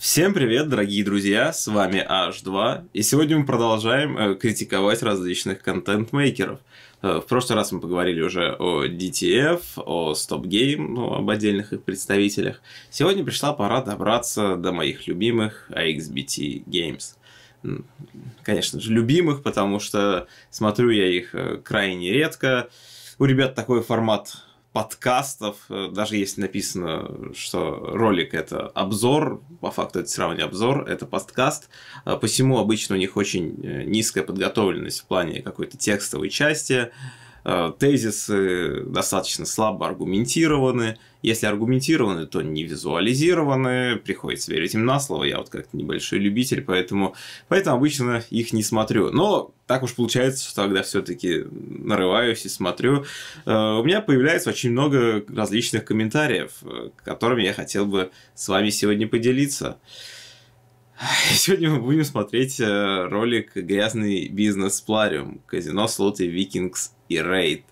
Всем привет, дорогие друзья, с вами H2, и сегодня мы продолжаем э, критиковать различных контент-мейкеров. Э, в прошлый раз мы поговорили уже о DTF, о Stop Game, ну, об отдельных их представителях. Сегодня пришла пора добраться до моих любимых AXBT Games. Конечно же, любимых, потому что смотрю я их э, крайне редко. У ребят такой формат подкастов, э, даже если написано, что ролик это обзор, по факту это все равно не обзор, это подкаст, э, посему обычно у них очень э, низкая подготовленность в плане какой-то текстовой части, Э, тезисы достаточно слабо аргументированы. Если аргументированы, то не визуализированы, приходится верить им на слово. Я вот как-то небольшой любитель, поэтому, поэтому обычно их не смотрю. Но так уж получается, что тогда все-таки нарываюсь и смотрю, э, у меня появляется очень много различных комментариев, э, которыми я хотел бы с вами сегодня поделиться. Сегодня мы будем смотреть э, ролик «Грязный бизнес Плариум», «Казино, слоты, Викингс и Рейд».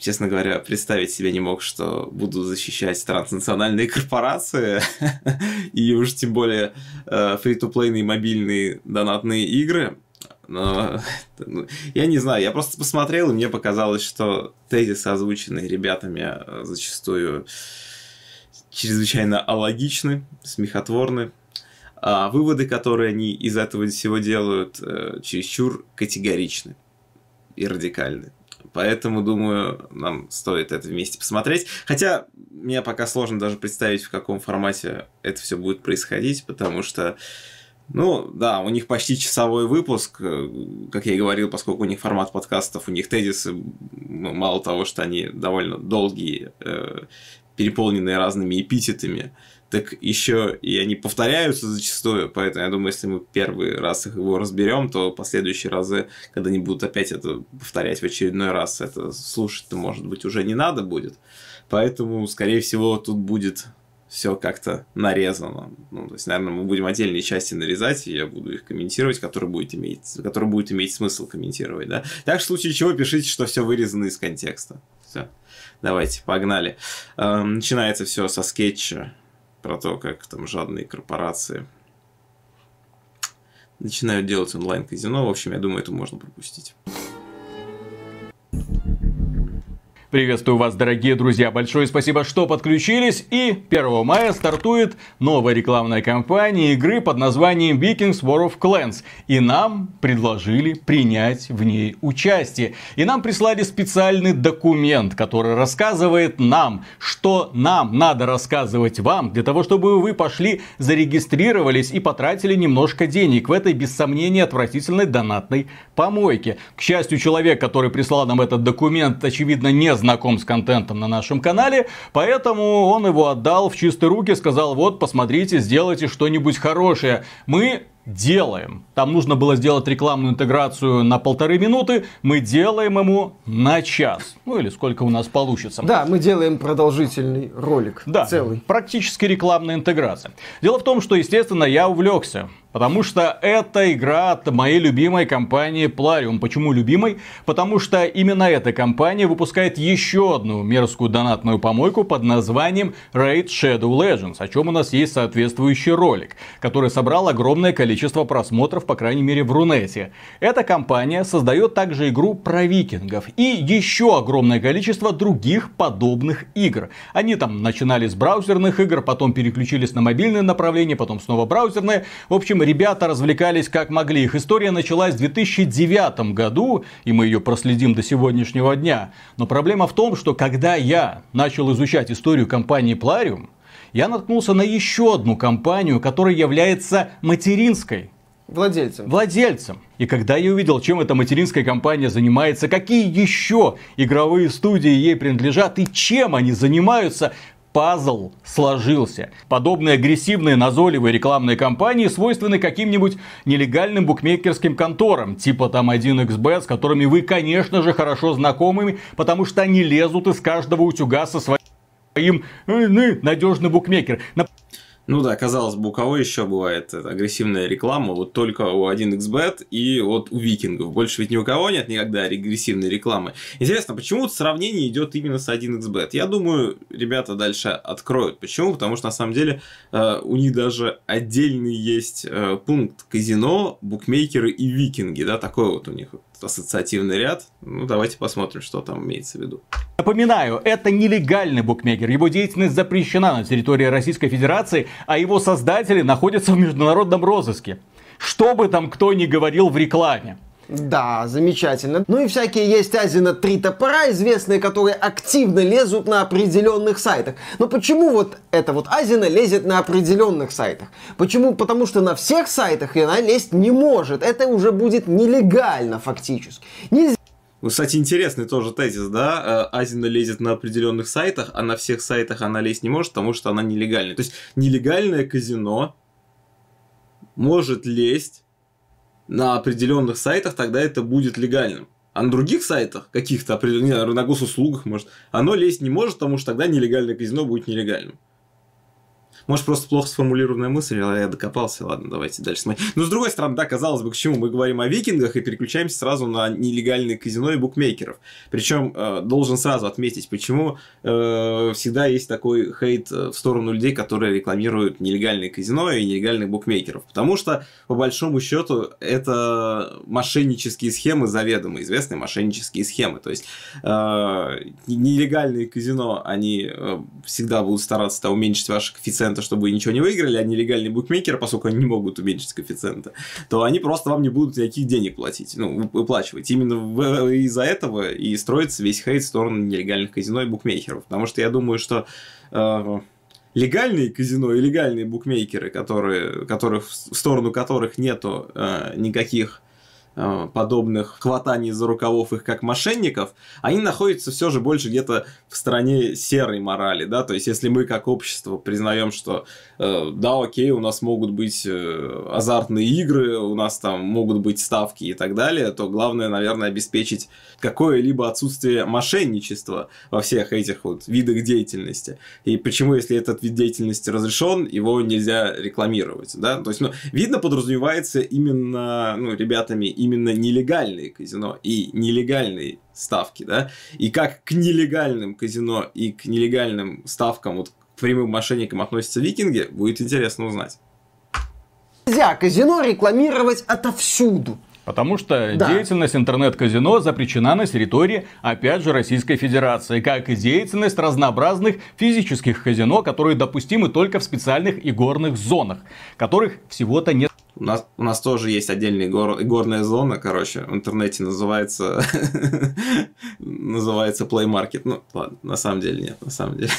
Честно говоря, представить себе не мог, что буду защищать транснациональные корпорации и уж тем более э, фри-то-плейные мобильные донатные игры. Но ну, я не знаю, я просто посмотрел, и мне показалось, что тезисы, озвученные ребятами, э, зачастую чрезвычайно алогичны, смехотворны, а выводы, которые они из этого всего делают, э, чересчур категоричны и радикальны. Поэтому, думаю, нам стоит это вместе посмотреть. Хотя мне пока сложно даже представить, в каком формате это все будет происходить, потому что, ну, да, у них почти часовой выпуск, э, как я и говорил, поскольку у них формат подкастов, у них тезисы, ну, мало того, что они довольно долгие, э, переполненные разными эпитетами, так еще и они повторяются зачастую, поэтому я думаю, если мы первый раз их его разберем, то последующие разы, когда они будут опять это повторять в очередной раз, это слушать-то, может быть, уже не надо будет. Поэтому, скорее всего, тут будет все как-то нарезано. Ну, то есть, наверное, мы будем отдельные части нарезать, и я буду их комментировать, которые будет иметь, которые будет иметь смысл комментировать, да. Так, в случае чего пишите, что все вырезано из контекста. Все. Давайте, погнали. Э, начинается все со скетча про то, как там жадные корпорации начинают делать онлайн-казино. В общем, я думаю, это можно пропустить. Приветствую вас, дорогие друзья. Большое спасибо, что подключились. И 1 мая стартует новая рекламная кампания игры под названием Vikings War of Clans. И нам предложили принять в ней участие. И нам прислали специальный документ, который рассказывает нам, что нам надо рассказывать вам, для того, чтобы вы пошли, зарегистрировались и потратили немножко денег в этой, без сомнения, отвратительной донатной помойке. К счастью, человек, который прислал нам этот документ, очевидно, не знаком с контентом на нашем канале, поэтому он его отдал в чистые руки, сказал, вот, посмотрите, сделайте что-нибудь хорошее. Мы делаем. Там нужно было сделать рекламную интеграцию на полторы минуты, мы делаем ему на час. Ну или сколько у нас получится. Да, мы делаем продолжительный ролик. Да, целый. Практически рекламная интеграция. Дело в том, что, естественно, я увлекся Потому что это игра от моей любимой компании Plarium. Почему любимой? Потому что именно эта компания выпускает еще одну мерзкую донатную помойку под названием Raid Shadow Legends, о чем у нас есть соответствующий ролик, который собрал огромное количество просмотров, по крайней мере в Рунете. Эта компания создает также игру про викингов и еще огромное количество других подобных игр. Они там начинали с браузерных игр, потом переключились на мобильное направление, потом снова браузерное. В общем, ребята развлекались как могли. Их история началась в 2009 году, и мы ее проследим до сегодняшнего дня. Но проблема в том, что когда я начал изучать историю компании Plarium, я наткнулся на еще одну компанию, которая является материнской. Владельцем. Владельцем. И когда я увидел, чем эта материнская компания занимается, какие еще игровые студии ей принадлежат и чем они занимаются, пазл сложился. Подобные агрессивные, назойливые рекламные кампании свойственны каким-нибудь нелегальным букмекерским конторам, типа там 1xbet, с которыми вы, конечно же, хорошо знакомы, потому что они лезут из каждого утюга со своим э, ну, надежный букмекер. Ну да, казалось бы, у кого еще бывает агрессивная реклама? Вот только у 1xbet и вот у викингов. Больше ведь ни у кого нет никогда агрессивной рекламы. Интересно, почему сравнение идет именно с 1xbet? Я думаю, ребята дальше откроют. Почему? Потому что на самом деле э, у них даже отдельный есть э, пункт казино, букмекеры и викинги. Да, такой вот у них ассоциативный ряд. Ну, давайте посмотрим, что там имеется в виду. Напоминаю, это нелегальный букмекер. Его деятельность запрещена на территории Российской Федерации, а его создатели находятся в международном розыске. Что бы там кто ни говорил в рекламе. Да, замечательно. Ну и всякие есть азина три топора, известные, которые активно лезут на определенных сайтах. Но почему вот эта вот азина лезет на определенных сайтах? Почему? Потому что на всех сайтах она лезть не может. Это уже будет нелегально фактически. Нельзя ну, кстати, интересный тоже тезис, да? Э, азина лезет на определенных сайтах, а на всех сайтах она лезть не может, потому что она нелегальная. То есть нелегальное казино может лезть на определенных сайтах, тогда это будет легальным. А на других сайтах, каких-то определенных, на госуслугах, может, оно лезть не может, потому что тогда нелегальное казино будет нелегальным. Может, просто плохо сформулированная мысль, а я докопался, ладно, давайте дальше смотреть. Но с другой стороны, да, казалось бы, к чему мы говорим о викингах и переключаемся сразу на нелегальные казино и букмекеров. Причем э, должен сразу отметить, почему э, всегда есть такой хейт э, в сторону людей, которые рекламируют нелегальные казино и нелегальных букмекеров. Потому что, по большому счету, это мошеннические схемы заведомо известные мошеннические схемы. То есть э, нелегальные казино, они э, всегда будут стараться да, уменьшить ваши коэффициент коэффициента, чтобы вы ничего не выиграли, а нелегальные букмекеры, поскольку они не могут уменьшить коэффициента, то они просто вам не будут никаких денег платить, ну, выплачивать. Именно из-за этого и строится весь хейт в сторону нелегальных казино и букмекеров. Потому что я думаю, что э, легальные казино и легальные букмекеры, которые, которых, в сторону которых нету э, никаких Э, подобных хватаний за рукавов их как мошенников, они находятся все же больше где-то в стране серой морали, да, то есть если мы как общество признаем, что Э, да, окей, у нас могут быть э, азартные игры, у нас там могут быть ставки и так далее, то главное, наверное, обеспечить какое-либо отсутствие мошенничества во всех этих вот видах деятельности. И почему, если этот вид деятельности разрешен, его нельзя рекламировать, да? То есть, ну, видно, подразумевается именно, ну, ребятами именно нелегальные казино и нелегальные ставки, да, и как к нелегальным казино и к нелегальным ставкам, вот прямым мошенникам относятся викинги, будет интересно узнать. Нельзя казино рекламировать отовсюду. Потому что да. деятельность интернет-казино запрещена на территории, опять же, Российской Федерации, как и деятельность разнообразных физических казино, которые допустимы только в специальных игорных зонах, которых всего-то нет. У нас, у нас тоже есть отдельная гор, горная зона, короче, в интернете называется, называется Play Market. Ну, ладно, на самом деле нет, на самом деле.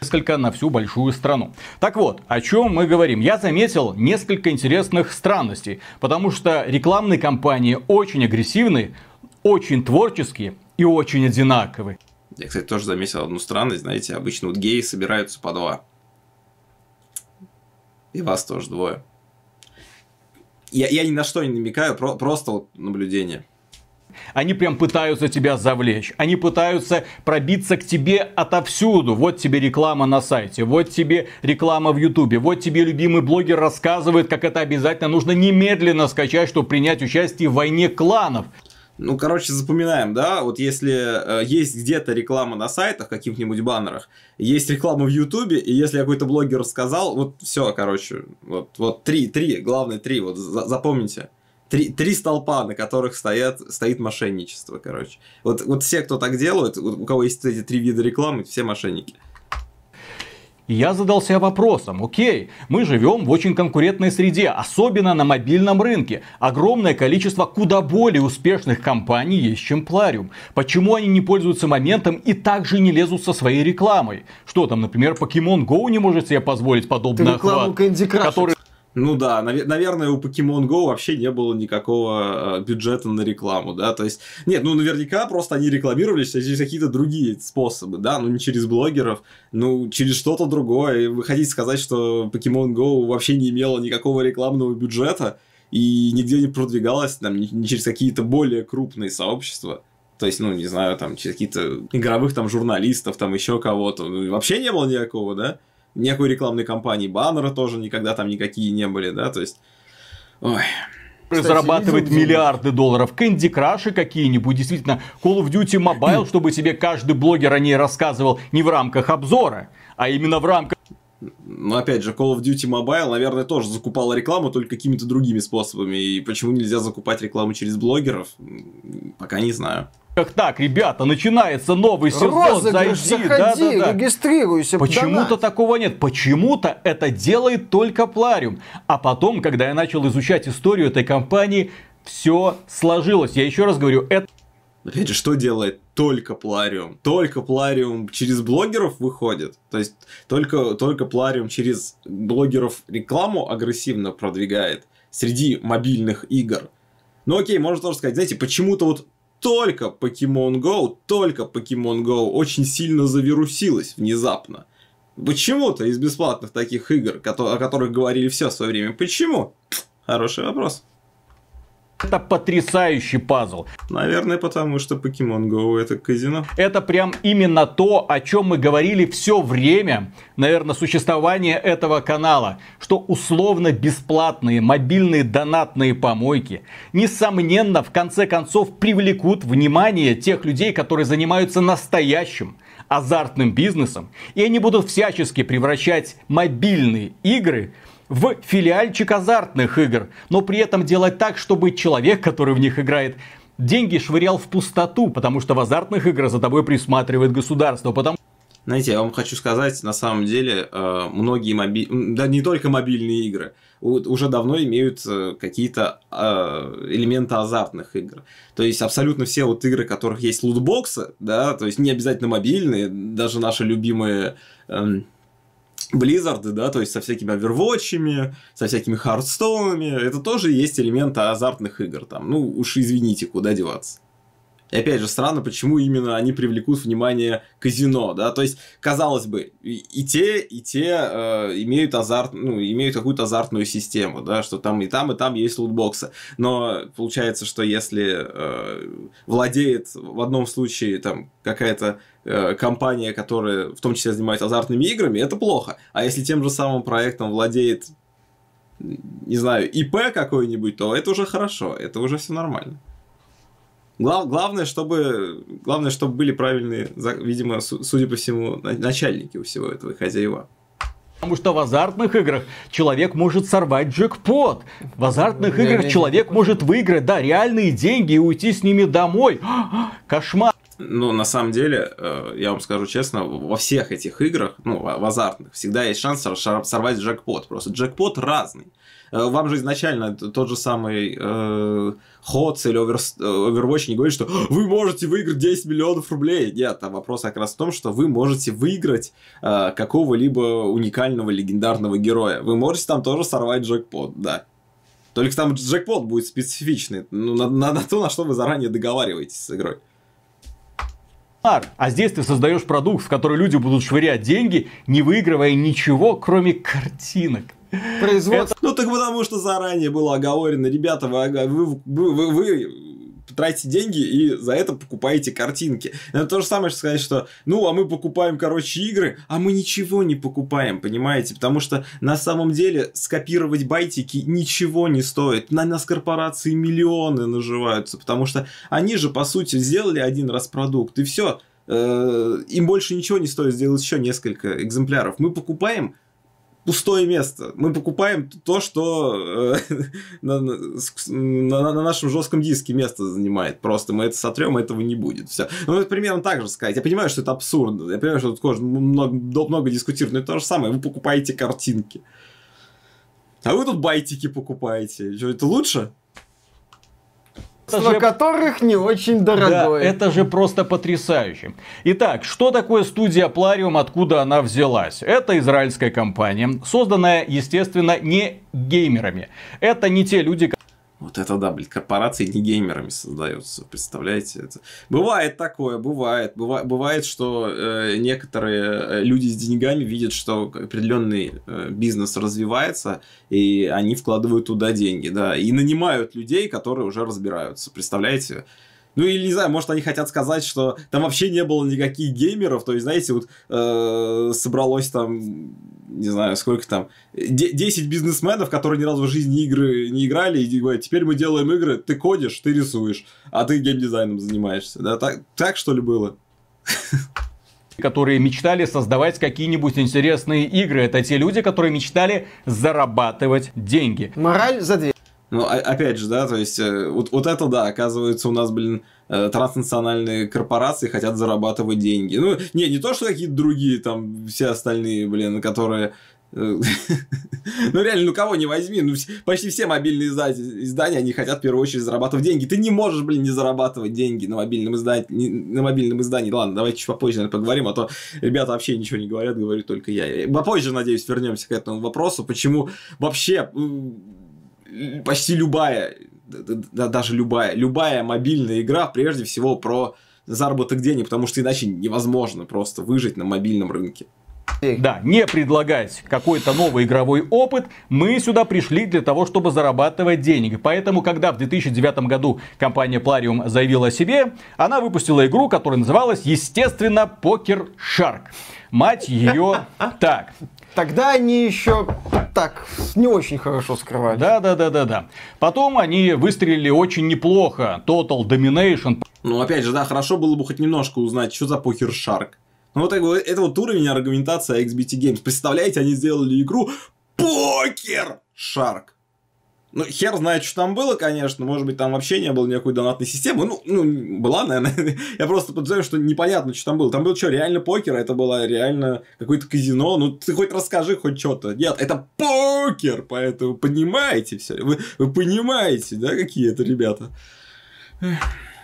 Несколько на всю большую страну. Так вот, о чем мы говорим? Я заметил несколько интересных странностей, потому что рекламные кампании очень агрессивны, очень творческие и очень одинаковы. Я, кстати, тоже заметил одну странность, знаете, обычно вот геи собираются по два. И вас тоже двое. Я, я ни на что не намекаю, про, просто вот наблюдение. Они прям пытаются тебя завлечь. Они пытаются пробиться к тебе отовсюду. Вот тебе реклама на сайте, вот тебе реклама в ютубе, вот тебе любимый блогер рассказывает, как это обязательно нужно немедленно скачать, чтобы принять участие в войне кланов. Ну, короче, запоминаем, да, вот если э, есть где-то реклама на сайтах, каких-нибудь баннерах, есть реклама в Ютубе, и если какой-то блогер сказал, вот все, короче, вот, вот три, три, главные три, вот за, запомните. Три, три столпа, на которых стоят, стоит мошенничество, короче. Вот, вот все, кто так делают, у кого есть эти три вида рекламы, все мошенники. И я задался вопросом, окей, мы живем в очень конкурентной среде, особенно на мобильном рынке. Огромное количество куда более успешных компаний есть, чем Plarium. Почему они не пользуются моментом и также не лезут со своей рекламой? Что там, например, Pokemon Go не может себе позволить подобный охват? Который ну да, наверное, у Pokemon Go вообще не было никакого э, бюджета на рекламу, да, то есть, нет, ну наверняка просто они рекламировались через какие-то другие способы, да, ну не через блогеров, ну через что-то другое. И вы хотите сказать, что Pokemon Go вообще не имела никакого рекламного бюджета и нигде не продвигалась там не, не через какие-то более крупные сообщества? То есть, ну, не знаю, там, через какие-то игровых там журналистов, там, еще кого-то. Ну, вообще не было никакого, да? никакой рекламной кампании, баннера тоже никогда там никакие не были, да, то есть... Ой. Кстати, зарабатывает миллиарды долларов. Кэнди Краши какие-нибудь, действительно, Call of Duty Mobile, чтобы себе каждый блогер о ней рассказывал не в рамках обзора, а именно в рамках... Ну, опять же, Call of Duty Mobile, наверное, тоже закупала рекламу, только какими-то другими способами. И почему нельзя закупать рекламу через блогеров, пока не знаю как так, ребята, начинается новый сезон, Розыгрыш, зайди, заходи, да, да, да. регистрируйся. Почему-то такого нет, почему-то это делает только Плариум. А потом, когда я начал изучать историю этой компании, все сложилось. Я еще раз говорю, это... Опять же, что делает только Плариум? Только Плариум через блогеров выходит. То есть только, только Плариум через блогеров рекламу агрессивно продвигает среди мобильных игр. Ну окей, можно тоже сказать, знаете, почему-то вот только Pokemon Go, только Pokemon Go очень сильно завирусилась внезапно. Почему-то из бесплатных таких игр, о которых говорили все в свое время. Почему? Хороший вопрос. Это потрясающий пазл. Наверное, потому что Pokemon Go это казино. Это прям именно то, о чем мы говорили все время, наверное, существования этого канала. Что условно бесплатные мобильные донатные помойки, несомненно, в конце концов привлекут внимание тех людей, которые занимаются настоящим азартным бизнесом. И они будут всячески превращать мобильные игры в филиальчик азартных игр, но при этом делать так, чтобы человек, который в них играет, деньги швырял в пустоту, потому что в азартных играх за тобой присматривает государство, потому знаете, я вам хочу сказать, на самом деле, э, многие мобильные, да не только мобильные игры, уже давно имеют э, какие-то э, элементы азартных игр. То есть абсолютно все вот игры, в которых есть лутбоксы, да, то есть не обязательно мобильные, даже наши любимые эм, Близзарды, да, то есть со всякими овервотчами, со всякими хардстоунами, это тоже есть элементы азартных игр там. Ну уж извините, куда деваться. И опять же, странно, почему именно они привлекут внимание казино, да, то есть, казалось бы, и, и те, и те э, имеют азарт, ну, имеют какую-то азартную систему, да, что там и там, и там есть лутбоксы, но получается, что если э, владеет в одном случае там какая-то э, компания, которая в том числе занимается азартными играми, это плохо, а если тем же самым проектом владеет не знаю, ИП какой-нибудь, то это уже хорошо, это уже все нормально. Глав, главное, чтобы, главное, чтобы были правильные, видимо, судя по всему, начальники у всего этого хозяева. Потому что в азартных играх человек может сорвать джекпот. В азартных не, играх не, человек не, может выиграть, да, реальные деньги и уйти с ними домой. Кошмар. Ну, на самом деле, э, я вам скажу честно, во всех этих играх, ну, в азартных, всегда есть шанс сорвать джекпот. Просто джекпот разный. Э, вам же изначально тот же самый э, или Овер, Overwatch не говорит, что «А, вы можете выиграть 10 миллионов рублей. Нет, там вопрос как раз в том, что вы можете выиграть э, какого-либо уникального легендарного героя. Вы можете там тоже сорвать джекпот, да. Только там джекпот будет специфичный, ну, на, на, на то, на что вы заранее договариваетесь с игрой. А здесь ты создаешь продукт, в который люди будут швырять деньги, не выигрывая ничего, кроме картинок производство. Это... Ну так потому что заранее было оговорено, ребята, вы, вы, вы, вы тратите деньги и за это покупаете картинки. Это то же самое, что сказать, что ну, а мы покупаем, короче, игры, а мы ничего не покупаем, понимаете? Потому что на самом деле скопировать байтики ничего не стоит. На нас корпорации миллионы наживаются, потому что они же, по сути, сделали один раз продукт, и все. Э, им больше ничего не стоит сделать еще несколько экземпляров. Мы покупаем пустое место. Мы покупаем то, что э, на, на, на нашем жестком диске место занимает. Просто мы это сотрем, этого не будет. Все. Ну, это примерно так же сказать. Я понимаю, что это абсурдно. Я понимаю, что тут тоже много, много дискутируют, но это то же самое. Вы покупаете картинки. А вы тут байтики покупаете. Что, это лучше? но же... которых не очень дорогое Да, это же просто потрясающе. Итак, что такое студия Plarium, откуда она взялась? Это израильская компания, созданная, естественно, не геймерами. Это не те люди, которые вот это да, блядь, корпорации не геймерами создаются, представляете? Это... Бывает такое, бывает. Быва... Бывает, что э, некоторые э, люди с деньгами видят, что определенный э, бизнес развивается, и они вкладывают туда деньги, да, и нанимают людей, которые уже разбираются, представляете? Ну или не знаю, может они хотят сказать, что там вообще не было никаких геймеров, то есть, знаете, вот э, собралось там, не знаю, сколько там, 10 бизнесменов, которые ни разу в жизни игры не играли, и говорят, теперь мы делаем игры, ты кодишь, ты рисуешь, а ты геймдизайном занимаешься, да, так, так что ли было? которые мечтали создавать какие-нибудь интересные игры. Это те люди, которые мечтали зарабатывать деньги. Мораль за дверь. Ну, а, опять же, да, то есть, э, вот, вот это да, оказывается, у нас, блин, э, транснациональные корпорации хотят зарабатывать деньги. Ну, не, не то, что какие-то другие, там, все остальные, блин, которые э, ну реально, ну кого не возьми, ну почти все мобильные издания, они хотят в первую очередь зарабатывать деньги. Ты не можешь, блин, не зарабатывать деньги на мобильном издании. На мобильном издании. Ладно, давайте чуть попозже поговорим, а то ребята вообще ничего не говорят, говорю только я. Попозже, надеюсь, вернемся к этому вопросу, почему вообще почти любая, да, даже любая, любая мобильная игра прежде всего про заработок денег, потому что иначе невозможно просто выжить на мобильном рынке. Да, не предлагать какой-то новый игровой опыт, мы сюда пришли для того, чтобы зарабатывать деньги. Поэтому, когда в 2009 году компания Plarium заявила о себе, она выпустила игру, которая называлась, естественно, Покер Shark. Мать ее так. Тогда они еще так не очень хорошо скрывали. Да, да, да, да, да. Потом они выстрелили очень неплохо. Total Domination. Ну, опять же, да, хорошо было бы хоть немножко узнать, что за похер Shark. Ну, вот это, это вот уровень аргументации XBT Games. Представляете, они сделали игру Покер Шарк. Ну, хер знает, что там было, конечно. Может быть, там вообще не было никакой донатной системы. Ну, ну была, наверное. Я просто подозреваю, что непонятно, что там было. Там был что, реально покер? Это было реально какое-то казино? Ну, ты хоть расскажи хоть что-то. Нет, это покер, поэтому понимаете все. Вы, вы понимаете, да, какие это ребята? Эх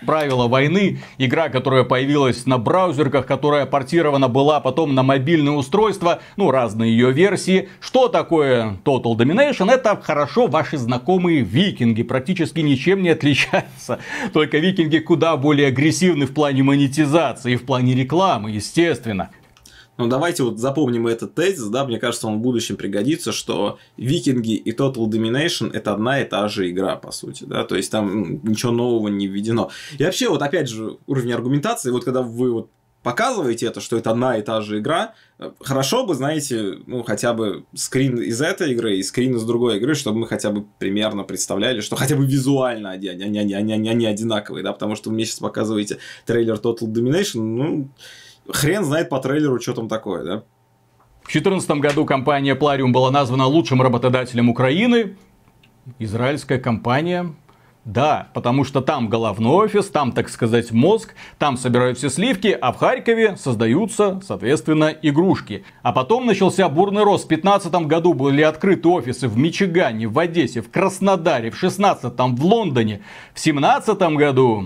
правила войны, игра, которая появилась на браузерках, которая портирована была потом на мобильные устройства, ну, разные ее версии. Что такое Total Domination? Это хорошо ваши знакомые викинги, практически ничем не отличаются. Только викинги куда более агрессивны в плане монетизации и в плане рекламы, естественно. Но ну, давайте вот запомним этот тезис, да, мне кажется, он в будущем пригодится, что Викинги и Total Domination это одна и та же игра, по сути, да, то есть там ничего нового не введено. И вообще, вот опять же, уровень аргументации, вот когда вы вот показываете это, что это одна и та же игра, э, хорошо бы, знаете, ну, хотя бы скрин из этой игры и скрин из другой игры, чтобы мы хотя бы примерно представляли, что хотя бы визуально они, они, они, они, они, одинаковые, да, потому что вы мне сейчас показываете трейлер Total Domination, ну, Хрен знает по трейлеру, что там такое, да? В 2014 году компания Plarium была названа лучшим работодателем Украины. Израильская компания да, потому что там головной офис, там, так сказать, мозг, там собирают все сливки, а в Харькове создаются, соответственно, игрушки. А потом начался бурный рост. В 2015 году были открыты офисы в Мичигане, в Одессе, в Краснодаре, в 16 в Лондоне. В 2017 году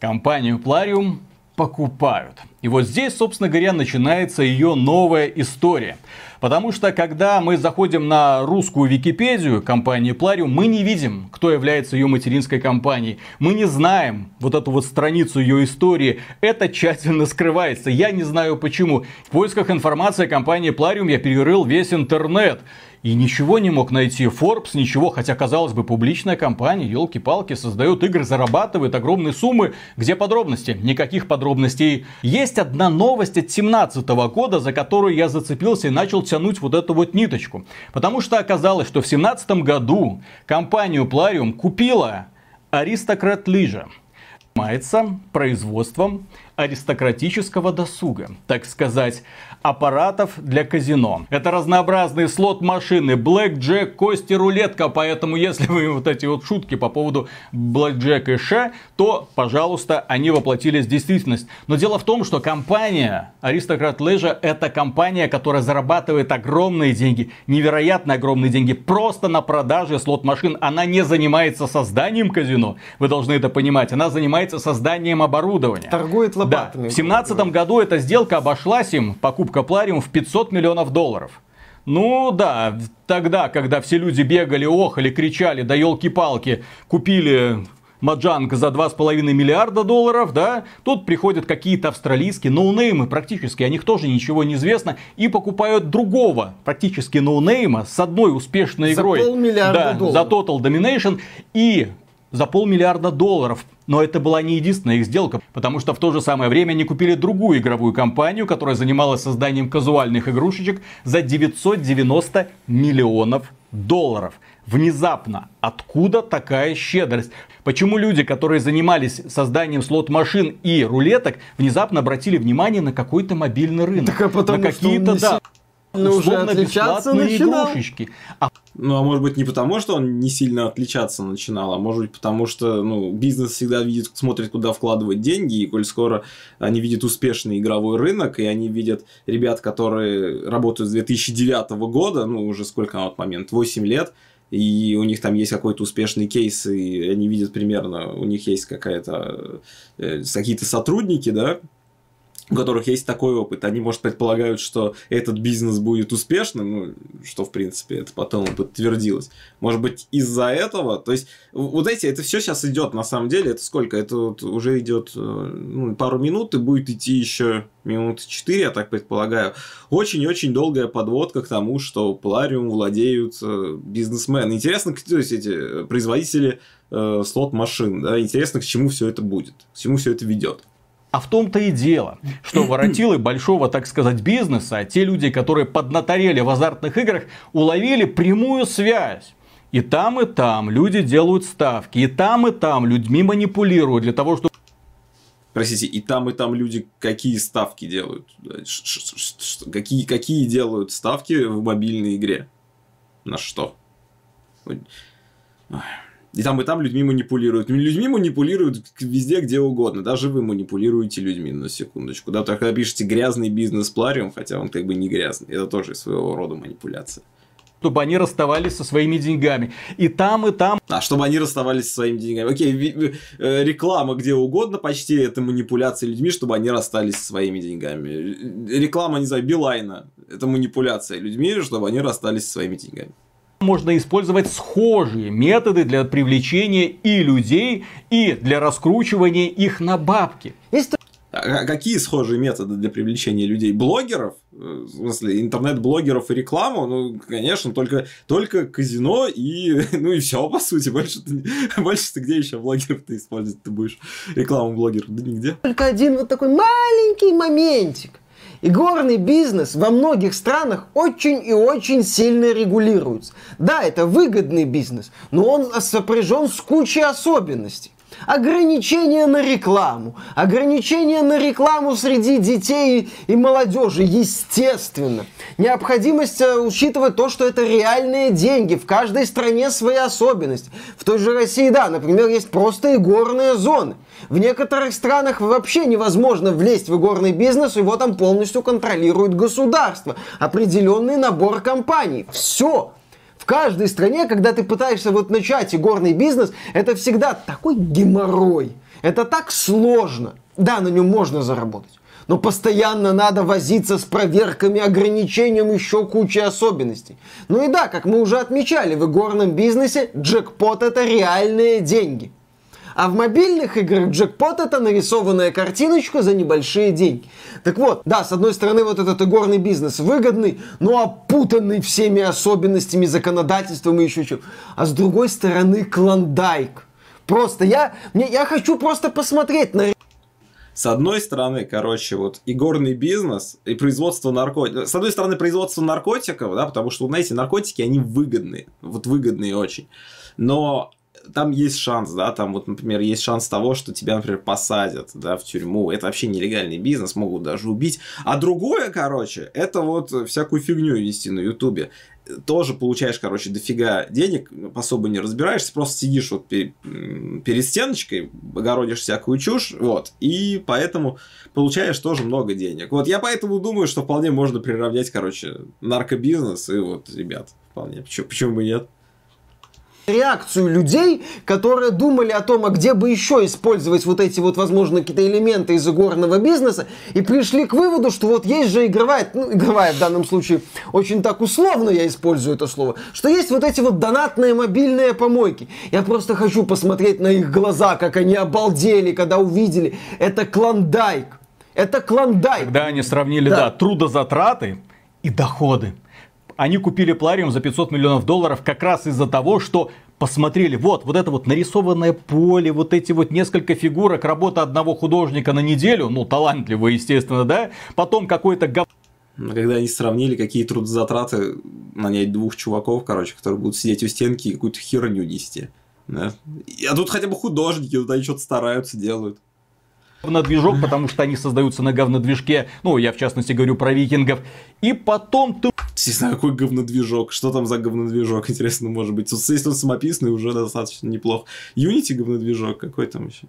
компанию Plarium покупают. И вот здесь, собственно говоря, начинается ее новая история. Потому что, когда мы заходим на русскую Википедию компании Plarium, мы не видим, кто является ее материнской компанией. Мы не знаем вот эту вот страницу ее истории. Это тщательно скрывается. Я не знаю почему. В поисках информации о компании Plarium я перерыл весь интернет. И ничего не мог найти Forbes, ничего, хотя, казалось бы, публичная компания, елки-палки, создает игры, зарабатывает огромные суммы. Где подробности? Никаких подробностей. Есть одна новость от 17 года, за которую я зацепился и начал тянуть вот эту вот ниточку. Потому что оказалось, что в 17 году компанию Plarium купила Аристократ Лижа занимается производством аристократического досуга, так сказать, аппаратов для казино. Это разнообразные слот-машины, блэкджек, кости, рулетка, поэтому если вы вот эти вот шутки по поводу блэк и ша, то, пожалуйста, они воплотились в действительность. Но дело в том, что компания Aristocrat Leisure это компания, которая зарабатывает огромные деньги, невероятно огромные деньги, просто на продаже слот-машин. Она не занимается созданием казино, вы должны это понимать, она занимается созданием оборудования. Торгует лабораторией батами. Да. В 2017 году эта сделка обошлась им, покупка Плариум, в 500 миллионов долларов. Ну да, тогда, когда все люди бегали, охали, кричали, да елки-палки, купили Маджанг за 2,5 миллиарда долларов, да, тут приходят какие-то австралийские ноунеймы практически, о них тоже ничего не известно, и покупают другого практически ноунейма с одной успешной игрой. За полмиллиарда да, долларов. за Total Domination, и за полмиллиарда долларов. Но это была не единственная их сделка, потому что в то же самое время они купили другую игровую компанию, которая занималась созданием казуальных игрушечек за 990 миллионов долларов. Внезапно. Откуда такая щедрость? Почему люди, которые занимались созданием слот-машин и рулеток, внезапно обратили внимание на какой-то мобильный рынок? Так, а потому на какие-то, да. Ну, уже отличаться начинал. игрушечки. А... Ну, а может быть, не потому, что он не сильно отличаться начинал, а может быть, потому что ну, бизнес всегда видит, смотрит, куда вкладывать деньги, и коль скоро они видят успешный игровой рынок, и они видят ребят, которые работают с 2009 года, ну, уже сколько на тот момент, 8 лет, и у них там есть какой-то успешный кейс, и они видят примерно, у них есть какая-то, э, какие-то сотрудники, да, у которых есть такой опыт, они, может, предполагают, что этот бизнес будет успешным, ну, что, в принципе, это потом подтвердилось. Может быть, из-за этого, то есть, вот эти, это все сейчас идет, на самом деле, это сколько? Это вот уже идет э, ну, пару минут и будет идти еще минуты 4, я так предполагаю. Очень-очень долгая подводка к тому, что Полариум владеют э, бизнесмены. Интересно, кто есть эти производители э, слот-машин, да, интересно, к чему все это будет, к чему все это ведет. А в том-то и дело, что воротилы большого, так сказать, бизнеса, те люди, которые поднаторели в азартных играх, уловили прямую связь и там, и там люди делают ставки, и там, и там людьми манипулируют для того, чтобы... Простите, и там, и там люди какие ставки делают? Какие, какие делают ставки в мобильной игре? На что? Ой. И там и там людьми манипулируют. Ну, людьми манипулируют везде, где угодно. Даже вы манипулируете людьми, на секундочку. Да, только пишете грязный бизнес плариум, хотя он как бы не грязный. Это тоже своего рода манипуляция чтобы они расставались со своими деньгами. И там, и там. А чтобы они расставались со своими деньгами. Окей, э, реклама где угодно почти, это манипуляция людьми, чтобы они расстались со своими деньгами. Реклама, не знаю, Билайна, это манипуляция людьми, чтобы они расстались со своими деньгами можно использовать схожие методы для привлечения и людей, и для раскручивания их на бабки. А какие схожие методы для привлечения людей? Блогеров? В смысле, интернет-блогеров и рекламу? Ну, конечно, только, только казино и... Ну и все, по сути. Больше ты, больше ты где еще блогеров ты использовать ты будешь? Рекламу блогеров? Да нигде. Только один вот такой маленький моментик – и горный бизнес во многих странах очень и очень сильно регулируется. Да, это выгодный бизнес, но он сопряжен с кучей особенностей. Ограничения на рекламу. Ограничения на рекламу среди детей и молодежи, естественно. Необходимость э, учитывать то, что это реальные деньги. В каждой стране свои особенности. В той же России, да, например, есть просто игорные зоны. В некоторых странах вообще невозможно влезть в игорный бизнес, его там полностью контролирует государство. Определенный набор компаний. Все каждой стране, когда ты пытаешься вот начать игорный бизнес, это всегда такой геморрой. Это так сложно. Да, на нем можно заработать. Но постоянно надо возиться с проверками, ограничением, еще кучей особенностей. Ну и да, как мы уже отмечали, в игорном бизнесе джекпот это реальные деньги. А в мобильных играх джекпот это нарисованная картиночка за небольшие деньги. Так вот, да, с одной стороны вот этот игорный бизнес выгодный, но опутанный всеми особенностями, законодательством и еще чем. А с другой стороны клондайк. Просто я, мне, я хочу просто посмотреть на с одной стороны, короче, вот игорный бизнес, и производство наркотиков. С одной стороны, производство наркотиков, да, потому что, знаете, наркотики, они выгодные, вот выгодные очень. Но там есть шанс, да, там вот, например, есть шанс того, что тебя, например, посадят, да, в тюрьму, это вообще нелегальный бизнес, могут даже убить, а другое, короче, это вот всякую фигню вести на ютубе, тоже получаешь, короче, дофига денег, особо не разбираешься, просто сидишь вот перед стеночкой, огородишь всякую чушь, вот, и поэтому получаешь тоже много денег. Вот, я поэтому думаю, что вполне можно приравнять, короче, наркобизнес и вот, ребят, вполне, почему, почему бы нет? реакцию людей, которые думали о том, а где бы еще использовать вот эти вот, возможно, какие-то элементы из игорного бизнеса, и пришли к выводу, что вот есть же игровая, ну, игровая в данном случае, очень так условно я использую это слово, что есть вот эти вот донатные мобильные помойки. Я просто хочу посмотреть на их глаза, как они обалдели, когда увидели. Это клондайк. Это клондайк. Когда они сравнили, да, да трудозатраты и доходы они купили Плариум за 500 миллионов долларов как раз из-за того, что посмотрели, вот, вот это вот нарисованное поле, вот эти вот несколько фигурок, работа одного художника на неделю, ну, талантливого, естественно, да, потом какой-то гов... Когда они сравнили, какие трудозатраты нанять двух чуваков, короче, которые будут сидеть у стенки и какую-то херню нести. Да? А тут хотя бы художники, вот они что-то стараются, делают говнодвижок, потому что они создаются на говнодвижке. Ну, я в частности говорю про викингов. И потом ты... Не знаю, какой говнодвижок. Что там за говнодвижок, интересно, может быть. Если он самописный, уже достаточно неплохо. Юнити говнодвижок, какой там еще?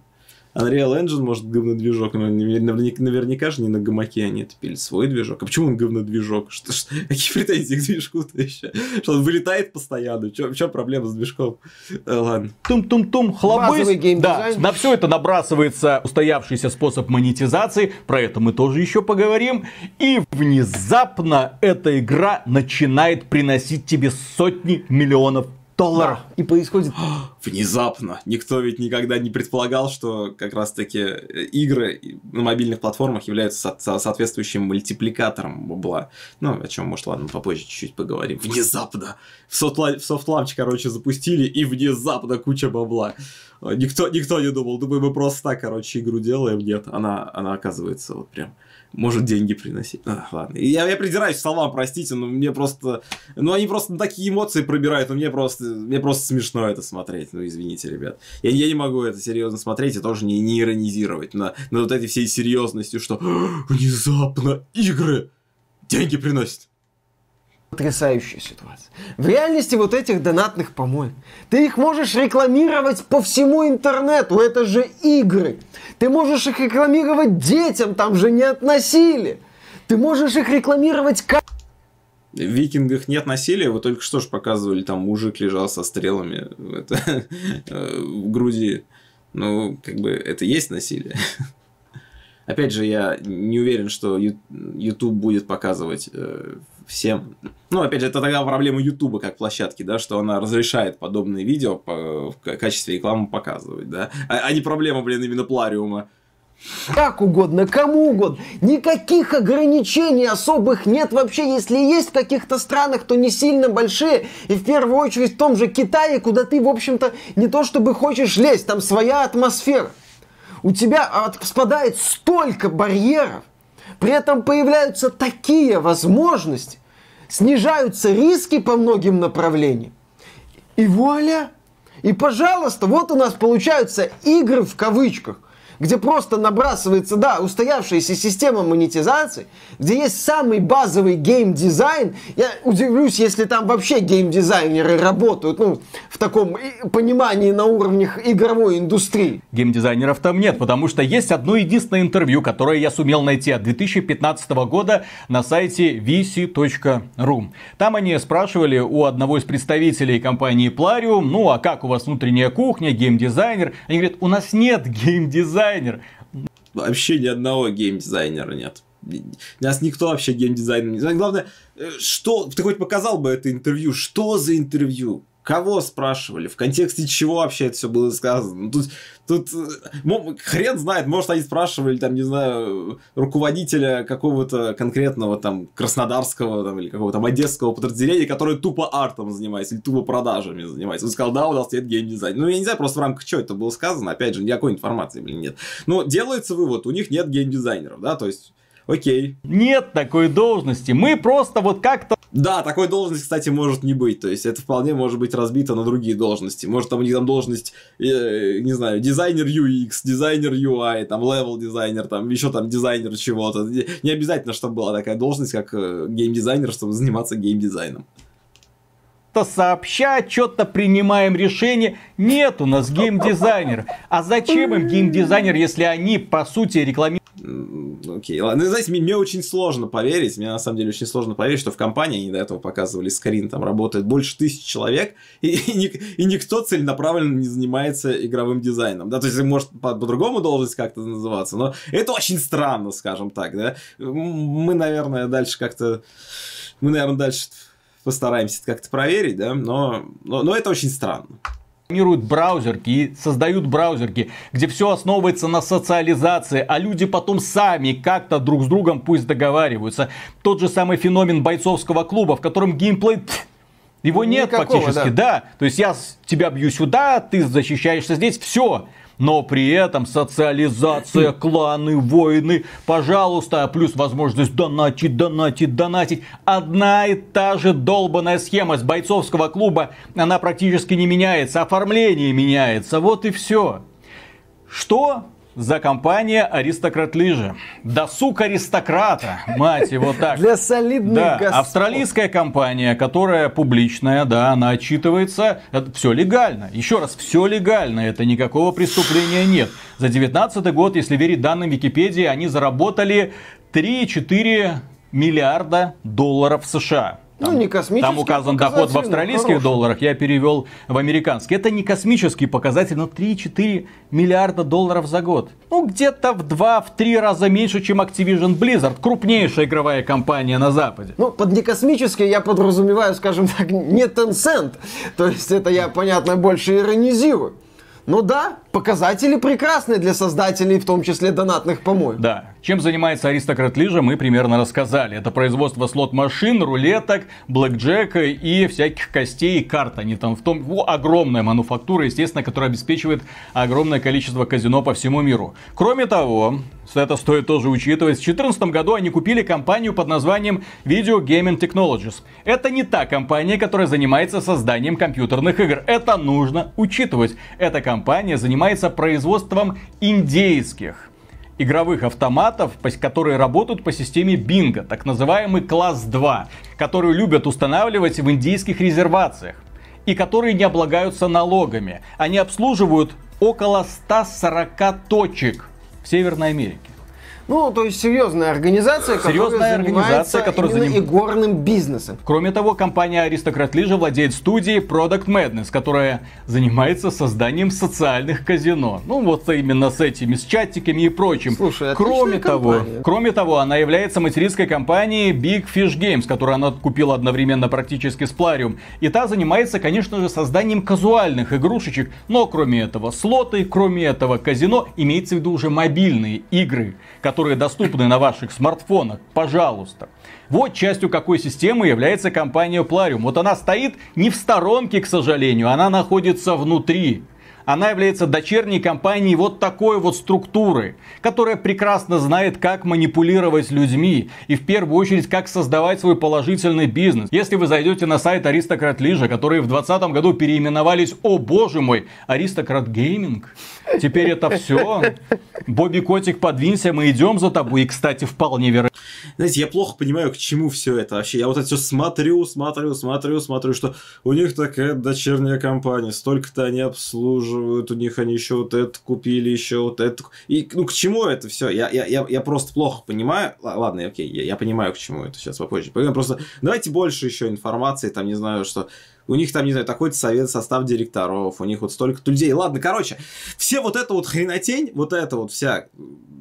Unreal Engine, может, говнодвижок, но наверняка, наверняка же не на гамаке они это пили свой движок. А почему он говнодвижок? Что, что, какие претензии к движку-то еще? Что он вылетает постоянно? в чем проблема с движком? Э, ладно. Тум-тум-тум, хлобысь. Да, на все это набрасывается устоявшийся способ монетизации. Про это мы тоже еще поговорим. И внезапно эта игра начинает приносить тебе сотни миллионов долларов да. и происходит... Внезапно. Никто ведь никогда не предполагал, что как раз-таки э, игры на мобильных платформах являются со- соответствующим мультипликатором бабла. Ну, о чем, может, ладно, попозже чуть-чуть поговорим. Внезапно. В, сотла... в софтланч, короче, запустили, и внезапно куча бабла. Никто, никто не думал. Думаю, мы просто так, короче, игру делаем. Нет, она, она оказывается вот прям может деньги приносить. А, ладно. Я, я придираюсь к словам, простите, но мне просто... Ну, они просто такие эмоции пробирают, но мне просто, мне просто смешно это смотреть. Ну, извините, ребят. Я, я не могу это серьезно смотреть и тоже не, не иронизировать на, на вот этой всей серьезностью, что внезапно игры деньги приносят. Потрясающая ситуация. В реальности вот этих донатных помоек. Ты их можешь рекламировать по всему интернету. Это же игры. Ты можешь их рекламировать детям. Там же не от насилия. Ты можешь их рекламировать как... В викингах нет насилия, вы только что же показывали, там мужик лежал со стрелами это, э, в груди. Ну, как бы, это есть насилие. Опять же, я не уверен, что YouTube будет показывать э, всем... Ну, опять же, это тогда проблема Ютуба как площадки, да, что она разрешает подобные видео по, в качестве рекламы показывать, да. А, а не проблема, блин, именно Плариума. Как угодно, кому угодно. Никаких ограничений особых нет вообще. Если есть в каких-то странах, то не сильно большие. И в первую очередь в том же Китае, куда ты, в общем-то, не то чтобы хочешь лезть, там своя атмосфера. У тебя спадает столько барьеров, при этом появляются такие возможности, снижаются риски по многим направлениям. И вуаля! И пожалуйста, вот у нас получаются игры в кавычках где просто набрасывается, да, устоявшаяся система монетизации, где есть самый базовый геймдизайн. Я удивлюсь, если там вообще геймдизайнеры работают, ну, в таком э, понимании на уровнях игровой индустрии. Геймдизайнеров там нет, потому что есть одно единственное интервью, которое я сумел найти от 2015 года на сайте vc.ru. Там они спрашивали у одного из представителей компании Plarium, ну а как у вас внутренняя кухня, геймдизайнер? Они говорят, у нас нет геймдизайнера геймдизайнер. Вообще ни одного геймдизайнера нет. Нас никто вообще геймдизайном не знает. Главное, э, что ты хоть показал бы это интервью? Что за интервью? кого спрашивали, в контексте чего вообще это все было сказано. Ну, тут, тут э, хрен знает, может, они спрашивали, там, не знаю, руководителя какого-то конкретного там краснодарского там, или какого-то там одесского подразделения, которое тупо артом занимается или тупо продажами занимается. Он сказал, да, у нас нет геймдизайна. Ну, я не знаю, просто в рамках чего это было сказано, опять же, никакой информации, блин, нет. Но делается вывод, у них нет геймдизайнеров, да, то есть окей. Нет такой должности, мы просто вот как-то... Да, такой должности, кстати, может не быть, то есть это вполне может быть разбито на другие должности. Может там у них там должность, э, не знаю, дизайнер UX, дизайнер UI, там левел дизайнер, там еще там дизайнер чего-то. Не обязательно, чтобы была такая должность, как э, геймдизайнер, чтобы заниматься геймдизайном то сообща что-то принимаем решение. Нет у нас геймдизайнер. А зачем им геймдизайнер, если они, по сути, рекламируют окей, ладно. Ну, знаете, мне, мне очень сложно поверить, мне на самом деле очень сложно поверить, что в компании, они до этого показывали скрин, там работает больше тысячи человек, и, и, и никто целенаправленно не занимается игровым дизайном, да, то есть, может, по- по-другому должность как-то называться, но это очень странно, скажем так, да. Мы, наверное, дальше как-то... Мы, наверное, дальше постараемся это как-то проверить, да, но, но, но это очень странно планируют браузерки и создают браузерки, где все основывается на социализации, а люди потом сами как-то друг с другом пусть договариваются. Тот же самый феномен бойцовского клуба, в котором геймплей... Его нет Никакого, фактически, да. да. То есть я тебя бью сюда, ты защищаешься здесь, все но при этом социализация, хм. кланы, войны, пожалуйста, плюс возможность донатить, донатить, донатить. Одна и та же долбанная схема с бойцовского клуба, она практически не меняется, оформление меняется, вот и все. Что за компания «Аристократ Лыжи». Досуг аристократа, мать его так. Для солидных да, господ. Австралийская компания, которая публичная, да, она отчитывается. Это все легально. Еще раз, все легально. Это никакого преступления нет. За 2019 год, если верить данным Википедии, они заработали 3-4 миллиарда долларов США ну, не космический. Там указан доход в австралийских долларах, я перевел в американский. Это не космический показатель, но 3-4 миллиарда долларов за год. Ну, где-то в 2-3 раза меньше, чем Activision Blizzard, крупнейшая игровая компания на Западе. Ну, под не космический я подразумеваю, скажем так, не Tencent. То есть это я, понятно, больше иронизирую. Ну да, показатели прекрасные для создателей, в том числе донатных помоев. Да, чем занимается аристократ Лижа, мы примерно рассказали. Это производство слот-машин, рулеток, блэкджека и всяких костей и карт. Они там в том... О, огромная мануфактура, естественно, которая обеспечивает огромное количество казино по всему миру. Кроме того, это стоит тоже учитывать, в 2014 году они купили компанию под названием Video Gaming Technologies. Это не та компания, которая занимается созданием компьютерных игр. Это нужно учитывать. Эта компания занимается производством индейских игровых автоматов, которые работают по системе бинго, так называемый класс 2, которую любят устанавливать в индийских резервациях и которые не облагаются налогами. Они обслуживают около 140 точек в Северной Америке. Ну, то есть серьезная организация, серьезная организация, которая заним... игорным бизнесом. Кроме того, компания Аристократ Лижа владеет студией Product Madness, которая занимается созданием социальных казино. Ну, вот именно с этими, с чатиками и прочим. Слушай, кроме того, компания. кроме того, она является материнской компанией Big Fish Games, которую она купила одновременно практически с Plarium. И та занимается, конечно же, созданием казуальных игрушечек, но кроме этого слоты, кроме этого казино, имеется в виду уже мобильные игры которые доступны на ваших смартфонах, пожалуйста. Вот частью какой системы является компания Plarium. Вот она стоит не в сторонке, к сожалению, она находится внутри. Она является дочерней компанией вот такой вот структуры, которая прекрасно знает, как манипулировать людьми и в первую очередь, как создавать свой положительный бизнес. Если вы зайдете на сайт Аристократ Лижа, которые в 2020 году переименовались, о боже мой, Аристократ Гейминг, теперь это все. Бобби Котик, подвинься, мы идем за тобой. И, кстати, вполне вероятно. Знаете, я плохо понимаю, к чему все это вообще. Я вот это все смотрю, смотрю, смотрю, смотрю, что у них такая дочерняя компания, столько-то они обслуживают заказывают у них, они еще вот это купили, еще вот это. И, ну, к чему это все? Я, я, я, я просто плохо понимаю. Ладно, окей, я, я понимаю, к чему это сейчас попозже. Просто давайте больше еще информации, там, не знаю, что у них там, не знаю, такой-то совет, состав директоров, у них вот столько-то людей. Ладно, короче, все вот это вот хренотень, вот это вот вся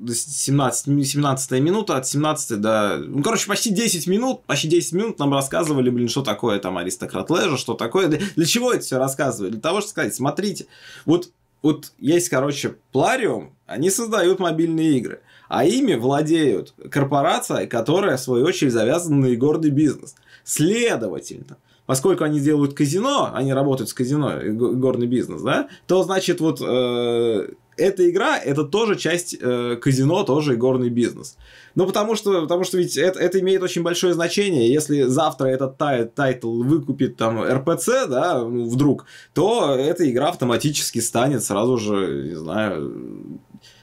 17, 17 минута, от 17 до... Ну, короче, почти 10 минут, почти 10 минут нам рассказывали, блин, что такое там аристократ лежа, что такое... Для, для чего это все рассказывали? Для того, чтобы сказать, смотрите, вот, вот есть, короче, Плариум, они создают мобильные игры, а ими владеют корпорация, которая, в свою очередь, завязана на игорный бизнес. Следовательно, поскольку они делают казино, они работают с казино, э, горный бизнес, да, то значит вот э, эта игра это тоже часть э, казино, тоже горный бизнес. Ну, потому что, потому что ведь это, это имеет очень большое значение. Если завтра этот тай, тайтл выкупит там РПЦ, да, ну, вдруг, то эта игра автоматически станет сразу же, не знаю,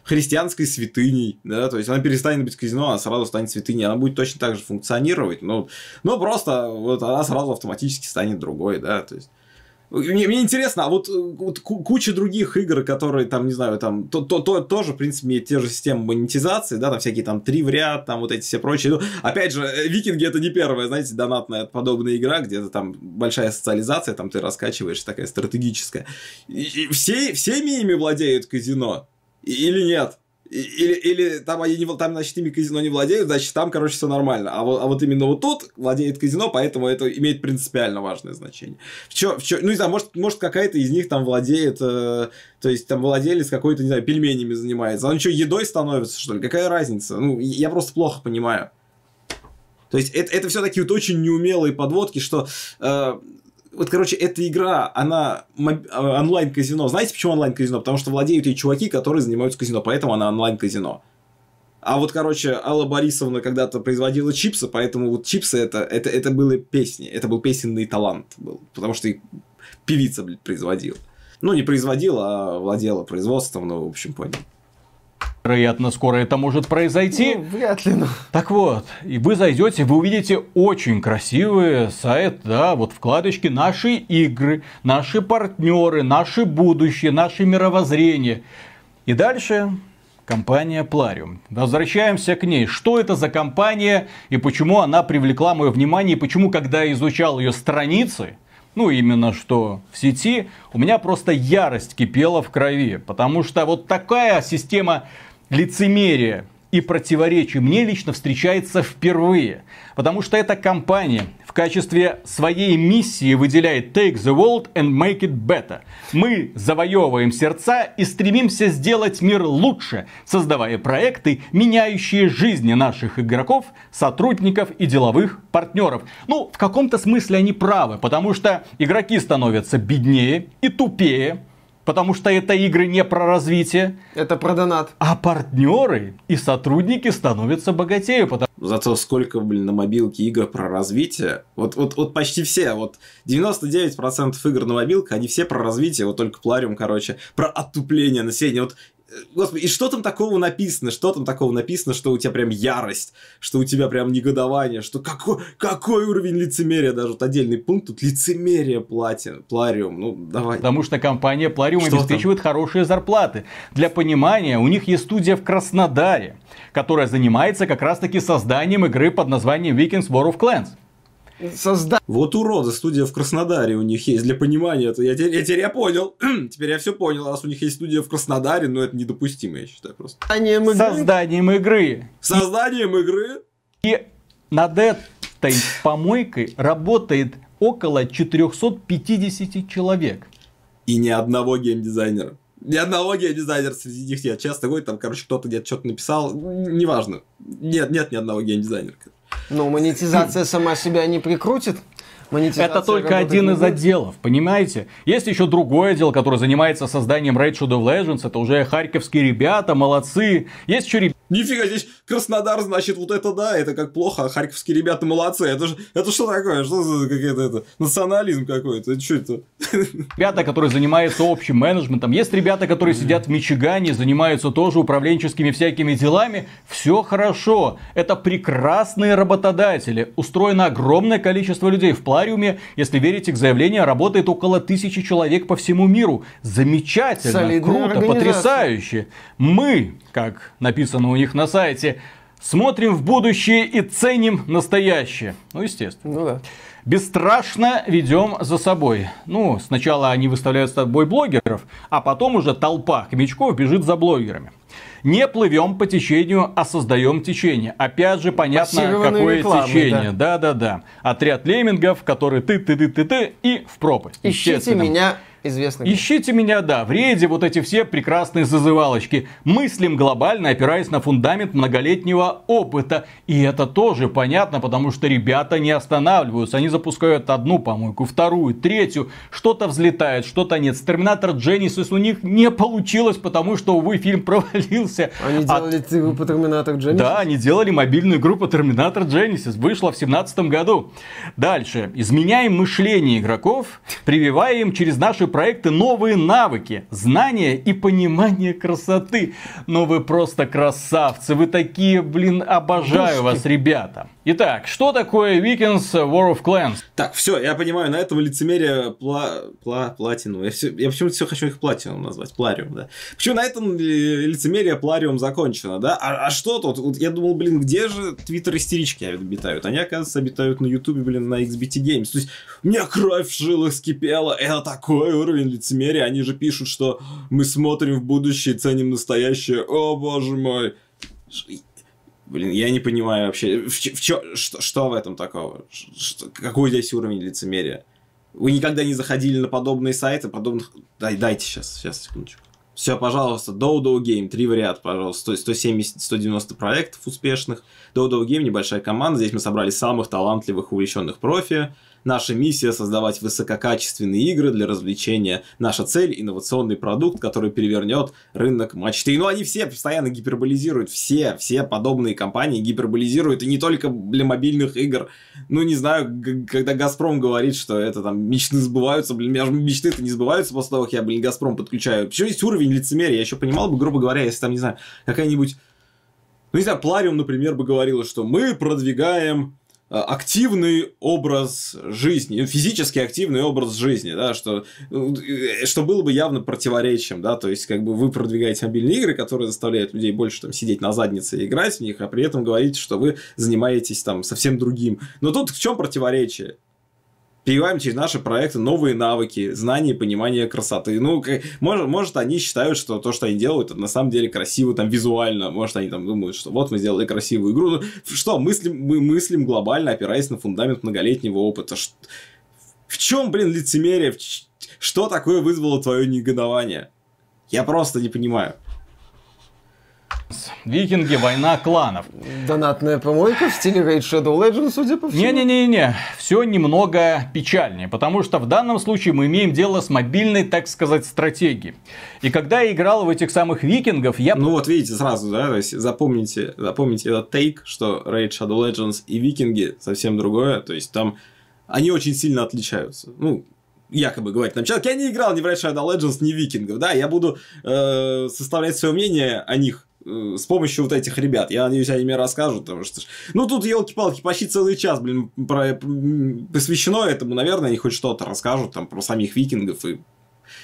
христианской святыней, да, то есть она перестанет быть казино, она сразу станет святыней, она будет точно так же функционировать, но, ну, но ну, просто вот она сразу автоматически станет другой, да, то есть мне, мне интересно, а вот, вот куча других игр, которые там, не знаю, там то, то, то, тоже, в принципе, имеют те же системы монетизации, да, там всякие там три в ряд, там вот эти все прочие. Ну, опять же, э, викинги это не первая, знаете, донатная подобная игра, где то там большая социализация, там ты раскачиваешь, такая стратегическая. И, и все, всеми ими владеют казино или нет. Или, или там, они не, там, значит, ими казино не владеют, значит, там, короче, все нормально. А вот, а вот именно вот тут владеет казино, поэтому это имеет принципиально важное значение. В чё, в чё, ну, не знаю, может, может какая-то из них там владеет, э, то есть там владелец какой-то, не знаю, пельменями занимается. Он что, едой становится, что ли? Какая разница? Ну, я просто плохо понимаю. То есть это, это все такие вот очень неумелые подводки, что э, вот, короче, эта игра, она э, онлайн-казино. Знаете, почему онлайн-казино? Потому что владеют ей чуваки, которые занимаются казино, поэтому она онлайн-казино. А вот, короче, Алла Борисовна когда-то производила чипсы, поэтому вот чипсы это, это, это были песни. Это был песенный талант был, потому что их певица, блядь, производила. Ну, не производила, а владела производством, ну, в общем, понял. Вероятно, скоро это может произойти. Ну, вряд ли. Ну. Так вот, и вы зайдете, вы увидите очень красивый сайт, да, вот вкладочки «Наши игры», «Наши партнеры», наши будущее», «Наше мировоззрение». И дальше компания Plarium. Возвращаемся к ней. Что это за компания и почему она привлекла мое внимание, и почему, когда я изучал ее страницы, ну именно что в сети, у меня просто ярость кипела в крови, потому что вот такая система лицемерие и противоречие мне лично встречается впервые. Потому что эта компания в качестве своей миссии выделяет Take the world and make it better. Мы завоевываем сердца и стремимся сделать мир лучше, создавая проекты, меняющие жизни наших игроков, сотрудников и деловых партнеров. Ну, в каком-то смысле они правы, потому что игроки становятся беднее и тупее, потому что это игры не про развитие. Это про донат. А партнеры и сотрудники становятся богатее. Потому... Зато сколько, блин, на мобилке игр про развитие. Вот, вот, вот почти все. Вот 99% игр на мобилке, они все про развитие. Вот только Плариум, короче, про отупление населения. Вот Господи, и что там такого написано? Что там такого написано, что у тебя прям ярость, что у тебя прям негодование, что какой, какой уровень лицемерия, даже вот отдельный пункт, тут лицемерие платье, Плариум, ну давай. Потому что компания Плариум обеспечивает там? хорошие зарплаты. Для понимания, у них есть студия в Краснодаре, которая занимается как раз таки созданием игры под названием Vikings War of Clans создать. Вот уроды, студия в Краснодаре у них есть, для понимания. Я теперь, я теперь я понял, теперь я все понял, раз у них есть студия в Краснодаре, но это недопустимо, я считаю просто. Созданием игры. Созданием игры. Созданием игры. И над этой помойкой работает около 450 человек. И ни одного геймдизайнера. Ни одного геймдизайнера среди них нет. Часто говорит, там, короче, кто-то где-то что-то написал. Неважно. Нет, нет ни одного геймдизайнера. Но монетизация сама себя не прикрутит. Это только один из отделов, понимаете? Есть еще другой отдел, который занимается созданием Red Shadow Legends. Это уже харьковские ребята, молодцы. Есть еще ребята Нифига, здесь Краснодар, значит, вот это да, это как плохо, а харьковские ребята молодцы. Это, это что такое? Что за какой-то это, национализм какой-то? Это что это? Ребята, которые занимаются общим менеджментом. Есть ребята, которые сидят в Мичигане, занимаются тоже управленческими всякими делами. Все хорошо. Это прекрасные работодатели. Устроено огромное количество людей. В Плариуме, если верить их заявлению, работает около тысячи человек по всему миру. Замечательно, Солидная круто, потрясающе. Мы как написано у них на сайте, смотрим в будущее и ценим настоящее. Ну, естественно. Ну, да. Бесстрашно ведем за собой. Ну, сначала они выставляют с тобой блогеров, а потом уже толпа хомячков бежит за блогерами. Не плывем по течению, а создаем течение. Опять же, понятно, какое рекламы, течение. Да. да, да, Отряд леммингов, который ты, ты, ты, ты, ты и в пропасть. Ищите меня Известный. Ищите меня, да, в рейде вот эти все прекрасные зазывалочки. Мыслим глобально, опираясь на фундамент многолетнего опыта. И это тоже понятно, потому что ребята не останавливаются. Они запускают одну помойку, вторую, третью. Что-то взлетает, что-то нет. С Терминатор Genesis у них не получилось, потому что, увы, фильм провалился. Они делали От... Типа по Терминатор Genesis? Да, они делали мобильную игру по Терминатор Genesis. Вышла в 17 году. Дальше. Изменяем мышление игроков, прививаем через наши проекты новые навыки, знания и понимание красоты. Но вы просто красавцы, вы такие, блин, обожаю Душки. вас, ребята. Итак, что такое Викинс War of Clans? Так, все, я понимаю, на этом лицемерие пла... пла... платину. Я, все... я почему-то все хочу их платину назвать, плариум, да. Почему на этом э, лицемерие плариум закончено, да? А, а что тут? Вот я думал, блин, где же твиттер истерички обитают? Они, оказывается, обитают на ютубе, блин, на XBT Games. То есть, у меня кровь в жилах скипела, это такой уровень лицемерия. Они же пишут, что мы смотрим в будущее, ценим настоящее. О, боже мой. Блин, я не понимаю вообще, в, в, в, что, что в этом такого? Что, какой здесь уровень лицемерия? Вы никогда не заходили на подобные сайты, подобных... Дай, дайте сейчас, сейчас, секундочку. Все, пожалуйста, Dodo Game, три варианта, пожалуйста, 170-190 проектов успешных. Dodo Game, небольшая команда, здесь мы собрали самых талантливых, увлеченных профи, Наша миссия – создавать высококачественные игры для развлечения. Наша цель – инновационный продукт, который перевернет рынок мачты. Ну, они все постоянно гиперболизируют, все, все подобные компании гиперболизируют, и не только для мобильных игр. Ну, не знаю, когда «Газпром» говорит, что это там мечты сбываются, блин, у меня же мечты-то не сбываются после того, как я, блин, «Газпром» подключаю. Еще есть уровень лицемерия, я еще понимал бы, грубо говоря, если там, не знаю, какая-нибудь ну, не знаю, Плариум, например, бы говорила, что мы продвигаем Э, активный образ жизни, физически активный образ жизни, да, что, э, что было бы явно противоречием, да, то есть как бы вы продвигаете мобильные игры, которые заставляют людей больше там сидеть на заднице и играть в них, а при этом говорите, что вы занимаетесь там совсем другим. Но тут в чем противоречие? прививаем через наши проекты новые навыки, знания и понимание красоты. Ну, может, может, они считают, что то, что они делают, это на самом деле красиво там визуально. Может, они там думают, что вот мы сделали красивую игру. Ну, что, мыслим, мы мыслим глобально, опираясь на фундамент многолетнего опыта. Ш... В чем, блин, лицемерие? Что такое вызвало твое негодование? Я просто не понимаю. Викинги, война кланов. Донатная помойка в стиле Raid Shadow Legends, судя по всему. Не-не-не-не, все немного печальнее, потому что в данном случае мы имеем дело с мобильной, так сказать, стратегией. И когда я играл в этих самых викингов, я... Ну вот видите сразу, да, то есть запомните, запомните этот тейк, что Raid Shadow Legends и викинги совсем другое, то есть там они очень сильно отличаются. Ну, якобы говорить, нам человек, я не играл ни в Red Shadow Legends, ни Викингов, да, я буду э, составлять свое мнение о них Э, с помощью вот этих ребят. Я надеюсь, они мне расскажут, потому что... Ну, тут, елки-палки, почти целый час, блин, про... посвящено этому. Наверное, они хоть что-то расскажут там про самих викингов и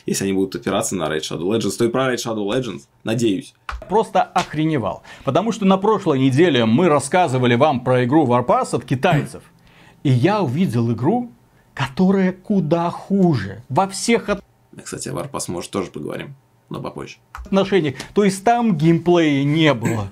если они будут опираться на Raid Shadow Legends, то и про Raid Shadow Legends, надеюсь. Просто охреневал. Потому что на прошлой неделе мы рассказывали вам про игру Warpass от китайцев. И я увидел игру, которая куда хуже. Во всех от... Кстати, о Warpass, может, тоже поговорим но попозже. Отношений. То есть там геймплея не было.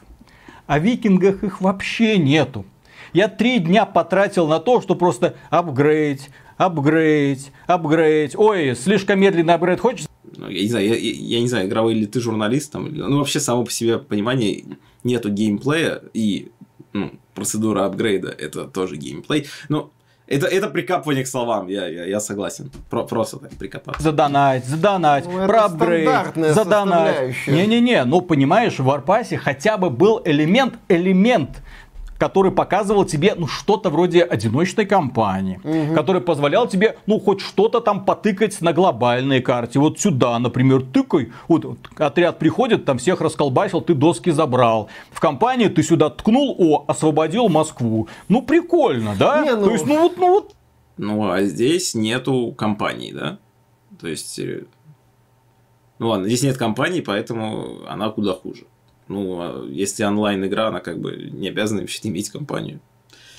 О викингах их вообще нету. Я три дня потратил на то, что просто апгрейд, апгрейд, апгрейд. Ой, слишком медленный апгрейд. Хочешь? Ну, я не знаю, я, я не знаю, игровой ли ты журналист, там, ну вообще само по себе понимание нету геймплея и ну, процедура апгрейда это тоже геймплей. Но ну, это, это прикапывание к словам, я, я, я согласен. Про, просто так прикопаться. Задонать, задонать, ну, пробрейк, задонать. Не-не-не, ну понимаешь, в Варпасе хотя бы был элемент, элемент который показывал тебе, ну, что-то вроде одиночной кампании, угу. который позволял тебе, ну, хоть что-то там потыкать на глобальной карте. Вот сюда, например, тыкай, вот отряд приходит, там всех расколбасил, ты доски забрал. В компании ты сюда ткнул, о, освободил Москву. Ну, прикольно, да? Не, ну... То есть, ну, вот, ну, вот. Ну, а здесь нету компании, да? То есть, э, ну ладно, здесь нет компании, поэтому она куда хуже. Ну, а если онлайн-игра, она как бы не обязана вообще иметь компанию.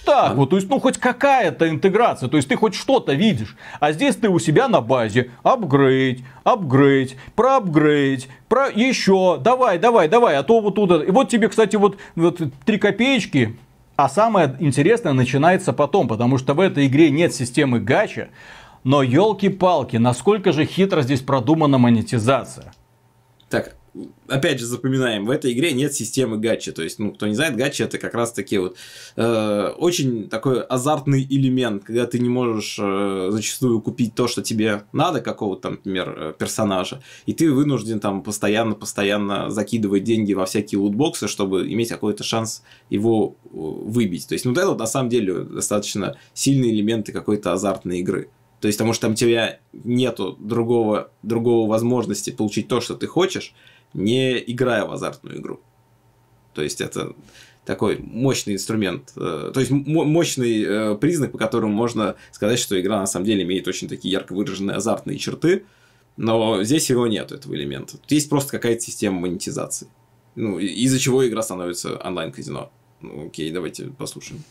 Так, а... вот, то есть, ну, хоть какая-то интеграция, то есть, ты хоть что-то видишь, а здесь ты у себя на базе апгрейд, апгрейд, про апгрейд, про еще, давай, давай, давай, а то вот туда. И вот тебе, кстати, вот, вот три копеечки, а самое интересное начинается потом, потому что в этой игре нет системы гача, но елки-палки, насколько же хитро здесь продумана монетизация. Так, опять же запоминаем, в этой игре нет системы гачи. То есть, ну, кто не знает, гачи это как раз таки вот э, очень такой азартный элемент, когда ты не можешь э, зачастую купить то, что тебе надо, какого-то, например, э, персонажа, и ты вынужден там постоянно-постоянно закидывать деньги во всякие лутбоксы, чтобы иметь какой-то шанс его выбить. То есть, ну, вот это вот на самом деле достаточно сильные элементы какой-то азартной игры. То есть, потому что там у тебя нету другого, другого возможности получить то, что ты хочешь, не играя в азартную игру. То есть это такой мощный инструмент, э, то есть мощный э, признак, по которому можно сказать, что игра на самом деле имеет очень такие ярко выраженные азартные черты, но здесь его нет, этого элемента. Тут есть просто какая-то система монетизации. Ну, из-за чего игра становится онлайн-казино. Ну, окей, давайте послушаем.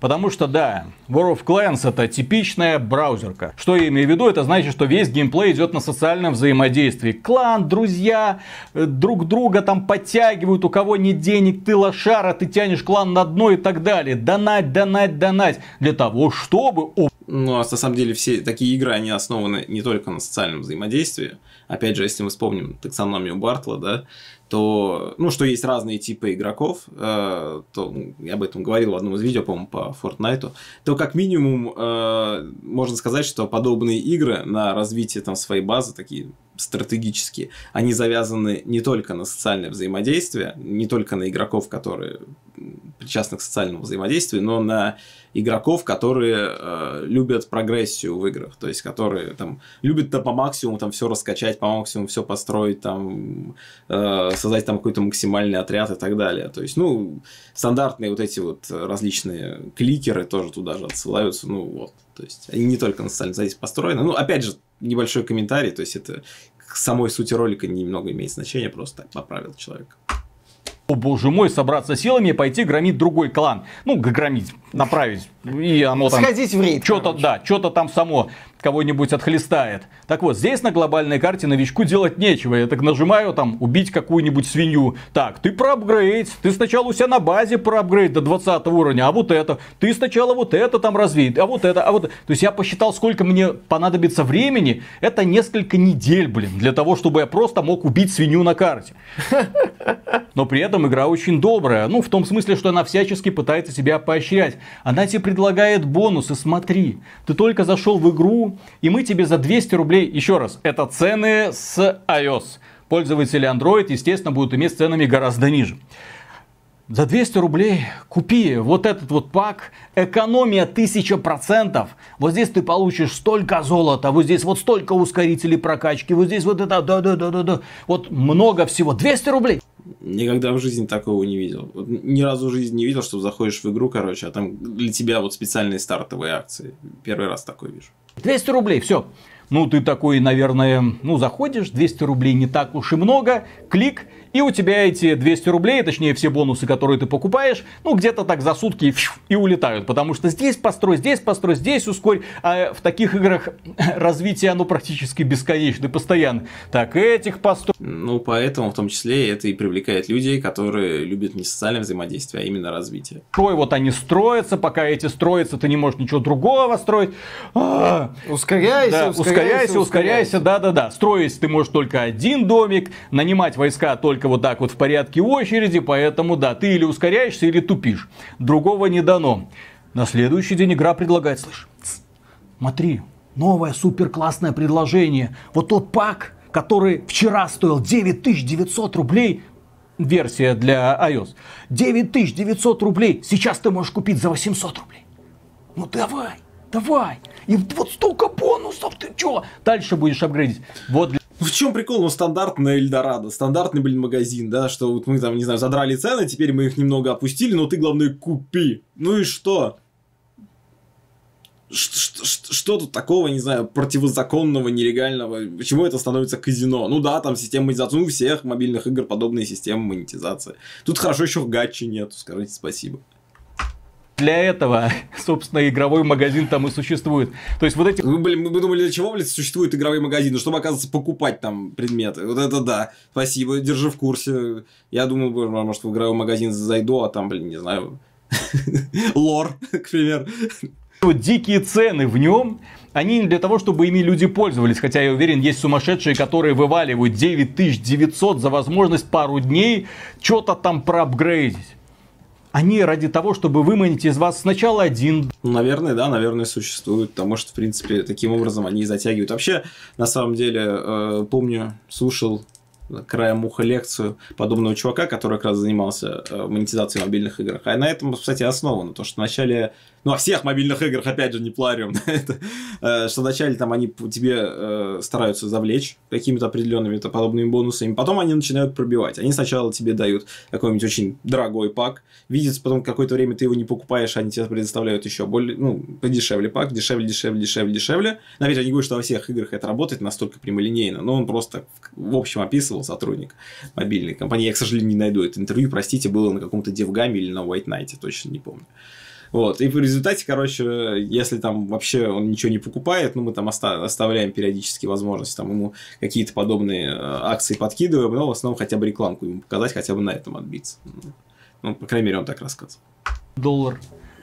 Потому что, да, War of Clans это типичная браузерка. Что я имею в виду? Это значит, что весь геймплей идет на социальном взаимодействии. Клан, друзья, э, друг друга там подтягивают, у кого нет денег, ты лошара, ты тянешь клан на дно и так далее. Донать, донать, донать. Для того, чтобы... Ну, а на самом деле все такие игры, они основаны не только на социальном взаимодействии. Опять же, если мы вспомним таксономию Бартла, да, то, ну, что есть разные типы игроков, э, то, ну, я об этом говорил в одном из видео, по-моему, по Fortnite, то как минимум э, можно сказать, что подобные игры на развитие там своей базы, такие стратегические, они завязаны не только на социальное взаимодействие, не только на игроков, которые причастны к социальному взаимодействию, но на игроков, которые э, любят прогрессию в играх, то есть которые там любят-то по максимуму там все раскачать, по максимуму все построить, там э, создать там какой-то максимальный отряд и так далее. То есть, ну, стандартные вот эти вот различные кликеры тоже туда же отсылаются, ну вот. То есть, они не только на социальной сети построены. Ну, опять же, небольшой комментарий, то есть, это к самой сути ролика немного имеет значение, просто так поправил человека. о боже мой, собраться силами и пойти громить другой клан. Ну, громить, направить. И оно там... Сходить в рейд. Что-то, да, что-то там само кого-нибудь отхлестает. Так вот, здесь на глобальной карте новичку делать нечего. Я так нажимаю там убить какую-нибудь свинью. Так, ты проапгрейд, ты сначала у себя на базе проапгрейд до 20 уровня, а вот это, ты сначала вот это там развей, а вот это, а вот То есть я посчитал, сколько мне понадобится времени, это несколько недель, блин, для того, чтобы я просто мог убить свинью на карте. Но при этом игра очень добрая. Ну, в том смысле, что она всячески пытается себя поощрять она тебе предлагает бонусы, смотри, ты только зашел в игру, и мы тебе за 200 рублей, еще раз, это цены с iOS. Пользователи Android, естественно, будут иметь с ценами гораздо ниже за 200 рублей купи вот этот вот пак, экономия 1000%. Вот здесь ты получишь столько золота, вот здесь вот столько ускорителей прокачки, вот здесь вот это, да-да-да-да-да. Вот много всего, 200 рублей. Никогда в жизни такого не видел. Вот ни разу в жизни не видел, что заходишь в игру, короче, а там для тебя вот специальные стартовые акции. Первый раз такой вижу. 200 рублей, все. Ну, ты такой, наверное, ну, заходишь, 200 рублей не так уж и много, клик, и у тебя эти 200 рублей, точнее все бонусы, которые ты покупаешь, ну где-то так за сутки и, улетают, потому что здесь построй, здесь построй, здесь ускорь, а э, в таких играх развитие оно практически бесконечно, постоянно. Так, этих построй. Ну, поэтому в том числе это и привлекает людей, которые любят не социальное взаимодействие, а именно развитие. Строй, вот они строятся, пока эти строятся, ты не можешь ничего другого строить. А, ускоряйся, да, ускоряйся, ускоряйся, ускоряйся, да-да-да. Строить ты можешь только один домик, нанимать войска только только вот так вот в порядке очереди, поэтому да, ты или ускоряешься, или тупишь. Другого не дано. На следующий день игра предлагает, слышь, смотри, новое супер классное предложение. Вот тот пак, который вчера стоил 9900 рублей, версия для iOS, 9900 рублей, сейчас ты можешь купить за 800 рублей. Ну давай, давай, и вот столько бонусов, ты чё? Дальше будешь апгрейдить. Вот в чем прикол? Ну, стандартная Эльдорадо, стандартный, блин, магазин, да, что вот мы там, не знаю, задрали цены, теперь мы их немного опустили, но ты, главное, купи. Ну и что? Что, что, что тут такого, не знаю, противозаконного, нелегального? Почему это становится казино? Ну да, там система монетизации. Ну, у всех мобильных игр подобные системы монетизации. Тут хорошо еще гачи нету, скажите спасибо. Для этого, собственно, игровой магазин там и существует. То есть вот эти... Мы, блин, мы думали, для чего, блядь, существует игровые магазины? Ну, чтобы, оказывается, покупать там предметы. Вот это да. Спасибо, держи в курсе. Я думаю, а может, в игровой магазин зайду, а там, блин, не знаю, лор, к примеру. Вот Дикие цены в нем, они не для того, чтобы ими люди пользовались. Хотя, я уверен, есть сумасшедшие, которые вываливают 9900 за возможность пару дней что-то там проапгрейдить они ради того, чтобы выманить из вас сначала один. Ну, наверное, да, наверное, существуют, потому что, в принципе, таким образом они и затягивают. Вообще, на самом деле, э, помню, слушал краем уха лекцию подобного чувака, который как раз занимался э, монетизацией мобильных игр. А на этом, кстати, основано то, что в начале ну, о всех мобильных играх, опять же, не плариум, это, э, что вначале там они тебе э, стараются завлечь какими-то определенными -то подобными бонусами, потом они начинают пробивать. Они сначала тебе дают какой-нибудь очень дорогой пак, видится, потом какое-то время ты его не покупаешь, они тебе предоставляют еще более, ну, подешевле пак, дешевле, дешевле, дешевле, дешевле. Наверное, опять же, не говорю, что во всех играх это работает настолько прямолинейно, но он просто в общем описывал сотрудник мобильной компании. Я, к сожалению, не найду это интервью, простите, было на каком-то Девгаме или на White Night, точно не помню. Вот. И в результате, короче, если там вообще он ничего не покупает, ну, мы там оста- оставляем периодически возможность там ему какие-то подобные э, акции подкидываем, но в основном хотя бы рекламку ему показать, хотя бы на этом отбиться. Ну, по крайней мере, он так рассказывал. Доллар.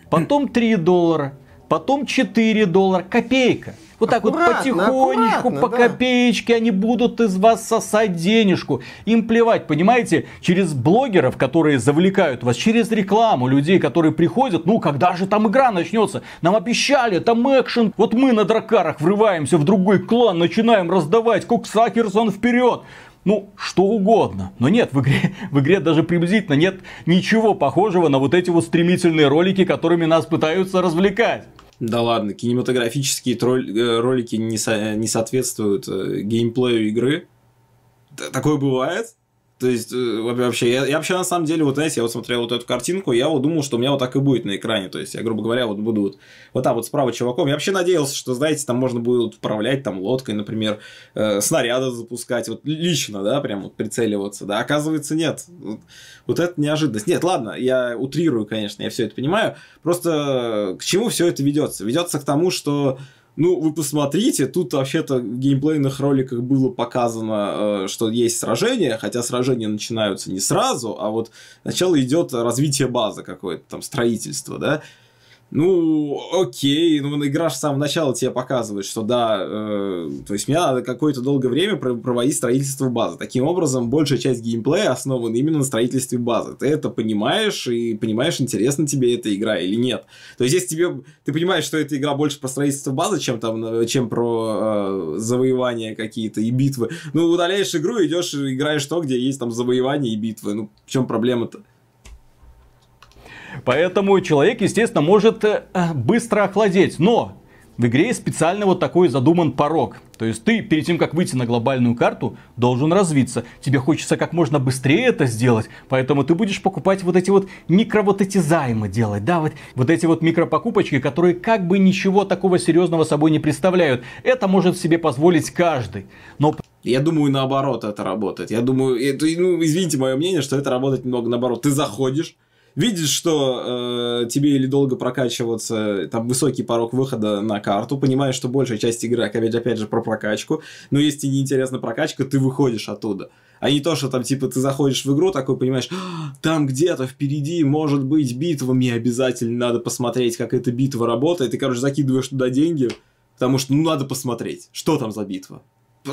Потом 3 доллара потом 4 доллара, копейка. Вот так аккуратно, вот потихонечку, аккуратно, по да. копеечке они будут из вас сосать денежку. Им плевать, понимаете, через блогеров, которые завлекают вас, через рекламу людей, которые приходят, ну когда же там игра начнется? Нам обещали, там экшен. Вот мы на дракарах врываемся в другой клан, начинаем раздавать, Куксакерсон вперед ну, что угодно. Но нет, в игре, в игре даже приблизительно нет ничего похожего на вот эти вот стремительные ролики, которыми нас пытаются развлекать. Да ладно, кинематографические троль... Э, ролики не, со... не соответствуют э, геймплею игры. Такое бывает? То есть, э, вообще, я, я вообще на самом деле, вот знаете, я вот смотрел вот эту картинку, я вот думал, что у меня вот так и будет на экране. То есть, я, грубо говоря, вот буду вот, вот там вот справа чуваком. Я вообще надеялся, что, знаете, там можно будет управлять там лодкой, например, э, снаряды запускать, вот лично, да, прям вот прицеливаться. Да, оказывается, нет. Вот, вот это неожиданность. Нет, ладно, я утрирую, конечно, я все это понимаю. Просто э, к чему все это ведется? Ведется к тому, что ну, вы посмотрите, тут вообще-то в геймплейных роликах было показано, э, что есть сражения, хотя сражения начинаются не сразу, а вот сначала идет развитие базы какое-то, там, строительство, да, ну, окей, ну, игра же с самого начала тебе показывает, что да, э, то есть мне надо какое-то долгое время проводить строительство базы. Таким образом, большая часть геймплея основана именно на строительстве базы. Ты это понимаешь и понимаешь, интересно тебе эта игра или нет. То есть, если тебе, ты понимаешь, что эта игра больше про строительство базы, чем там, э, чем про э, завоевания какие-то и битвы, ну, удаляешь игру, идешь играешь то, где есть там завоевания и битвы. Ну, в чем проблема-то? Поэтому человек, естественно, может э, быстро охладеть. Но в игре специально вот такой задуман порог. То есть ты перед тем, как выйти на глобальную карту, должен развиться. Тебе хочется как можно быстрее это сделать, поэтому ты будешь покупать вот эти вот микро вот эти займы делать, да, вот, вот эти вот микропокупочки, которые как бы ничего такого серьезного собой не представляют. Это может себе позволить каждый. Но я думаю, наоборот это работает. Я думаю, это, ну, извините мое мнение, что это работает немного наоборот. Ты заходишь, видишь, что э, тебе или долго прокачиваться, там высокий порог выхода на карту, понимаешь, что большая часть игры, опять, опять же, про прокачку, но если тебе неинтересна прокачка, ты выходишь оттуда. А не то, что там, типа, ты заходишь в игру, такой понимаешь, «А, там где-то впереди может быть битва, мне обязательно надо посмотреть, как эта битва работает. Ты, короче, закидываешь туда деньги, потому что, ну, надо посмотреть, что там за битва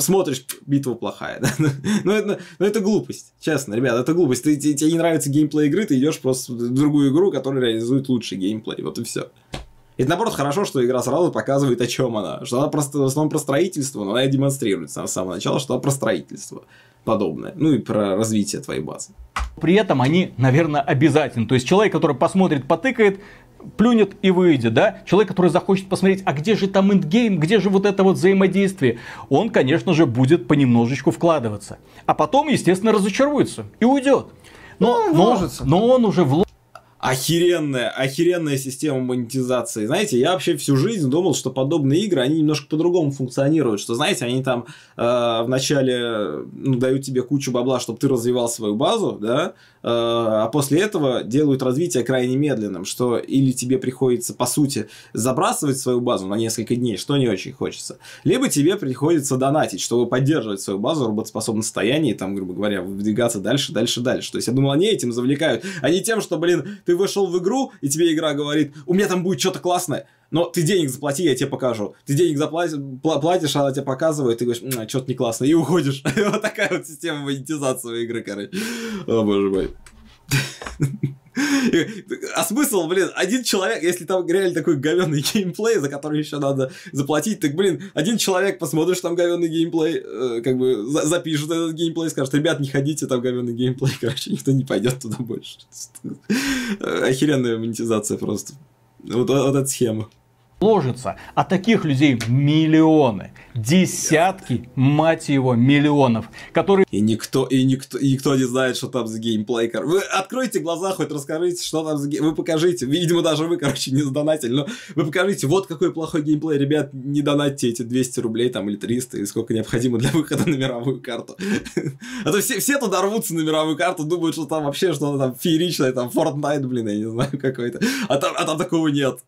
смотришь, битва плохая. Да? но, ну, это, но ну, это глупость, честно, ребят, это глупость. Ты, тебе не нравится геймплей игры, ты идешь просто в другую игру, которая реализует лучший геймплей. Вот и все. Это наоборот хорошо, что игра сразу показывает, о чем она. Что она просто, в основном про строительство, но она и демонстрируется с самого начала, что она про строительство подобное. Ну и про развитие твоей базы. При этом они, наверное, обязательны. То есть человек, который посмотрит, потыкает, плюнет и выйдет, да? Человек, который захочет посмотреть, а где же там эндгейм, где же вот это вот взаимодействие, он, конечно же, будет понемножечку вкладываться. А потом, естественно, разочаруется и уйдет. Но, ну, но, но он уже вложится охеренная, охеренная система монетизации. Знаете, я вообще всю жизнь думал, что подобные игры, они немножко по-другому функционируют. Что, знаете, они там э, вначале э, ну, дают тебе кучу бабла, чтобы ты развивал свою базу, да, Э, а после этого делают развитие крайне медленным, что или тебе приходится, по сути, забрасывать свою базу на несколько дней, что не очень хочется, либо тебе приходится донатить, чтобы поддерживать свою базу в работоспособном состоянии, там, грубо говоря, выдвигаться дальше, дальше, дальше. То есть, я думал, они этим завлекают, а не тем, что, блин, ты вышел в игру, и тебе игра говорит, у меня там будет что-то классное, но ты денег заплати, я тебе покажу. Ты денег заплатишь, платишь, а она тебе показывает, ты говоришь, а, что-то не классно, и уходишь. вот такая вот система монетизации в игры, короче. О, боже мой. А смысл, блин, один человек, если там реально такой говенный геймплей, за который еще надо заплатить, так, блин, один человек посмотришь там говенный геймплей, э, как бы за запишет этот геймплей, скажет, ребят, не ходите, там говенный геймплей, короче, никто не пойдет туда больше. Охеренная монетизация просто. Вот, вот эта схема ложится, А таких людей миллионы. Десятки, мать его, миллионов. Которые... И никто, и никто, и никто не знает, что там за геймплей. Вы откройте глаза, хоть расскажите, что там за геймплей. Вы покажите. Видимо, даже вы, короче, не задонатили. Но вы покажите, вот какой плохой геймплей. Ребят, не донатьте эти 200 рублей там или 300, и сколько необходимо для выхода на мировую карту. А то все, все туда рвутся на мировую карту, думают, что там вообще что-то там фееричное, там Fortnite, блин, я не знаю, какой-то. А там, а там такого нет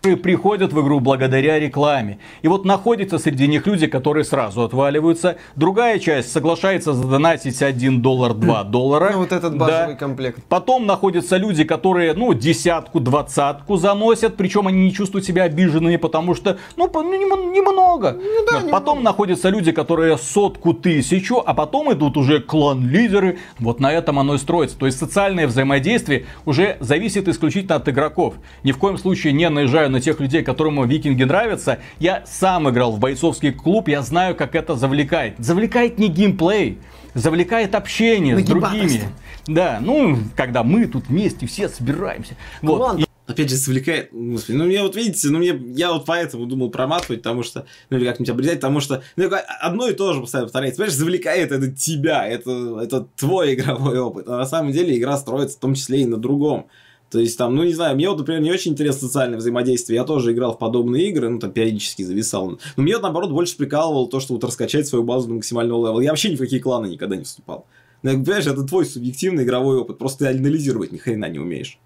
приходят в игру благодаря рекламе. И вот находятся среди них люди, которые сразу отваливаются. Другая часть соглашается задонатить 1 доллар, 2 хм. доллара. Ну, вот этот базовый да. комплект. Потом находятся люди, которые, ну, десятку, двадцатку заносят, причем они не чувствуют себя обиженными, потому что, ну, ну немного. Ну, да, Нет, потом находятся люди, которые сотку, тысячу, а потом идут уже клан-лидеры. Вот на этом оно и строится. То есть социальное взаимодействие уже зависит исключительно от игроков. Ни в коем случае не наезжая на тех людей, которым викинги нравятся. Я сам играл в бойцовский клуб, я знаю, как это завлекает. Завлекает не геймплей, завлекает общение Нагибатость. с другими. Да, ну, когда мы тут вместе все собираемся. Вот. Ладно. Опять же, завлекает... Господи, ну, мне вот, видите, ну, мне, я вот поэтому думал проматывать, потому что... Ну, или как-нибудь обрезать, потому что... Ну, одно и то же постоянно повторяется. Понимаешь, завлекает это тебя, это, это твой игровой опыт. А на самом деле игра строится в том числе и на другом. То есть, там, ну, не знаю, мне вот, например, не очень интересно социальное взаимодействие. Я тоже играл в подобные игры, ну, там, периодически зависал. Но мне, вот, наоборот, больше прикалывало то, что вот раскачать свою базу до максимального левела. Я вообще ни в какие кланы никогда не вступал. Но, ну, понимаешь, это твой субъективный игровой опыт. Просто ты анализировать ни хрена не умеешь.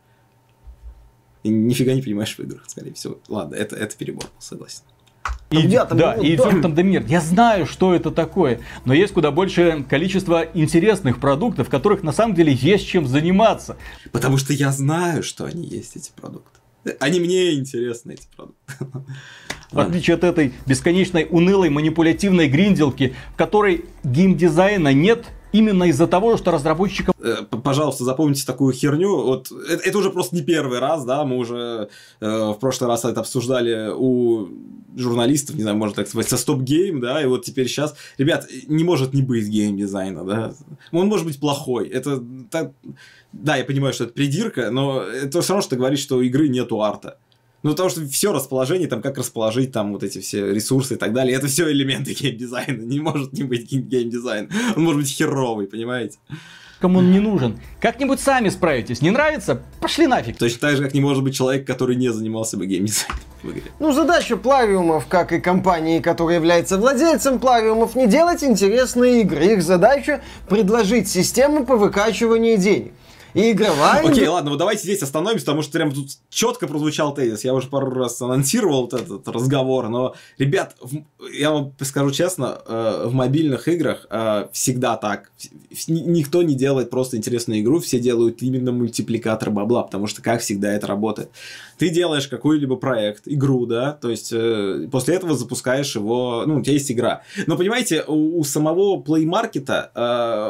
И нифига не понимаешь в играх, скорее всего. Ладно, это, это перебор, согласен и, да, там, да, и да. там доминирует. Я знаю, что это такое, но есть куда большее количество интересных продуктов, которых на самом деле есть чем заниматься. Потому что я знаю, что они есть, эти продукты. Они мне интересны, эти продукты. В отличие от этой бесконечной унылой манипулятивной гринделки, в которой геймдизайна нет, именно из-за того, что разработчикам... Э, пожалуйста, запомните такую херню. Вот э, это, уже просто не первый раз, да, мы уже э, в прошлый раз это обсуждали у журналистов, не знаю, можно так сказать, со стоп-гейм, да, и вот теперь сейчас, ребят, э, не может не быть геймдизайна, да, он может быть плохой, это, так... да, я понимаю, что это придирка, но это все равно, что ты говоришь, что у игры нету арта. Ну, потому что все расположение, там, как расположить там вот эти все ресурсы и так далее, это все элементы геймдизайна. Не может не быть геймдизайн. Он может быть херовый, понимаете? кому он не нужен. Как-нибудь сами справитесь. Не нравится? Пошли нафиг. Точно так же, как не может быть человек, который не занимался бы геймдизайном Ну, задача Плавиумов, как и компании, которая является владельцем Плавиумов, не делать интересные игры. Их задача — предложить систему по выкачиванию денег. И игровая... Окей, ладно, вот давайте здесь остановимся, потому что прям тут четко прозвучал тезис. Я уже пару раз анонсировал вот этот разговор, но, ребят, я вам скажу честно, э, в мобильных играх э, всегда так. Никто не делает просто интересную игру, все делают именно мультипликатор бабла, потому что как всегда это работает. Ты делаешь какой-либо проект, игру, да, то есть э, после этого запускаешь его, ну, у тебя есть игра. Но, понимаете, у, у самого Play Market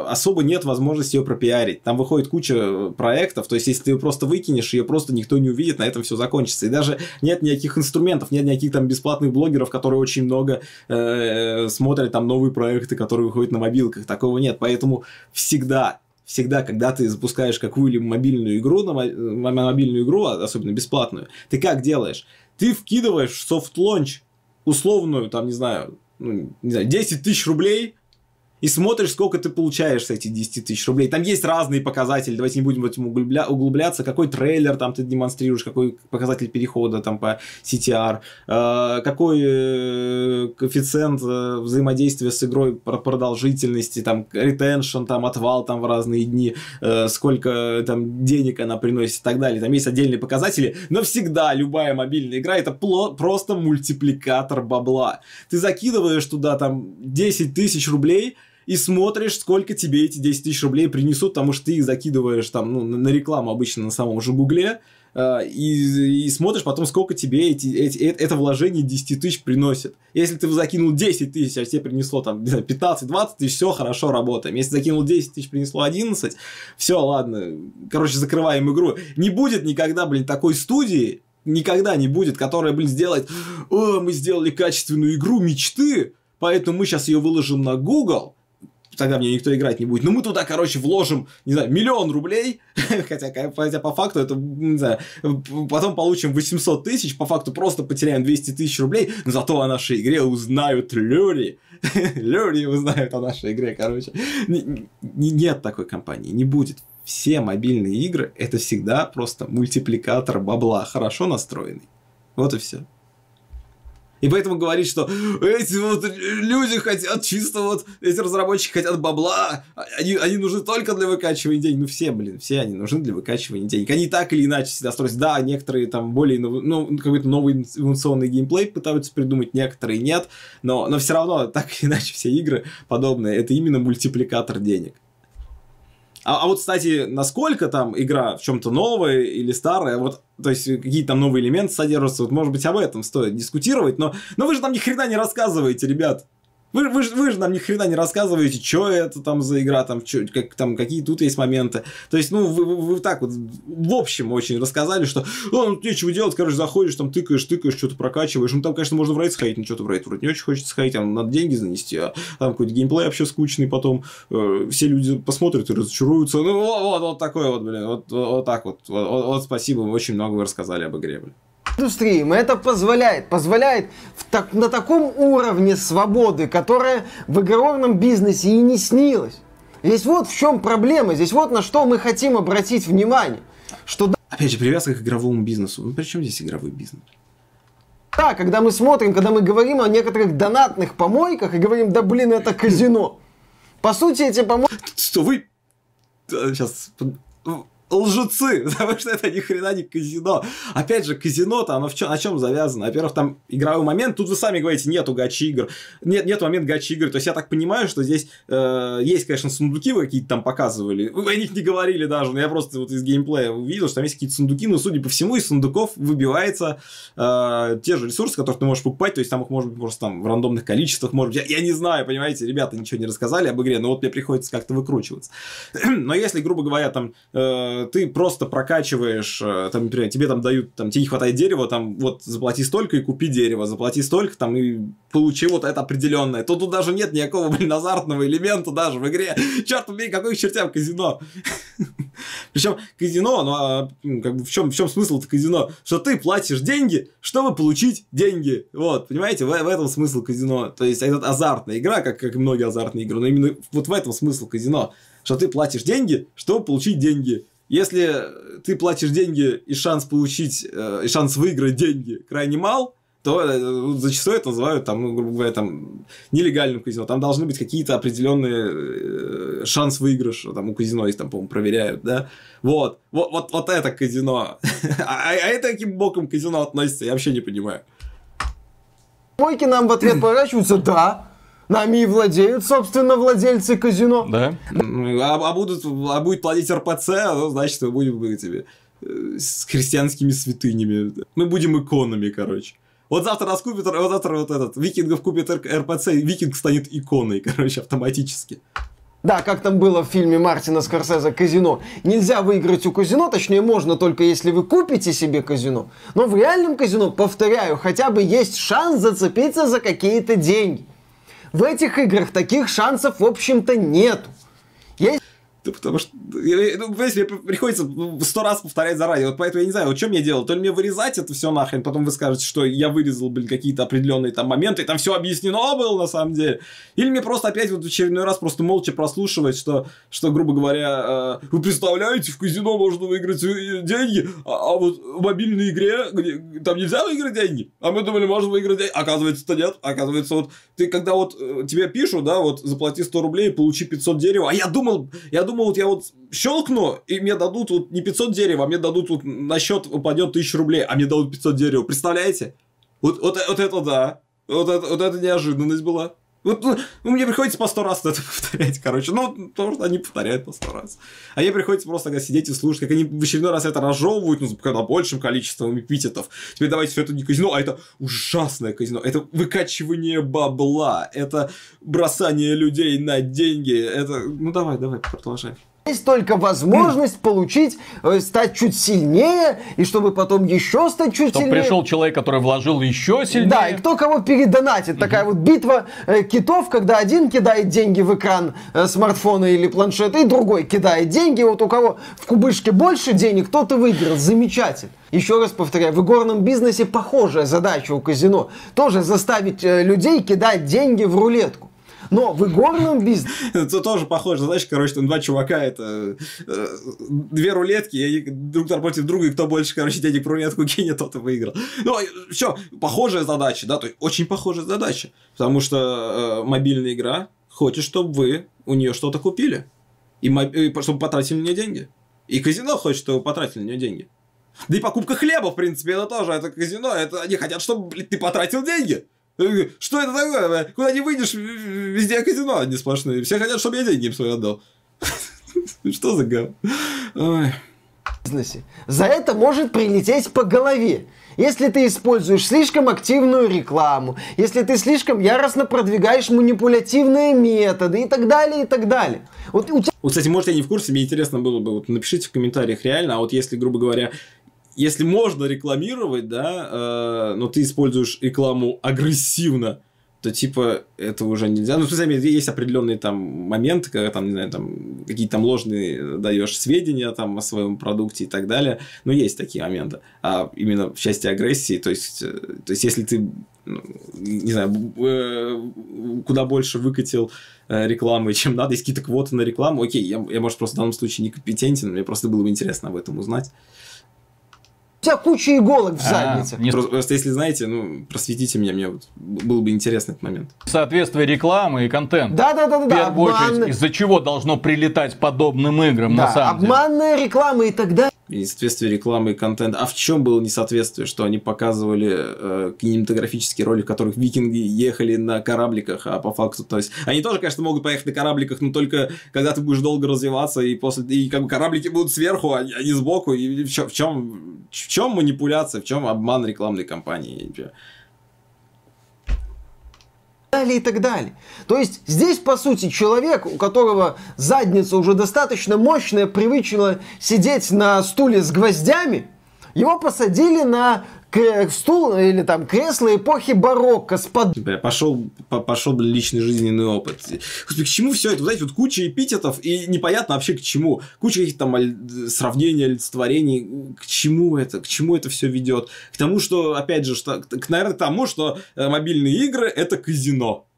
особо нет возможности ее пропиарить. Там выходит куча проектов. То есть, если ты ее просто выкинешь, ее просто никто не увидит, на этом все закончится. И даже нет никаких инструментов, нет никаких там бесплатных блогеров, которые очень много э, э, смотрят там новые проекты, которые выходят на мобилках. Такого нет. Поэтому всегда всегда, когда ты запускаешь какую-либо мобильную игру, на э, мобильную игру, а, особенно бесплатную, ты как делаешь? Ты вкидываешь в софт-лонч условную, там, не знаю, ну, не знаю, 10 тысяч рублей, и смотришь, сколько ты получаешь с этих 10 тысяч рублей. Там есть разные показатели, давайте не будем в этом углубля- углубляться, какой трейлер там ты демонстрируешь, какой показатель перехода там по CTR, э, какой э, коэффициент э, взаимодействия с игрой про продолжительности, там, ретеншн, там, отвал там в разные дни, э, сколько э, там денег она приносит и так далее. Там есть отдельные показатели, но всегда любая мобильная игра это просто мультипликатор бабла. Ты закидываешь туда там 10 тысяч рублей, и смотришь, сколько тебе эти 10 тысяч рублей принесут, потому что ты их закидываешь там, ну, на рекламу обычно на самом же Гугле, э, и, и смотришь потом, сколько тебе эти, эти, э, это вложение 10 тысяч приносит. Если ты закинул 10 тысяч, а тебе принесло там 15-20 тысяч, все, хорошо, работаем. Если закинул 10 тысяч, принесло 11, все, ладно, короче, закрываем игру. Не будет никогда, блин, такой студии, никогда не будет, которая, блин, сделает, о, мы сделали качественную игру мечты, поэтому мы сейчас ее выложим на Google, тогда мне никто играть не будет. Но ну, мы туда, короче, вложим, не знаю, миллион рублей, хотя, хотя по факту это, не знаю, потом получим 800 тысяч, по факту просто потеряем 200 тысяч рублей, но зато о нашей игре узнают люди. люди узнают о нашей игре, короче. Нет такой компании, не будет все мобильные игры это всегда просто мультипликатор бабла, хорошо настроенный. Вот и все. И поэтому говорить, что эти вот люди хотят чисто вот, эти разработчики хотят бабла, они, они нужны только для выкачивания денег. Ну все, блин, все они нужны для выкачивания денег. Они так или иначе всегда строятся. Да, некоторые там более, ну, какой-то новый инновационный геймплей пытаются придумать, некоторые нет, но, но все равно так или иначе все игры подобные, это именно мультипликатор денег. А, а вот, кстати, насколько там игра в чем-то новая или старая, вот то есть э, какие-то там новые элементы содержатся. Вот, может быть, об этом стоит дискутировать, но, но вы же там ни хрена не рассказываете, ребят. Вы, вы, вы же нам ни хрена не рассказываете, что это там за игра, там, чё, как, там какие тут есть моменты. То есть, ну, вы, вы, вы так вот в общем очень рассказали, что ну, нечего делать, короче, заходишь, там тыкаешь, тыкаешь, что-то прокачиваешь. Ну, там, конечно, можно в рейд сходить, но что-то в рейд вроде не очень хочется сходить, там надо деньги занести, а там какой-то геймплей вообще скучный потом. Э, все люди посмотрят и разочаруются. Ну, вот, вот, вот такое вот, блин, вот, вот так вот. Вот, вот спасибо, вы очень много вы рассказали об игре, блин индустрии. Им это позволяет. Позволяет в так, на таком уровне свободы, которая в игровом бизнесе и не снилась. Здесь вот в чем проблема, здесь вот на что мы хотим обратить внимание. Что... Опять же, привязка к игровому бизнесу. Ну, при чем здесь игровой бизнес? Да, когда мы смотрим, когда мы говорим о некоторых донатных помойках и говорим, да блин, это казино. По сути, эти помойки... Что вы... Сейчас... Э, лжецы, потому что это ни хрена не казино. Опять же, казино-то, оно в чё, на чем завязано? Во-первых, там игровой момент, тут вы сами говорите, нету гачи игр, нет, нет момент гачи игр, то есть я так понимаю, что здесь э, есть, конечно, сундуки вы какие-то там показывали, вы о них не говорили даже, но я просто вот из геймплея увидел, что там есть какие-то сундуки, но, судя по всему, из сундуков выбивается э, те же ресурсы, которые ты можешь покупать, то есть там их может быть просто там в рандомных количествах, может быть, я, я не знаю, понимаете, ребята ничего не рассказали об игре, но вот мне приходится как-то выкручиваться. но если, грубо говоря, там э, Э, ты просто прокачиваешь, э, там, например, тебе там дают, там, тебе не хватает дерева, там, вот, заплати столько и купи дерево, заплати столько, там, и получи вот это определенное. То тут даже нет никакого, блин, азартного элемента даже в игре. Черт побери, какой к чертям казино? Причем казино, ну, а, как бы, в чем, в чем смысл это казино? Что ты платишь деньги, чтобы получить деньги. Вот, понимаете, в, в этом смысл казино. То есть, это азартная игра, как, как и многие азартные игры, но именно вот в этом смысл казино. Что ты платишь деньги, чтобы получить деньги. Если ты платишь деньги и шанс получить, э, и шанс выиграть деньги крайне мал, то э, зачастую это называют, там, ну, грубо говоря, там, нелегальным казино. Там должны быть какие-то определенные э, шанс выигрыша. Там у казино есть, там, по-моему, проверяют, да? Вот. Вот, вот, вот это казино. А, а, а это каким боком казино относится? Я вообще не понимаю. Мойки нам в ответ поворачиваются, да. Нами и владеют, собственно, владельцы казино. Да. А, а, будут, а будет платить РПЦ, а, ну, значит, мы будем этими, с христианскими святынями. Мы будем иконами, короче. Вот завтра нас купит, вот завтра вот этот, викингов купит РПЦ, и викинг станет иконой, короче, автоматически. Да, как там было в фильме Мартина Скорсезе «Казино». Нельзя выиграть у казино, точнее можно только если вы купите себе казино. Но в реальном казино, повторяю, хотя бы есть шанс зацепиться за какие-то деньги. В этих играх таких шансов, в общем-то, нету. Да потому что, ну, понимаете, мне приходится ну, сто раз повторять заранее, вот поэтому я не знаю, вот что мне делать, то ли мне вырезать это все нахрен, потом вы скажете, что я вырезал, блин, какие-то определенные там моменты, и там все объяснено было на самом деле, или мне просто опять вот в очередной раз просто молча прослушивать, что, что грубо говоря, э, вы представляете, в казино можно выиграть э, деньги, а, а вот в мобильной игре где, там нельзя выиграть деньги, а мы думали, можно выиграть деньги, оказывается-то нет, оказывается, вот ты когда вот э, тебе пишут, да, вот заплати 100 рублей, получи 500 дерева, а я думал, я думал, думал, вот я вот щелкну, и мне дадут вот не 500 дерева, а мне дадут вот на счет упадет 1000 рублей, а мне дадут 500 дерева. Представляете? Вот, вот, вот это да. Вот это, вот это неожиданность была. Вот ну, ну, мне приходится по сто раз это повторять, короче. Ну, потому что они повторяют по сто раз. А мне приходится просто тогда сидеть и слушать, как они в очередной раз это разжевывают, ну, когда большим количеством эпитетов. Теперь давайте все это не казино, а это ужасное казино. Это выкачивание бабла, это бросание людей на деньги. Это... Ну, давай, давай, продолжай. Есть только возможность получить, э, стать чуть сильнее, и чтобы потом еще стать чуть Чтобы сильнее. пришел человек, который вложил еще сильнее. Да, и кто кого передонатит. Такая вот битва э, китов, когда один кидает деньги в экран э, смартфона или планшета, и другой кидает деньги. Вот у кого в кубышке больше денег, тот и выиграл. Замечательно. Еще раз повторяю, в игорном бизнесе похожая задача у казино. Тоже заставить людей кидать деньги в рулетку. Но в игорном бизнесе... Это тоже похоже, знаешь, короче, там два чувака, это э, две рулетки, и друг против друга, и кто больше, короче, денег в рулетку кинет, тот и выиграл. Ну, а, все, похожая задача, да, то есть очень похожая задача, потому что э, мобильная игра хочет, чтобы вы у нее что-то купили, и, чтобы потратили на нее деньги. И казино хочет, чтобы вы потратили на нее деньги. Да и покупка хлеба, в принципе, это тоже, это казино, это они хотят, чтобы ты потратил деньги. Что это такое? Куда не выйдешь, везде казино одни сплошные. Все хотят, чтобы я деньги им свои отдал. Что за гам? За это может прилететь по голове. Если ты используешь слишком активную рекламу, если ты слишком яростно продвигаешь манипулятивные методы и так далее, и так далее. Вот, у тебя... вот, кстати, может, я не в курсе, мне интересно было бы, вот напишите в комментариях реально, а вот если, грубо говоря, если можно рекламировать, да, э, но ты используешь рекламу агрессивно, то типа это уже нельзя. Ну, в смысле, есть определенные там моменты, когда там, не знаю, там какие-то там ложные даешь сведения там о своем продукте и так далее. Но есть такие моменты. А именно в части агрессии, то есть, э, то есть если ты ну, не знаю, э, куда больше выкатил э, рекламы, чем надо, есть какие-то квоты на рекламу, окей, я, я может, просто в данном случае некомпетентен, мне просто было бы интересно об этом узнать. У тебя куча иголок в а, заднице. А, не... Просто если знаете, ну, просветите меня, мне вот был бы интересный этот момент. Соответствие рекламы и контента. Да, да, да, да. В первую обман... очередь, из-за чего должно прилетать подобным играм да, на самом обманная деле. Обманная реклама и тогда и несоответствие рекламы и контента. А в чем было несоответствие, что они показывали э, кинематографические роли, в которых викинги ехали на корабликах, а по факту, то есть, они тоже, конечно, могут поехать на корабликах, но только когда ты будешь долго развиваться, и после, и как бы кораблики будут сверху, а, а не сбоку, и в чем, в чем, в чем манипуляция, в чем обман рекламной кампании, я не понимаю далее и так далее. То есть здесь, по сути, человек, у которого задница уже достаточно мощная, привычно сидеть на стуле с гвоздями, его посадили на к, стул или там кресло эпохи барокко с под... Бля, типа, пошел, по, пошел личный жизненный опыт. Господи, к чему все это? Вот, знаете, вот куча эпитетов, и непонятно вообще к чему. Куча каких-то там оль... сравнений, олицетворений. К чему это? К чему это все ведет? К тому, что, опять же, что, к, наверное, к тому, что э, мобильные игры — это казино.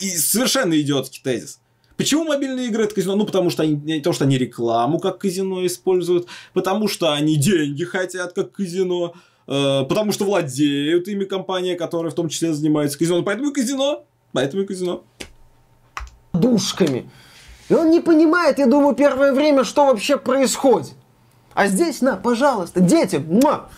И совершенно идиотский тезис. Почему мобильные игры это казино? Ну, потому что они, не то что они рекламу как казино используют, потому что они деньги хотят как казино, э, потому что владеют ими компания, которая в том числе занимается казино. Поэтому и казино. Поэтому и казино. Душками. И он не понимает, я думаю, первое время, что вообще происходит. А здесь, на, пожалуйста, дети, муа.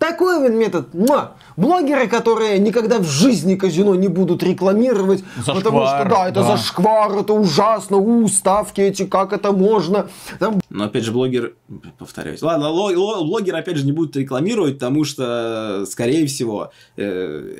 Такой вот метод, муа. Блогеры, которые никогда в жизни казино не будут рекламировать, зашквар, потому что да, это да. зашквар, это ужасно, у, ставки эти, как это можно. Там... Но опять же, блогер, повторяюсь, ладно, блогер опять же не будут рекламировать, потому что, скорее всего, э,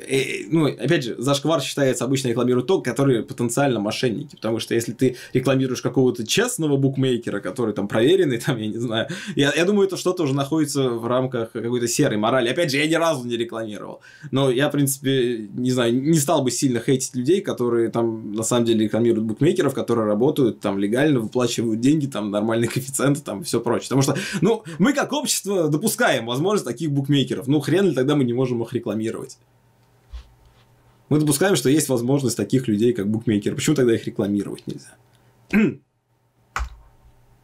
э, ну, опять же, зашквар считается обычно рекламируют то, которые потенциально мошенники, потому что если ты рекламируешь какого-то честного букмекера, который там проверенный, там, я не знаю, я, я думаю, это что-то уже находится в рамках какой-то серой морали. Опять же, я ни разу не рекламирую рекламировал. Но я, в принципе, не знаю, не стал бы сильно хейтить людей, которые там на самом деле рекламируют букмекеров, которые работают там легально, выплачивают деньги, там нормальные коэффициенты, там все прочее. Потому что, ну, мы как общество допускаем возможность таких букмекеров. Ну, хрен ли тогда мы не можем их рекламировать? Мы допускаем, что есть возможность таких людей, как букмекеры. Почему тогда их рекламировать нельзя?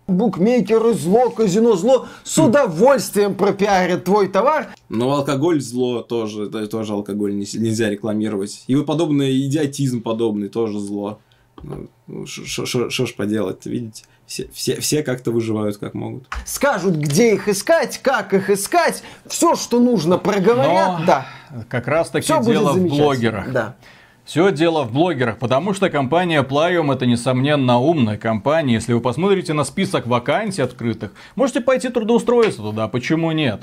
букмекеры зло, казино зло, с хм. удовольствием пропиарят твой товар. Но алкоголь зло тоже, тоже алкоголь нельзя рекламировать. И вот подобный идиотизм подобный тоже зло. Что ну, ну, ж поделать, видите? Все, все, все как-то выживают как могут. Скажут, где их искать, как их искать, все, что нужно, проговорят, Но да. Как раз таки все дело в блогерах. Да. Все дело в блогерах, потому что компания Playum это несомненно умная компания. Если вы посмотрите на список вакансий открытых, можете пойти трудоустроиться туда, почему нет?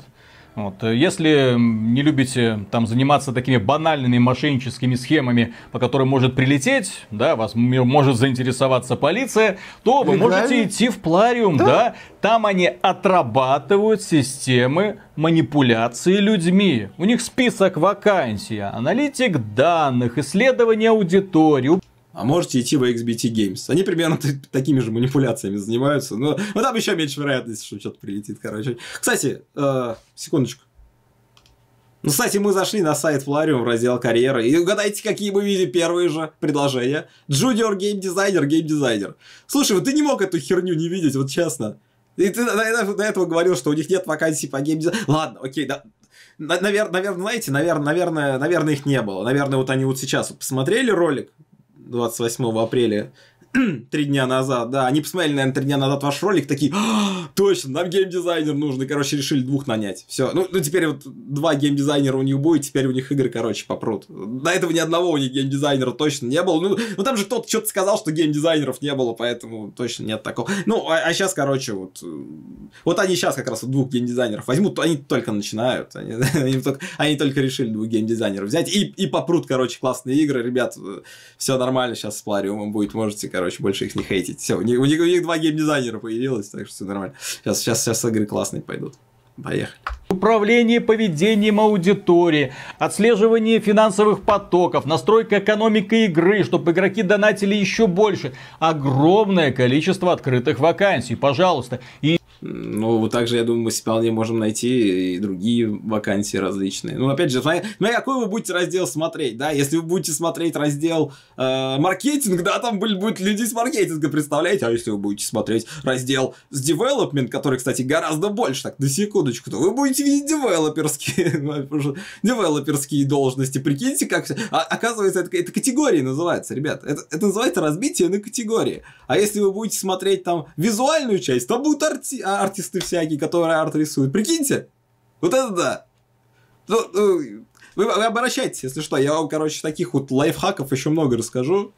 Вот. Если не любите там заниматься такими банальными мошенническими схемами, по которым может прилететь, да, вас может заинтересоваться полиция, то вы можете идти в Плариум, да. да, там они отрабатывают системы манипуляции людьми. У них список вакансий, аналитик данных, исследование аудитории, а можете идти в XBT Games. Они примерно такими же манипуляциями занимаются, но, но там еще меньше вероятности, что что-то прилетит, короче. Кстати, э, секундочку. Ну, кстати, мы зашли на сайт Flarium в раздел карьеры. И угадайте, какие мы видели первые же предложения. Junior геймдизайнер, геймдизайнер. Слушай, вот ты не мог эту херню не видеть, вот честно. И ты до, до этого говорил, что у них нет вакансий по геймдизайну. Ладно, окей, да, Навер, наверное, знаете, наверное, наверное, наверное, их не было. Наверное, вот они вот сейчас посмотрели ролик, 28 апреля три дня назад, да, они посмотрели, наверное, три дня назад ваш ролик, такие, «А, точно, нам геймдизайнер нужен, и, короче, решили двух нанять. Все, ну, ну, теперь вот два геймдизайнера у них будет, теперь у них игры, короче, попрут. До этого ни одного у них геймдизайнера точно не было, ну, ну там же кто-то что-то сказал, что геймдизайнеров не было, поэтому точно нет такого. Ну, а, а сейчас, короче, вот, э, вот они сейчас как раз вот двух геймдизайнеров возьмут, они только начинают, они, они, только, они только решили двух геймдизайнеров взять, и, и попрут, короче, классные игры, ребят, э, все нормально, сейчас с Плариумом будет, можете, короче, короче, больше их не хейтить. Все, у них, у них, у них два геймдизайнера появилось, так что все нормально. Сейчас, сейчас, сейчас игры классные пойдут. Поехали. Управление поведением аудитории, отслеживание финансовых потоков, настройка экономики игры, чтобы игроки донатили еще больше. Огромное количество открытых вакансий, пожалуйста. И ну, вот также, я думаю, мы вполне можем найти и другие вакансии различные. Ну, опять же, на ну, какой вы будете раздел смотреть, да? Если вы будете смотреть раздел э, маркетинг, да, там будет, будет люди с маркетинга, представляете? А если вы будете смотреть раздел с development, который, кстати, гораздо больше, так, на секундочку, то вы будете видеть девелоперские, ну, девелоперские должности. Прикиньте, как... А, оказывается, это, это категории называется, ребят. Это, это называется разбитие на категории. А если вы будете смотреть там визуальную часть, то будут арти а, артисты всякие, которые арт рисуют. Прикиньте, вот это да. Ну, ну, вы, вы обращайтесь, если что. Я вам, короче, таких вот лайфхаков еще много расскажу.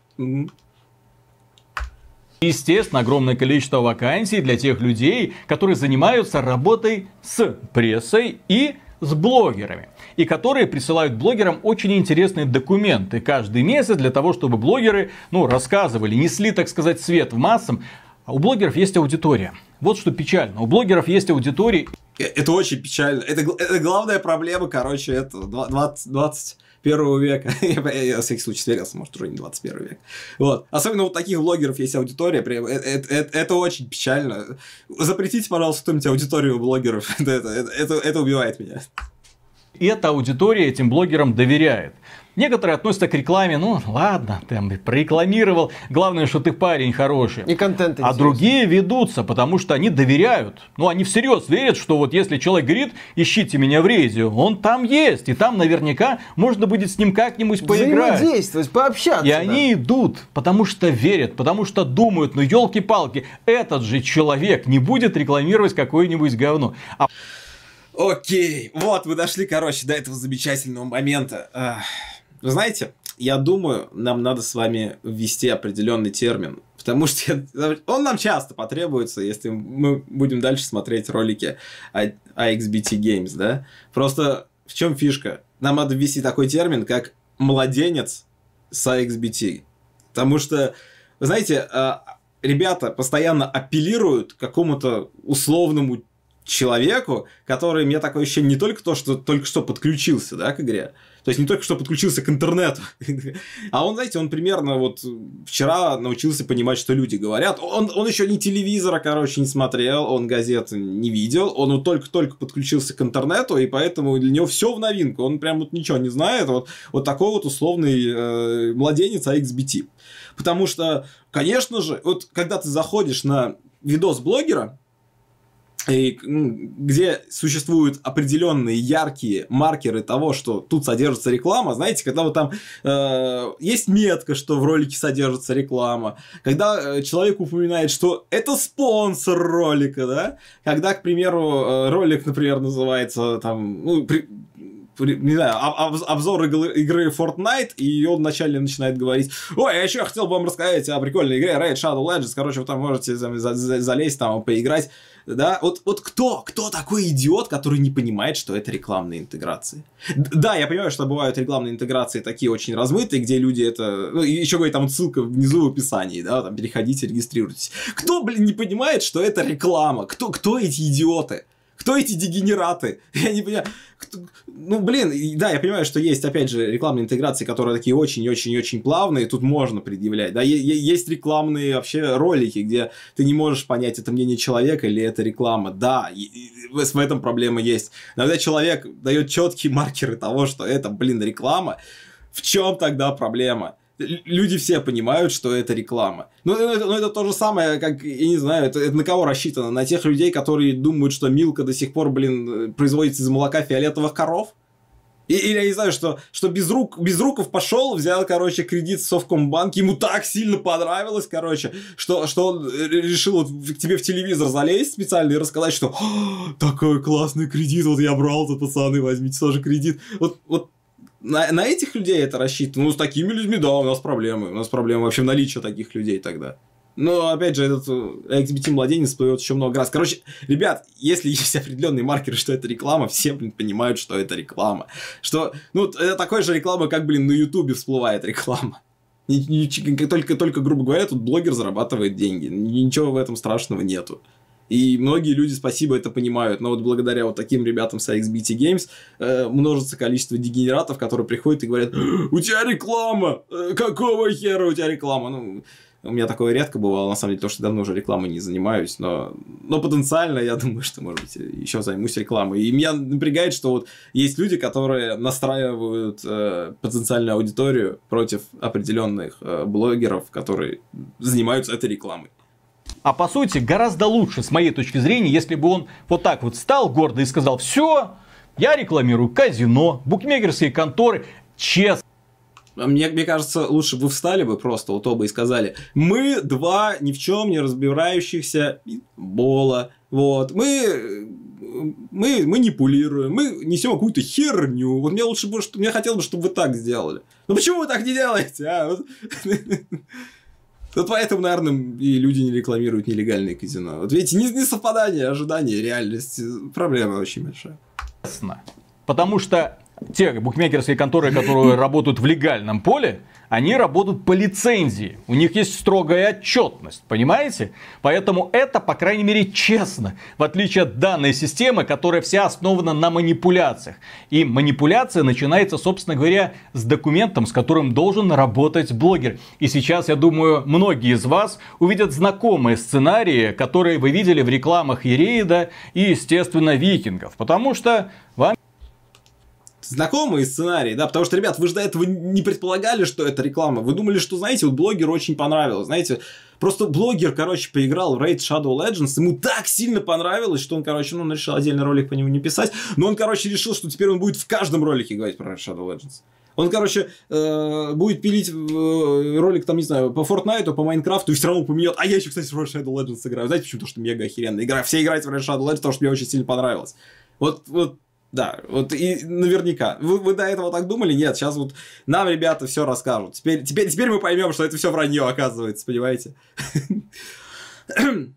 Естественно, огромное количество вакансий для тех людей, которые занимаются работой с прессой и с блогерами и которые присылают блогерам очень интересные документы каждый месяц для того, чтобы блогеры ну, рассказывали, несли, так сказать, свет в массам а у блогеров есть аудитория. Вот что печально. У блогеров есть аудитория. Э, это очень печально. Это, это главная проблема, короче, это 20, 21 века. я, я, на всякий случай сверился, может, уже не 21 век. Вот. Особенно у таких блогеров есть аудитория. Прям, э, э, это, это, это очень печально. Запретите, пожалуйста, кто-нибудь аудиторию блогеров. это, это, это, это убивает меня. Эта аудитория этим блогерам доверяет. Некоторые относятся к рекламе, ну ладно, ты прорекламировал, главное, что ты парень хороший. И контент а интересный. А другие ведутся, потому что они доверяют. Ну они всерьез верят, что вот если человек говорит, ищите меня в рейзе, он там есть, и там наверняка можно будет с ним как-нибудь поиграть. Взаимодействовать, пообщаться. И да. они идут, потому что верят, потому что думают, ну елки-палки, этот же человек не будет рекламировать какое-нибудь говно. А... Окей, вот, вы дошли, короче, до этого замечательного момента. Ах. Вы знаете, я думаю, нам надо с вами ввести определенный термин, потому что он нам часто потребуется, если мы будем дальше смотреть ролики IXBT Games, да? Просто в чем фишка? Нам надо ввести такой термин, как младенец с IXBT. Потому что, вы знаете, а, ребята постоянно апеллируют к какому-то условному человеку, который, мне такое ощущение, не только то, что только что подключился, да, к игре, то есть не только что подключился к интернету, а он, знаете, он примерно вот вчера научился понимать, что люди говорят. Он, он еще не телевизора, короче, не смотрел, он газет не видел, он вот только-только подключился к интернету, и поэтому для него все в новинку, он прям вот ничего не знает. Вот, вот такой вот условный э, младенец AXBT. А Потому что, конечно же, вот когда ты заходишь на видос блогера, и, где существуют определенные яркие маркеры того, что тут содержится реклама, знаете, когда вот там э, есть метка, что в ролике содержится реклама, когда э, человек упоминает, что это спонсор ролика, да, когда, к примеру, э, ролик, например, называется там, ну, при, не знаю, обзор игры Fortnite, и он вначале начинает говорить, ой, а я еще хотел бы вам рассказать о прикольной игре Raid Shadow Legends, короче, вы там можете залезть, там, поиграть, да, вот, вот кто, кто такой идиот, который не понимает, что это рекламные интеграции? Да, я понимаю, что бывают рекламные интеграции такие очень размытые, где люди это, ну, еще говорит, там ссылка внизу в описании, да, там, переходите, регистрируйтесь. Кто, блин, не понимает, что это реклама? Кто, кто эти идиоты? Кто эти дегенераты? Я не понимаю. Кто... Ну, блин, да, я понимаю, что есть, опять же, рекламные интеграции, которые такие очень-очень-очень плавные, тут можно предъявлять. Да, есть рекламные вообще ролики, где ты не можешь понять, это мнение человека или это реклама. Да, в этом проблема есть. Но когда человек дает четкие маркеры того, что это, блин, реклама, в чем тогда проблема? люди все понимают, что это реклама. Ну, ну это, ну, это то же самое, как, я не знаю, это, это на кого рассчитано? На тех людей, которые думают, что Милка до сих пор, блин, э, производится из молока фиолетовых коров? И, или я не знаю, что, что без, рук, без руков пошел, взял, короче, кредит в Совкомбанк, ему так сильно понравилось, короче, что, что он э, решил вот к тебе в телевизор залезть специально и рассказать, что такой классный кредит, вот я брал тут, пацаны, возьмите тоже кредит. Вот, вот на, на этих людей это рассчитано. Ну, с такими людьми, да, у нас проблемы. У нас проблемы вообще в таких людей тогда. Но, опять же, этот LGBT-младенец э, всплывет еще много раз. Короче, ребят, если есть определенные маркеры, что это реклама, все, блин, понимают, что это реклама. Что, ну, это такой же реклама, как, блин, на Ютубе всплывает реклама. Только, только, грубо говоря, тут блогер зарабатывает деньги. Ничего в этом страшного нету. И многие люди, спасибо, это понимают. Но вот благодаря вот таким ребятам с XBT Games э, множится количество дегенератов, которые приходят и говорят, «Э, у тебя реклама! Э, какого хера у тебя реклама? Ну, у меня такое редко бывало, на самом деле, то, что давно уже рекламой не занимаюсь, но, но потенциально я думаю, что, может быть, еще займусь рекламой. И меня напрягает, что вот есть люди, которые настраивают э, потенциальную аудиторию против определенных э, блогеров, которые занимаются этой рекламой. А по сути, гораздо лучше, с моей точки зрения, если бы он вот так вот стал гордо и сказал, все, я рекламирую казино, букмекерские конторы, честно. А мне, мне кажется, лучше бы вы встали бы просто вот оба и сказали, мы два ни в чем не разбирающихся бола, вот, мы мы манипулируем, мы несем какую-то херню. Вот мне лучше бы, что, мне хотелось бы, чтобы вы так сделали. Ну почему вы так не делаете, а? Вот ну, поэтому, наверное, и люди не рекламируют нелегальные казино. Вот видите, не, не совпадание а ожидания, реальности. Проблема очень большая. Потому что те букмекерские конторы, которые работают в легальном поле, они работают по лицензии. У них есть строгая отчетность, понимаете? Поэтому это, по крайней мере, честно. В отличие от данной системы, которая вся основана на манипуляциях. И манипуляция начинается, собственно говоря, с документом, с которым должен работать блогер. И сейчас, я думаю, многие из вас увидят знакомые сценарии, которые вы видели в рекламах Иреида и, естественно, викингов. Потому что вам знакомые сценарии, да, потому что, ребят, вы же до этого не предполагали, что это реклама. Вы думали, что, знаете, вот блогер очень понравилось, знаете, Просто блогер, короче, поиграл в Raid Shadow Legends, ему так сильно понравилось, что он, короче, ну, он решил отдельный ролик по нему не писать, но он, короче, решил, что теперь он будет в каждом ролике говорить про Raid Shadow Legends. Он, короче, э, будет пилить э, ролик, там, не знаю, по Fortnite, по Майнкрафту, и все равно поменяет, А я еще, кстати, в Raid Shadow Legends играю. Знаете почему? Потому что мега охеренная игра. Все играют в Raid Shadow Legends, потому что мне очень сильно понравилось. Вот, вот да, вот и наверняка. Вы, вы до этого так думали? Нет, сейчас вот нам ребята все расскажут. Теперь, теперь, теперь мы поймем, что это все вранье оказывается, понимаете?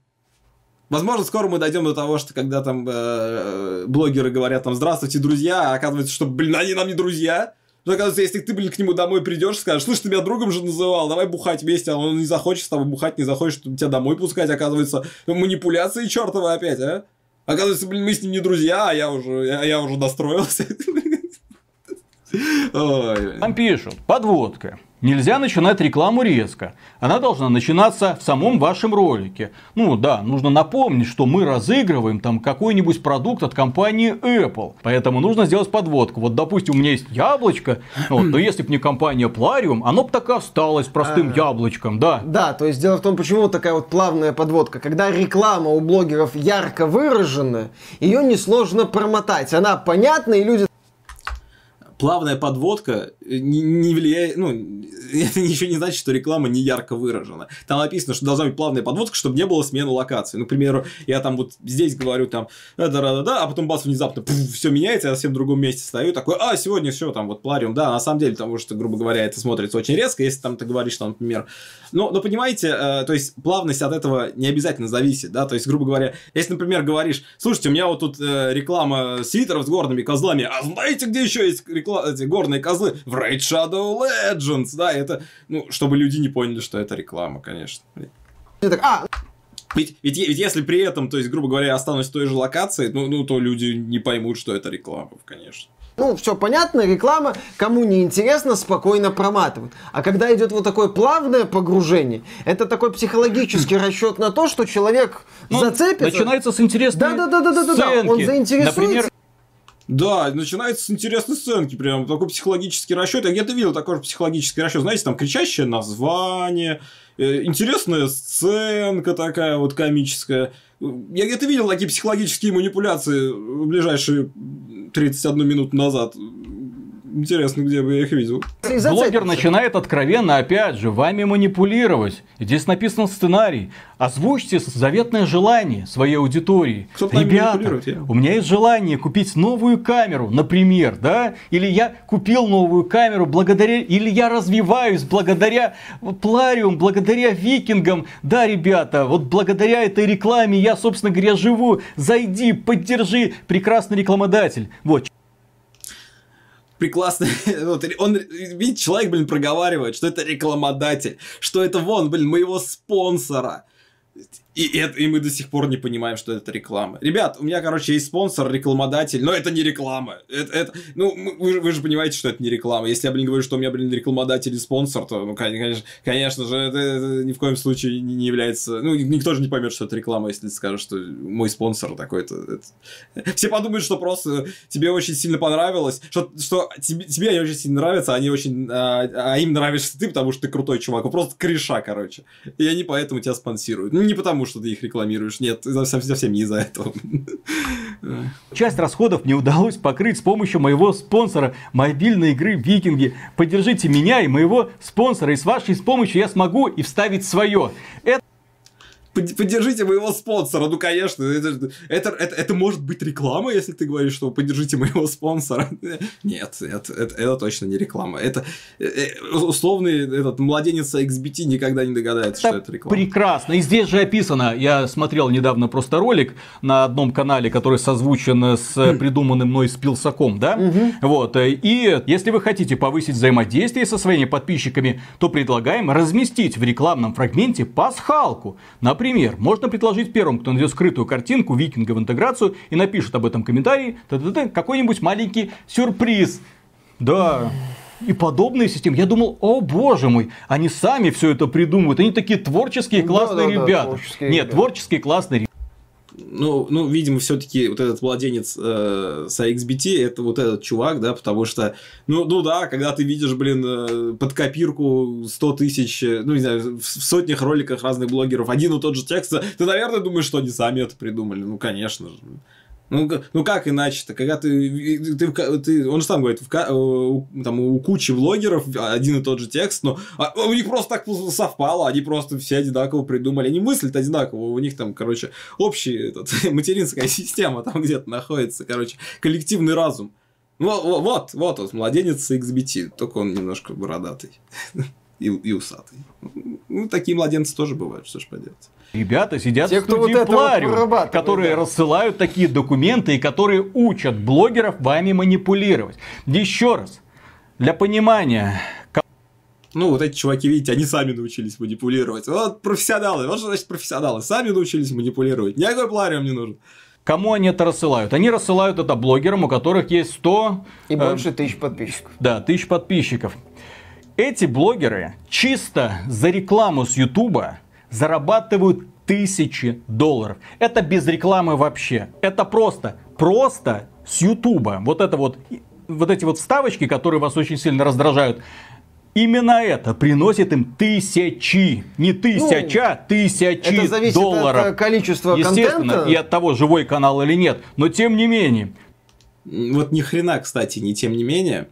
Возможно, скоро мы дойдем до того, что когда там э, блогеры говорят там «Здравствуйте, друзья», а оказывается, что, блин, они нам не друзья. Что, оказывается, если ты, блин, к нему домой придешь, скажешь, слышь, ты меня другом же называл, давай бухать вместе, а он не захочет с тобой бухать, не захочет тебя домой пускать, оказывается, манипуляции чертова опять, а? Оказывается, блин, мы с ним не друзья, а я уже, я, я уже настроился. Там пишут, подводка. Нельзя начинать рекламу резко. Она должна начинаться в самом вашем ролике. Ну да, нужно напомнить, что мы разыгрываем там какой-нибудь продукт от компании Apple. Поэтому нужно сделать подводку. Вот, допустим, у меня есть яблочко, вот, но если бы не компания Plarium, оно бы так и осталось простым а, яблочком, да. Да, то есть дело в том, почему такая вот плавная подводка. Когда реклама у блогеров ярко выражена, ее несложно промотать. Она понятна, и люди плавная подводка э, не, не влияет, ну, это ничего не значит, что реклама не ярко выражена. Там написано, что должна быть плавная подводка, чтобы не было смены локации. Ну, к примеру, я там вот здесь говорю там, да-да-да-да, э, а потом бас внезапно все меняется, я совсем в другом месте стою, такой, а, сегодня все, там вот плариум, да, на самом деле, потому что, грубо говоря, это смотрится очень резко, если там ты говоришь, что, например, но, но понимаете, э, то есть плавность от этого не обязательно зависит, да, то есть, грубо говоря, если, например, говоришь, слушайте, у меня вот тут э, реклама свитеров с горными козлами, а знаете, где еще есть рекла... эти горные козлы? В Raid Shadow Legends, да, это, ну, чтобы люди не поняли, что это реклама, конечно. Так, а, ведь, ведь, ведь если при этом, то есть, грубо говоря, останусь в той же локации, ну, ну то люди не поймут, что это реклама, конечно. Ну, все понятно, реклама, кому не интересно, спокойно проматывают. А когда идет вот такое плавное погружение, это такой психологический расчет на то, что человек ну, зацепится. Начинается с интересной да, да, да, да, да, да, да, он заинтересуется. Например, да, начинается с интересной сценки, прям такой психологический расчет. Я где-то видел такой же психологический расчет. Знаете, там кричащее название, э, интересная сценка такая вот комическая. Я где-то видел такие психологические манипуляции в ближайшие 31 минут назад. Интересно, где бы я их видел. Блогер начинает откровенно, опять же, вами манипулировать. Здесь написан сценарий. Озвучьте заветное желание своей аудитории. Ребята, у меня есть желание купить новую камеру, например, да? Или я купил новую камеру благодаря... Или я развиваюсь благодаря Плариум, благодаря Викингам. Да, ребята, вот благодаря этой рекламе я, собственно говоря, живу. Зайди, поддержи. Прекрасный рекламодатель. Вот прекрасно, вот, он, видите, человек, блин, проговаривает, что это рекламодатель, что это, вон, блин, моего спонсора, и, и, и мы до сих пор не понимаем, что это реклама. Ребят, у меня, короче, есть спонсор, рекламодатель, но это не реклама. Это, это, ну, вы, вы же понимаете, что это не реклама. Если я, блин, говорю, что у меня, блин, рекламодатель и спонсор, то, ну, конечно, конечно же, это, это ни в коем случае не, не является... Ну, никто же не поймет, что это реклама, если ты скажешь, что мой спонсор такой-то. Это... Все подумают, что просто тебе очень сильно понравилось, что, что тебе, тебе они очень сильно нравятся, а они очень... А, а им нравишься ты, потому что ты крутой чувак. Просто крыша, короче. И они поэтому тебя спонсируют. Ну, не потому что что ты их рекламируешь. Нет, совсем не из-за этого. Часть расходов мне удалось покрыть с помощью моего спонсора мобильной игры «Викинги». Поддержите меня и моего спонсора, и с вашей с помощью я смогу и вставить свое. Это поддержите моего спонсора. Ну, конечно, это, это, это, это может быть реклама, если ты говоришь, что поддержите моего спонсора. Нет, это, это, это точно не реклама. Это э, э, условный этот младенец XBT никогда не догадается, это что это реклама. Прекрасно. И здесь же описано, я смотрел недавно просто ролик на одном канале, который созвучен с хм. придуманным мной спилсаком, да? Угу. Вот. Э, и если вы хотите повысить взаимодействие со своими подписчиками, то предлагаем разместить в рекламном фрагменте пасхалку. Например, Например, можно предложить первым, кто найдет скрытую картинку викинга в интеграцию и напишет об этом комментарии, какой-нибудь маленький сюрприз. Да, и подобные системы. Я думал, о боже мой, они сами все это придумывают. Они такие творческие, классные да, да, ребята. Да, творческие Нет, ребята. творческие, классные ребята ну, ну, видимо, все-таки вот этот владелец э, с а это вот этот чувак, да, потому что, ну, ну да, когда ты видишь, блин, э, под копирку 100 тысяч, э, ну, не знаю, в, в сотнях роликах разных блогеров один и тот же текст, ты, наверное, думаешь, что они сами это придумали, ну, конечно же. Ну, ну как иначе-то? Когда ты, ты, ты... Он же сам говорит, в, э, там, у кучи блогеров один и тот же текст, но а, а у них просто так совпало, они просто все одинаково придумали. Они мыслят одинаково, у них там, короче, общая этот, материнская система там где-то находится, короче, коллективный разум. Вот, вот, вот, вот младенец XBT, только он немножко бородатый и, и усатый. Ну, такие младенцы тоже бывают, что ж поделать. Ребята сидят Те, в студии вот Плариум, вот которые да. рассылают такие документы и которые учат блогеров вами манипулировать. Еще раз, для понимания, ну, вот эти чуваки, видите, они сами научились манипулировать. Вот профессионалы, вот что значит профессионалы, сами научились манипулировать. Никакой плариум не нужен. Кому они это рассылают? Они рассылают это блогерам, у которых есть 100... И э, больше тысяч подписчиков. Да, тысяч подписчиков. Эти блогеры чисто за рекламу с Ютуба зарабатывают тысячи долларов. Это без рекламы вообще. Это просто, просто с Ютуба. Вот это вот, вот эти вот вставочки, которые вас очень сильно раздражают. Именно это приносит им тысячи, не тысяча, ну, тысячи это зависит э, долларов. От количества Естественно, контента. и от того, живой канал или нет. Но тем не менее. Вот ни хрена, кстати, не тем не менее.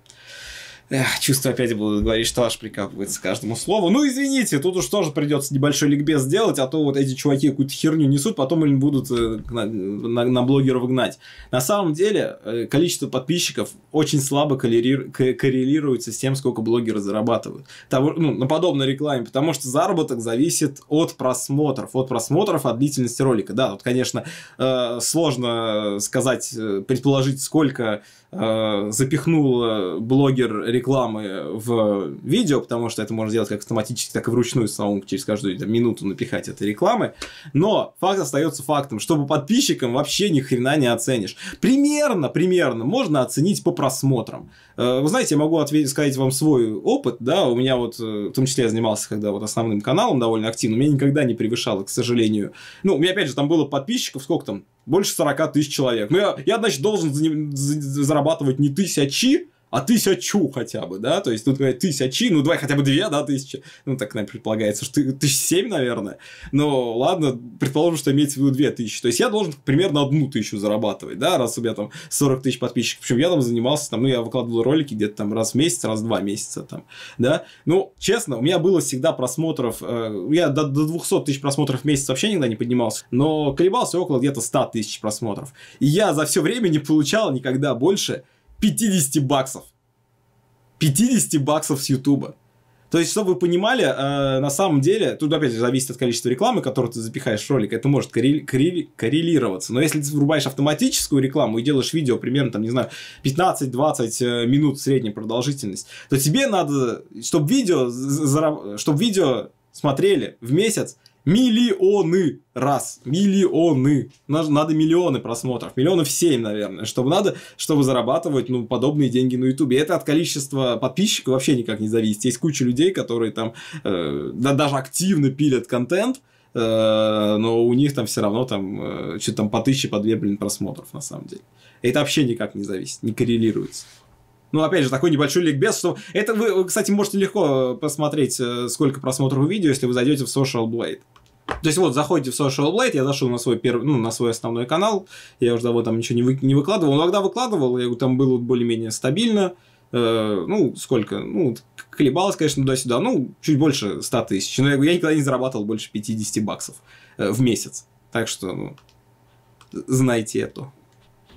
Эх, чувство опять буду говорить, что аж прикапывается каждому слову. Ну, извините, тут уж тоже придется небольшой ликбез сделать, а то вот эти чуваки какую-то херню несут, потом им будут э, на, на, на блогеров гнать. На самом деле, э, количество подписчиков очень слабо коррелируется с тем, сколько блогеры зарабатывают. Того, ну, на подобной рекламе, потому что заработок зависит от просмотров, от просмотров, от длительности ролика. Да, тут, конечно, э, сложно сказать, предположить, сколько Э, запихнул э, блогер рекламы в видео, потому что это можно сделать как автоматически, так и вручную самому через каждую там, минуту напихать этой рекламы. Но факт остается фактом, что по подписчикам вообще ни хрена не оценишь. Примерно, примерно можно оценить по просмотрам. Э, вы знаете, я могу ответить, сказать вам свой опыт, да, у меня вот, э, в том числе я занимался когда вот основным каналом довольно активно, у меня никогда не превышало, к сожалению. Ну, у меня, опять же, там было подписчиков, сколько там, больше 40 тысяч человек. Ну, я, я значит, должен зарабатывать не тысячи, а тысячу хотя бы, да, то есть, ну, тысячи, ну, давай хотя бы две, да, тысячи, ну, так, наверное, предполагается, что тысяч семь, наверное, но, ладно, предположим, что имеется в виду две тысячи, то есть, я должен примерно одну тысячу зарабатывать, да, раз у меня там 40 тысяч подписчиков, причем я там занимался, там, ну, я выкладывал ролики где-то там раз в месяц, раз в два месяца, там, да, ну, честно, у меня было всегда просмотров, э, я до, до 200 тысяч просмотров в месяц вообще никогда не поднимался, но колебался около где-то 100 тысяч просмотров, и я за все время не получал никогда больше, 50 баксов. 50 баксов с Ютуба. То есть, чтобы вы понимали, э, на самом деле, тут опять же зависит от количества рекламы, которую ты запихаешь в ролик, это может коррели- коррели- коррелироваться. Но если ты врубаешь автоматическую рекламу и делаешь видео примерно, там, не знаю, 15-20 э, минут средней продолжительность, то тебе надо, чтобы видео, чтобы видео смотрели в месяц Миллионы раз. Миллионы. Надо миллионы просмотров. Миллионов семь, наверное. Чтобы надо, чтобы зарабатывать ну, подобные деньги на Ютубе. Это от количества подписчиков вообще никак не зависит. Есть куча людей, которые там э, да, даже активно пилят контент, э, но у них там все равно там э, что-то там по тысяче, по две, блин, просмотров на самом деле. Это вообще никак не зависит, не коррелируется. Ну, опять же, такой небольшой ликбез, что... Это вы, кстати, можете легко э, посмотреть, э, сколько просмотров у видео, если вы зайдете в Social Blade. То есть вот, заходите в Social Blade, я зашел на свой первый, ну, на свой основной канал, я уже давно там ничего не, вы, не выкладывал, но когда выкладывал, я, там было более-менее стабильно, э, ну, сколько, ну, колебалось, конечно, туда-сюда, ну, чуть больше 100 тысяч, но я, я никогда не зарабатывал больше 50 баксов э, в месяц, так что, ну, знайте это.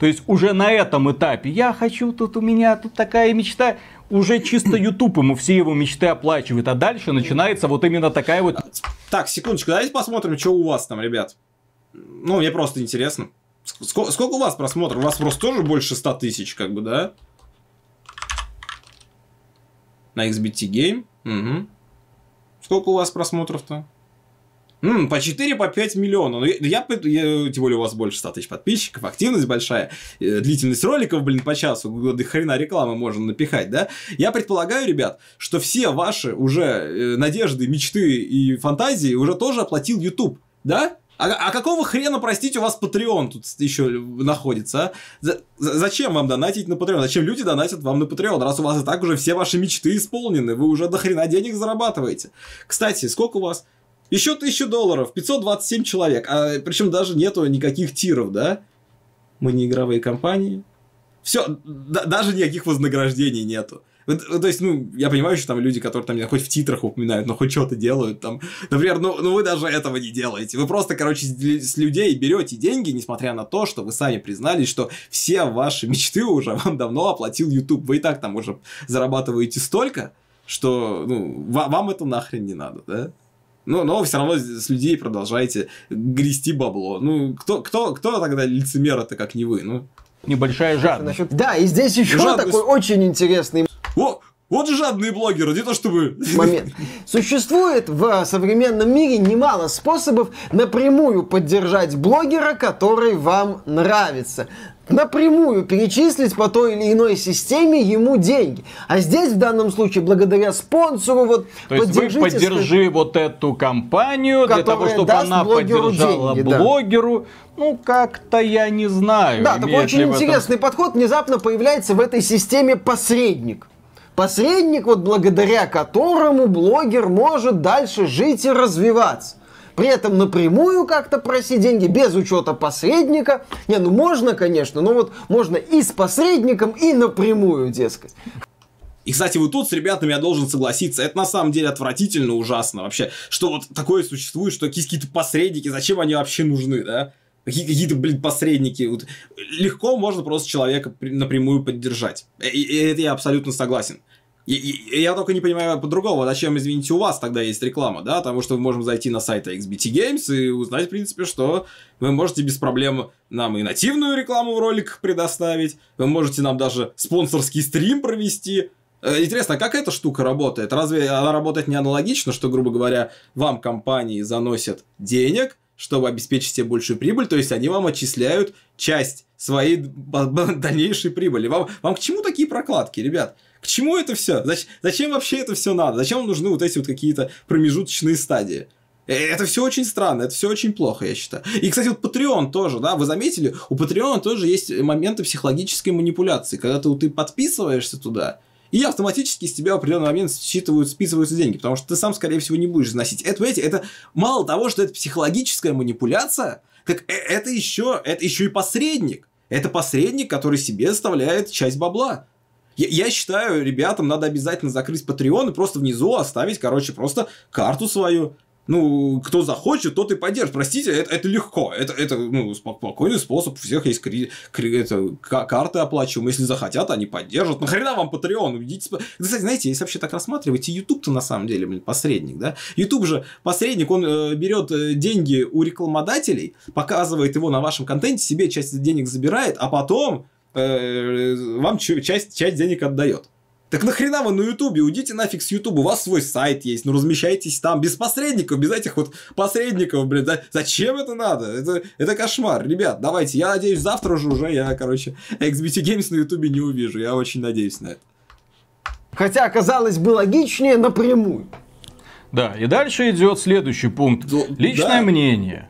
То есть уже на этом этапе я хочу, тут у меня тут такая мечта. Уже чисто YouTube ему все его мечты оплачивает, а дальше начинается вот именно такая вот... Так, секундочку, давайте посмотрим, что у вас там, ребят. Ну, мне просто интересно. Сколько, сколько у вас просмотров? У вас просто тоже больше 100 тысяч, как бы, да? На XBT Game. Угу. Сколько у вас просмотров-то? М, по 4, по 5 миллионов. Ну, я, я, тем более у вас больше 100 тысяч подписчиков, активность большая, э, длительность роликов, блин, по часу, до хрена рекламы можно напихать, да? Я предполагаю, ребят, что все ваши уже э, надежды, мечты и фантазии уже тоже оплатил YouTube, да? А, а какого хрена, простите, у вас Patreon тут еще находится, а? За, зачем вам донатить на Patreon? Зачем люди донатят вам на Patreon, раз у вас и так уже все ваши мечты исполнены, вы уже до хрена денег зарабатываете? Кстати, сколько у вас? Еще тысячу долларов, 527 человек. А, причем даже нету никаких тиров, да? Мы не игровые компании. Все, да, даже никаких вознаграждений нету. То есть, ну, я понимаю, что там люди, которые там хоть в титрах упоминают, но хоть что-то делают там. Например, ну, ну вы даже этого не делаете. Вы просто, короче, с людей берете деньги, несмотря на то, что вы сами признались, что все ваши мечты уже вам давно оплатил YouTube. Вы и так там уже зарабатываете столько, что ну, вам это нахрен не надо, да? Но, но вы все равно с людей продолжаете грести бабло. Ну, кто, кто, кто тогда лицемер это как не вы? Ну? Небольшая жадность. Насчет... Да, и здесь еще Жадность. такой очень интересный... О, вот жадные блогеры, не то чтобы... Момент. Существует в современном мире немало способов напрямую поддержать блогера, который вам нравится напрямую перечислить по той или иной системе ему деньги. А здесь в данном случае благодаря спонсору вот То есть вы поддержи с... вот эту компанию для того, чтобы она поддержала деньги, блогеру. Да. Ну, как-то я не знаю. Да, такой очень этом... интересный подход внезапно появляется в этой системе посредник. Посредник, вот благодаря которому блогер может дальше жить и развиваться при этом напрямую как-то просить деньги, без учета посредника. Не, ну можно, конечно, но вот можно и с посредником, и напрямую, дескать. И, кстати, вот тут с ребятами я должен согласиться. Это на самом деле отвратительно ужасно вообще, что вот такое существует, что какие-то посредники, зачем они вообще нужны, да? Какие-то, блин, посредники. легко можно просто человека напрямую поддержать. и это я абсолютно согласен. Я, я только не понимаю по-другому, зачем, извините, у вас тогда есть реклама, да, потому что мы можем зайти на сайт XBT Games и узнать, в принципе, что вы можете без проблем нам и нативную рекламу в роликах предоставить, вы можете нам даже спонсорский стрим провести, э, Интересно, а как эта штука работает? Разве она работает не аналогично, что, грубо говоря, вам компании заносят денег, чтобы обеспечить себе большую прибыль, то есть они вам отчисляют часть своей дальнейшей прибыли. Вам, вам к чему такие прокладки, ребят? К чему это все? Зач- зачем вообще это все надо? Зачем нужны вот эти вот какие-то промежуточные стадии? Э, это все очень странно, это все очень плохо, я считаю. И, кстати, вот Patreon тоже, да, вы заметили, у Patreon тоже есть моменты психологической манипуляции, когда ты, ты подписываешься туда, и автоматически с тебя в определенный момент считывают, списываются деньги, потому что ты сам, скорее всего, не будешь заносить. Это, понимаете, это мало того, что это психологическая манипуляция, так э, это еще, это еще и посредник. Это посредник, который себе оставляет часть бабла. Я, я считаю, ребятам надо обязательно закрыть Patreon и просто внизу оставить, короче, просто карту свою. Ну, кто захочет, тот и поддержит. Простите, это, это легко. Это, это ну, спокойный способ. У всех есть кри... Кри... Это, карты оплачиваемые. Если захотят, они поддержат. Нахрена ну, вам Patreon? Идите... Кстати, знаете, если вообще так рассматривать, и YouTube-то на самом деле, блин, посредник, да? YouTube же посредник, он э, берет э, деньги у рекламодателей, показывает его на вашем контенте, себе часть денег забирает, а потом Э, вам часть, часть денег отдает. Так нахрена вы на Ютубе? Уйдите нафиг с Ютуба, у вас свой сайт есть, ну размещайтесь там, без посредников, без этих вот посредников, блин, да, зачем это надо? Это, это кошмар, ребят, давайте, я надеюсь, завтра же уже я, короче, XBT Games на Ютубе не увижу, я очень надеюсь на это. Хотя, казалось бы, логичнее напрямую. Да, и дальше идет следующий пункт. Личное да. мнение.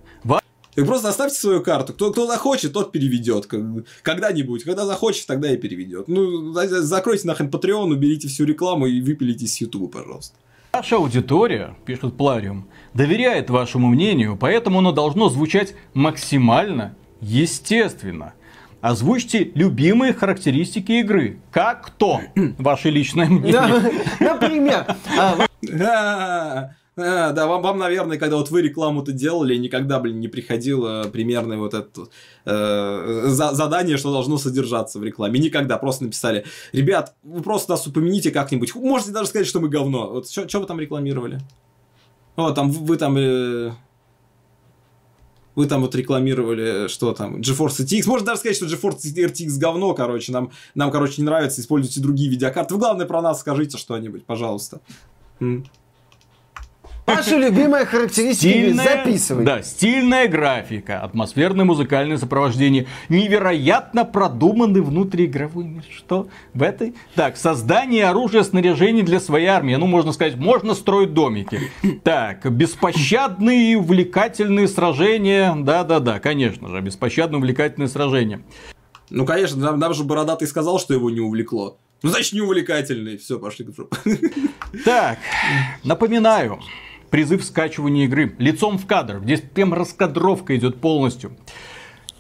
Так просто оставьте свою карту. Кто, кто захочет, тот переведет. Когда-нибудь. Когда захочет, тогда и переведет. Ну, закройте нахрен Patreon, уберите всю рекламу и выпилите с Ютуба, пожалуйста. Ваша аудитория, пишет Плариум, доверяет вашему мнению, поэтому оно должно звучать максимально естественно. Озвучьте любимые характеристики игры. Как кто? Ваше личное мнение. Например. А, да, вам, вам, наверное, когда вот вы рекламу-то делали, никогда, блин, не приходило примерное вот это э, за, задание, что должно содержаться в рекламе. Никогда. Просто написали, ребят, вы просто нас упомяните как-нибудь. Можете даже сказать, что мы говно. Вот что вы там рекламировали? вот там вы там... Э, вы там вот рекламировали, что там, GeForce RTX. Можно даже сказать, что GeForce RTX говно, короче. Нам, нам короче, не нравится, используйте другие видеокарты. Вы, главное, про нас скажите что-нибудь, пожалуйста. Mm. Ваша любимая характеристика стильная, записывай. Да, стильная графика, атмосферное музыкальное сопровождение, невероятно продуманный внутриигровой мир. Что в этой? Так, создание оружия, снаряжения для своей армии. Ну, можно сказать, можно строить домики. Так, беспощадные и увлекательные сражения. Да-да-да, конечно же, беспощадные увлекательные сражения. Ну, конечно, нам, нам же Бородатый сказал, что его не увлекло. Ну, значит, не увлекательный. Все, пошли к Так, напоминаю, призыв скачивания игры. Лицом в кадр. Здесь прям раскадровка идет полностью.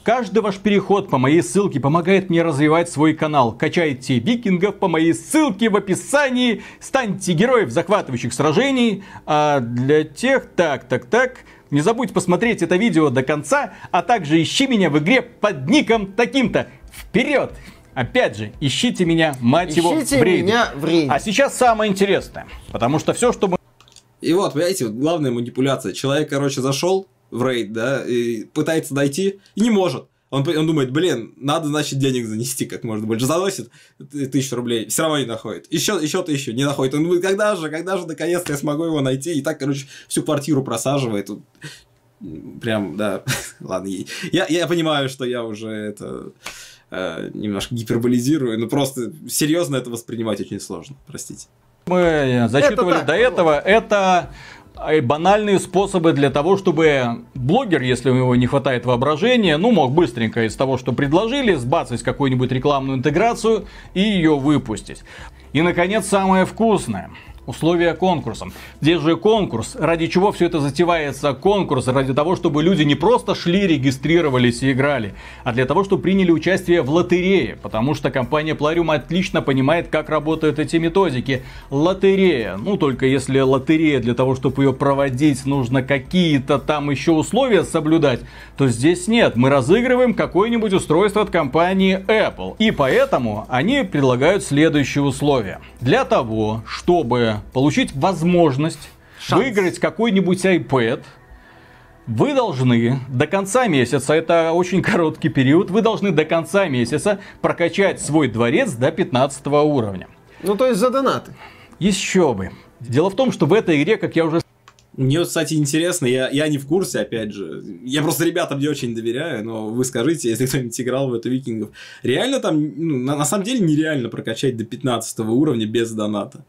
Каждый ваш переход по моей ссылке помогает мне развивать свой канал. Качайте викингов по моей ссылке в описании. Станьте героев захватывающих сражений. А для тех... Так, так, так... Не забудь посмотреть это видео до конца, а также ищи меня в игре под ником таким-то. Вперед! Опять же, ищите меня, мать ищите его, в рейде. меня в рейде. А сейчас самое интересное, потому что все, что мы... И вот, понимаете, вот главная манипуляция. Человек, короче, зашел в рейд, да, и пытается дойти, и не может. Он, он думает, блин, надо, значит, денег занести как можно больше. Заносит тысячу рублей, все равно не находит. Еще, еще тысячу не находит. Он думает, когда же, когда же, наконец-то я смогу его найти. И так, короче, всю квартиру просаживает. Прям, да, ладно. Я, я понимаю, что я уже это э, немножко гиперболизирую, но просто серьезно это воспринимать очень сложно, простите мы э, зачитывали это до этого, это э, банальные способы для того, чтобы блогер, если у него не хватает воображения, ну, мог быстренько из того, что предложили, сбацать какую-нибудь рекламную интеграцию и ее выпустить. И, наконец, самое вкусное – условия конкурса. Здесь же конкурс. Ради чего все это затевается? Конкурс ради того, чтобы люди не просто шли, регистрировались и играли, а для того, чтобы приняли участие в лотерее. Потому что компания Plarium отлично понимает, как работают эти методики. Лотерея. Ну, только если лотерея для того, чтобы ее проводить, нужно какие-то там еще условия соблюдать, то здесь нет. Мы разыгрываем какое-нибудь устройство от компании Apple. И поэтому они предлагают следующие условия. Для того, чтобы получить возможность Шанс. выиграть какой-нибудь iPad, вы должны до конца месяца, это очень короткий период, вы должны до конца месяца прокачать свой дворец до 15 уровня. Ну, то есть за донаты. Еще бы. Дело в том, что в этой игре, как я уже мне, кстати, интересно, я, я не в курсе, опять же. Я просто ребятам не очень доверяю, но вы скажите, если кто-нибудь играл в эту викингов. Реально там, ну, на, на самом деле нереально прокачать до 15 уровня без доната.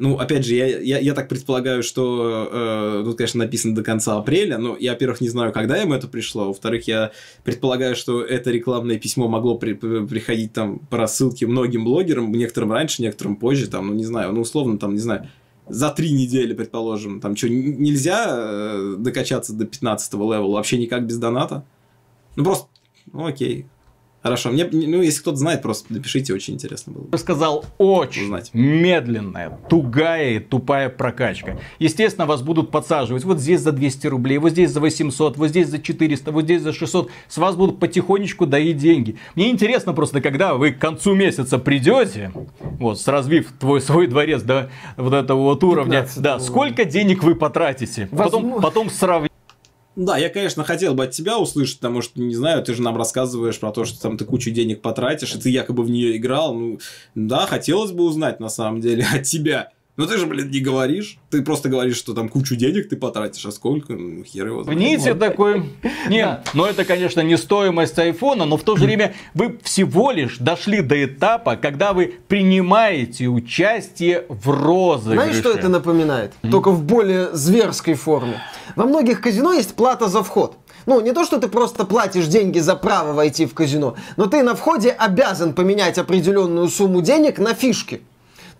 Ну, опять же, я, я, я так предполагаю, что э, тут, конечно, написано до конца апреля, но я, во-первых, не знаю, когда им это пришло, во-вторых, я предполагаю, что это рекламное письмо могло при, при, приходить там по рассылке многим блогерам, некоторым раньше, некоторым позже, там, ну, не знаю, ну, условно, там, не знаю, за три недели, предположим, там, что, нельзя э, докачаться до 15 левела вообще никак без доната? Ну, просто, ну, окей, Хорошо, мне, ну, если кто-то знает, просто напишите, очень интересно было. Я сказал, очень узнать. медленная, тугая и тупая прокачка. Естественно, вас будут подсаживать вот здесь за 200 рублей, вот здесь за 800, вот здесь за 400, вот здесь за 600. С вас будут потихонечку доить деньги. Мне интересно просто, когда вы к концу месяца придете, вот, с развив твой свой дворец до вот этого вот уровня, да, ну. сколько денег вы потратите? Возможно. Потом, ну. потом сравнить да, я, конечно, хотел бы от тебя услышать, потому что, не знаю, ты же нам рассказываешь про то, что там ты кучу денег потратишь, и ты якобы в нее играл. Ну, да, хотелось бы узнать, на самом деле, от тебя ну ты же, блин, не говоришь. Ты просто говоришь, что там кучу денег ты потратишь, а сколько? Ну, хер его знает. В ните такой. Не, но ну, это, конечно, не стоимость айфона, но в то же время вы всего лишь дошли до этапа, когда вы принимаете участие в розыгрыше. Знаешь, что это напоминает? Только в более зверской форме. Во многих казино есть плата за вход. Ну, не то, что ты просто платишь деньги за право войти в казино, но ты на входе обязан поменять определенную сумму денег на фишки.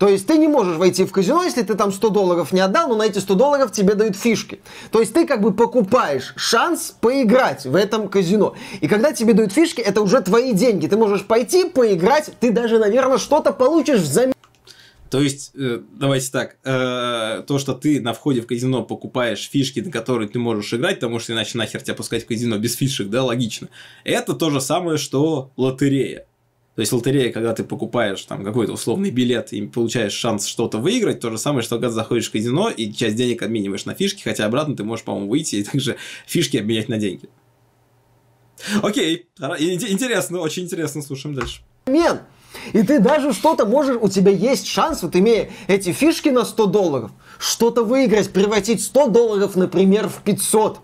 То есть ты не можешь войти в казино, если ты там 100 долларов не отдал, но на эти 100 долларов тебе дают фишки. То есть ты как бы покупаешь шанс поиграть в этом казино. И когда тебе дают фишки, это уже твои деньги. Ты можешь пойти поиграть, ты даже, наверное, что-то получишь взамен. То есть, э, давайте так, э, то, что ты на входе в казино покупаешь фишки, на которые ты можешь играть, потому что иначе нахер тебя пускать в казино без фишек, да, логично. Это то же самое, что лотерея. То есть лотерея, когда ты покупаешь там какой-то условный билет и получаешь шанс что-то выиграть, то же самое, что когда заходишь в казино и часть денег обмениваешь на фишки, хотя обратно ты можешь, по-моему, выйти и также фишки обменять на деньги. Окей, интересно, очень интересно, слушаем дальше. Мен, И ты даже что-то можешь, у тебя есть шанс, вот имея эти фишки на 100 долларов, что-то выиграть, превратить 100 долларов, например, в 500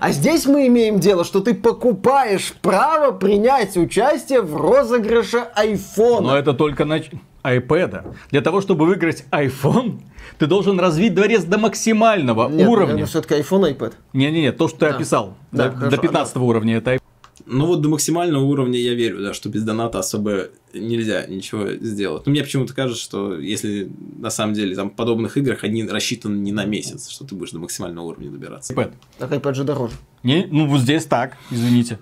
а здесь мы имеем дело, что ты покупаешь право принять участие в розыгрыше iPhone. Но это только на iPad. Для того, чтобы выиграть iPhone, ты должен развить дворец до максимального Нет, уровня. Нет, все-таки iPhone, iPad. Не-не-не, то, что ты да. описал. Да, до, хорошо, до 15 да. уровня это iPad. Но ну, вот до максимального уровня я верю, да, что без доната особо нельзя ничего сделать. Но ну, мне почему-то кажется, что если на самом деле там в подобных играх они рассчитаны не на месяц, что ты будешь до максимального уровня добираться. iPad. Так iPad же дороже. Не, ну вот здесь так, извините.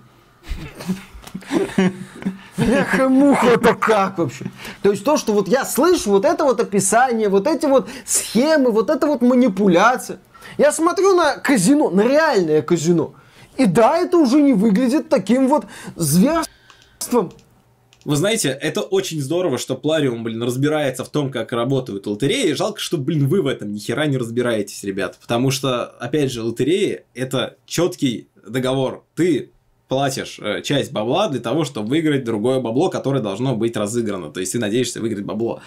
Эх, муха, это как вообще? То есть то, что вот я слышу, вот это вот описание, вот эти вот схемы, вот это вот манипуляция. Я смотрю на казино, на реальное казино. И да, это уже не выглядит таким вот зверством. Вы знаете, это очень здорово, что Плариум, блин, разбирается в том, как работают лотереи. Жалко, что, блин, вы в этом ни хера не разбираетесь, ребят. Потому что, опять же, лотереи — это четкий договор. Ты платишь э, часть бабла для того, чтобы выиграть другое бабло, которое должно быть разыграно. То есть ты надеешься выиграть бабло.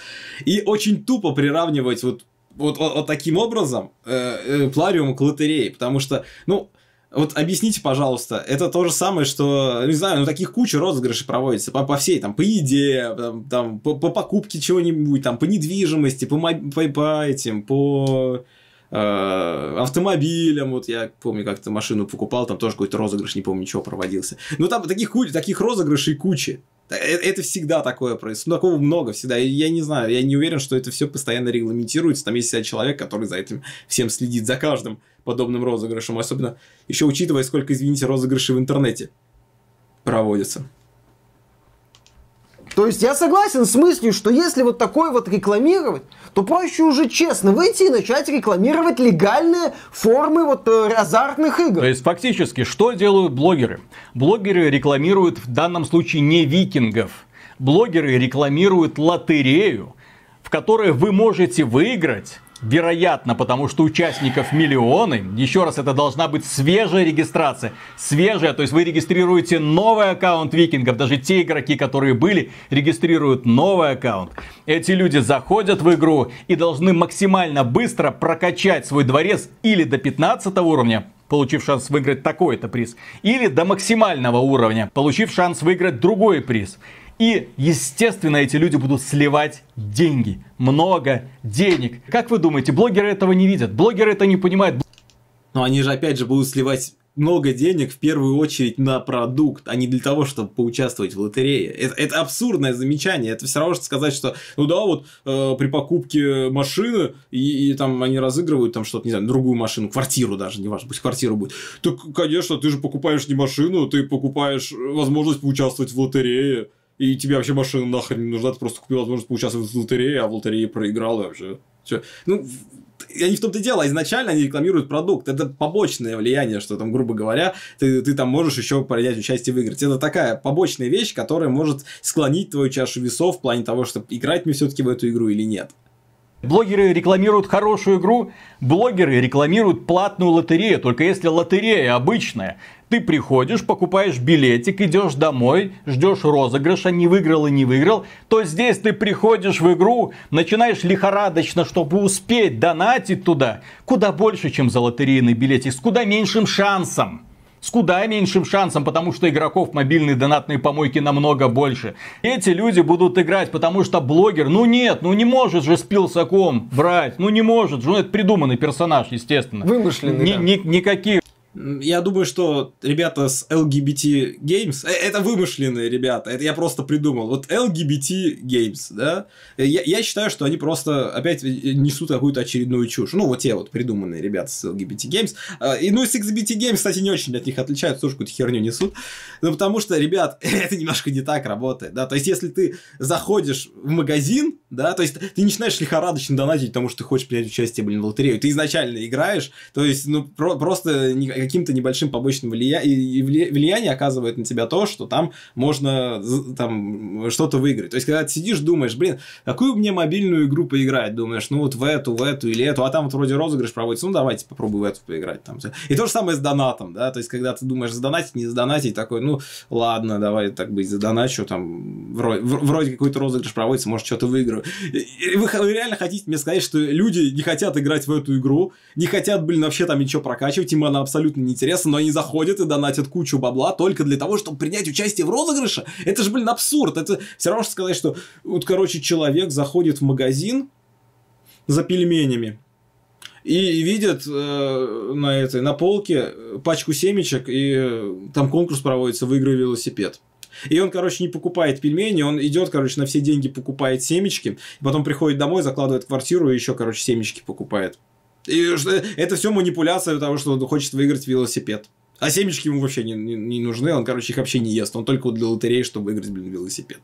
И очень тупо приравнивать вот вот, вот, вот таким образом э, э, Плариум к лотереи, потому что, ну, вот объясните, пожалуйста, это то же самое, что, не знаю, ну таких куча розыгрышей проводится по, по всей, там, по еде, там, там по, по покупке чего-нибудь, там, по недвижимости, по, по, по этим, по э, автомобилям, вот я помню, как-то машину покупал, там тоже какой-то розыгрыш, не помню, ничего проводился. Ну, там таких, таких розыгрышей кучи. Э, это всегда такое происходит. Ну, такого много всегда. Я не знаю, я не уверен, что это все постоянно регламентируется. Там есть человек, который за этим всем следит, за каждым подобным розыгрышем. Особенно еще учитывая, сколько, извините, розыгрышей в интернете проводится. То есть я согласен с мыслью, что если вот такой вот рекламировать, то проще уже честно выйти и начать рекламировать легальные формы вот э, азартных игр. То есть фактически, что делают блогеры? Блогеры рекламируют в данном случае не викингов. Блогеры рекламируют лотерею, в которой вы можете выиграть Вероятно, потому что участников миллионы. Еще раз, это должна быть свежая регистрация. Свежая, то есть вы регистрируете новый аккаунт викингов. Даже те игроки, которые были, регистрируют новый аккаунт. Эти люди заходят в игру и должны максимально быстро прокачать свой дворец или до 15 уровня, получив шанс выиграть такой-то приз, или до максимального уровня, получив шанс выиграть другой приз. И, естественно, эти люди будут сливать деньги. Много денег. Как вы думаете, блогеры этого не видят? Блогеры это не понимают. Но они же опять же будут сливать много денег в первую очередь на продукт, а не для того, чтобы поучаствовать в лотерее. Это, это абсурдное замечание. Это все равно, что сказать, что ну да, вот э, при покупке машины и, и там они разыгрывают там что-то, не знаю, другую машину, квартиру даже, не важно, пусть квартира будет. Так, конечно, ты же покупаешь не машину, ты покупаешь э, возможность поучаствовать в лотерее. И тебе вообще машина нахрен не нужна, ты просто купил возможность поучаствовать в лотерее, а в лотерее проиграл и вообще. Все. Ну, они в том-то и дело, а изначально они рекламируют продукт. Это побочное влияние, что там, грубо говоря, ты, ты там можешь еще принять участие в играх. Это такая побочная вещь, которая может склонить твою чашу весов в плане того, чтобы играть мне все-таки в эту игру или нет. Блогеры рекламируют хорошую игру, блогеры рекламируют платную лотерею. Только если лотерея обычная, ты приходишь, покупаешь билетик, идешь домой, ждешь розыгрыша, не выиграл и не выиграл, то здесь ты приходишь в игру, начинаешь лихорадочно, чтобы успеть донатить туда, куда больше, чем за лотерейный билетик, с куда меньшим шансом с куда меньшим шансом, потому что игроков мобильной донатной помойки намного больше. Эти люди будут играть, потому что блогер, ну нет, ну не может же с пилсаком брать, ну не может же, ну это придуманный персонаж, естественно. Вымышленный, Ни, да. ни, никаких я думаю, что ребята с LGBT Games, э, это вымышленные ребята, это я просто придумал. Вот LGBT Games, да, я, я считаю, что они просто опять э, э, несут какую-то очередную чушь. Ну, вот те вот придуманные ребята с LGBT Games. А, и, ну, с LGBT Games, кстати, не очень от них отличаются, тоже какую-то херню несут. Ну, потому что, ребят, это немножко не так работает, да. То есть, если ты заходишь в магазин, да, то есть, ты начинаешь лихорадочно донатить, потому что ты хочешь принять участие, блин, в лотерею. Ты изначально играешь, то есть, ну, про- просто каким-то небольшим побочным влия... и влияние оказывает на тебя то, что там можно там что-то выиграть. То есть, когда ты сидишь, думаешь, блин, какую мне мобильную игру поиграть? Думаешь, ну вот в эту, в эту или эту, а там вот вроде розыгрыш проводится, ну давайте попробую в эту поиграть. Там. И то же самое с донатом, да, то есть, когда ты думаешь задонатить, не задонатить, такой, ну ладно, давай так быть, задоначу, там вроде, вроде какой-то розыгрыш проводится, может, что-то выиграю. И вы реально хотите мне сказать, что люди не хотят играть в эту игру, не хотят, блин, вообще там ничего прокачивать, им она абсолютно абсолютно неинтересно, но они заходят и донатят кучу бабла только для того, чтобы принять участие в розыгрыше. Это же, блин, абсурд. Это все равно, что сказать, что вот, короче, человек заходит в магазин за пельменями, и видит э, на этой на полке пачку семечек и э, там конкурс проводится выиграй велосипед. И он, короче, не покупает пельмени, он идет, короче, на все деньги покупает семечки, потом приходит домой, закладывает квартиру и еще, короче, семечки покупает. И что это все манипуляция того, что он хочет выиграть велосипед. А семечки ему вообще не, не, не нужны, он, короче, их вообще не ест. Он только для лотереи, чтобы выиграть, блин, велосипед.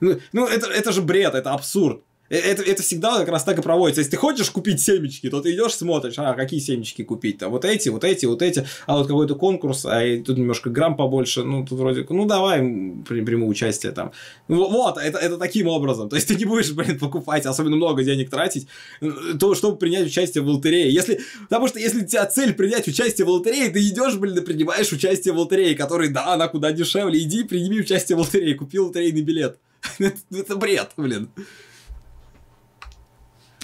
Ну, ну это, это же бред, это абсурд. Э, это, это всегда как раз так и проводится. Если ты хочешь купить семечки, то ты идешь, смотришь, а какие семечки купить-то? Вот эти, вот эти, вот эти. А вот какой-то конкурс, а тут немножко грамм побольше. Ну, тут вроде, ну, давай приму участие там. Ну, вот, это, это таким образом. То есть ты не будешь, блин, покупать, особенно много денег тратить, э, то, чтобы принять участие в лотерее. Если, потому что если у тебя цель принять участие в лотерее, ты идешь, блин, и принимаешь участие в лотерее, который, да, она куда дешевле. Иди, прими участие в лотерее, купи лотерейный билет. это бред, блин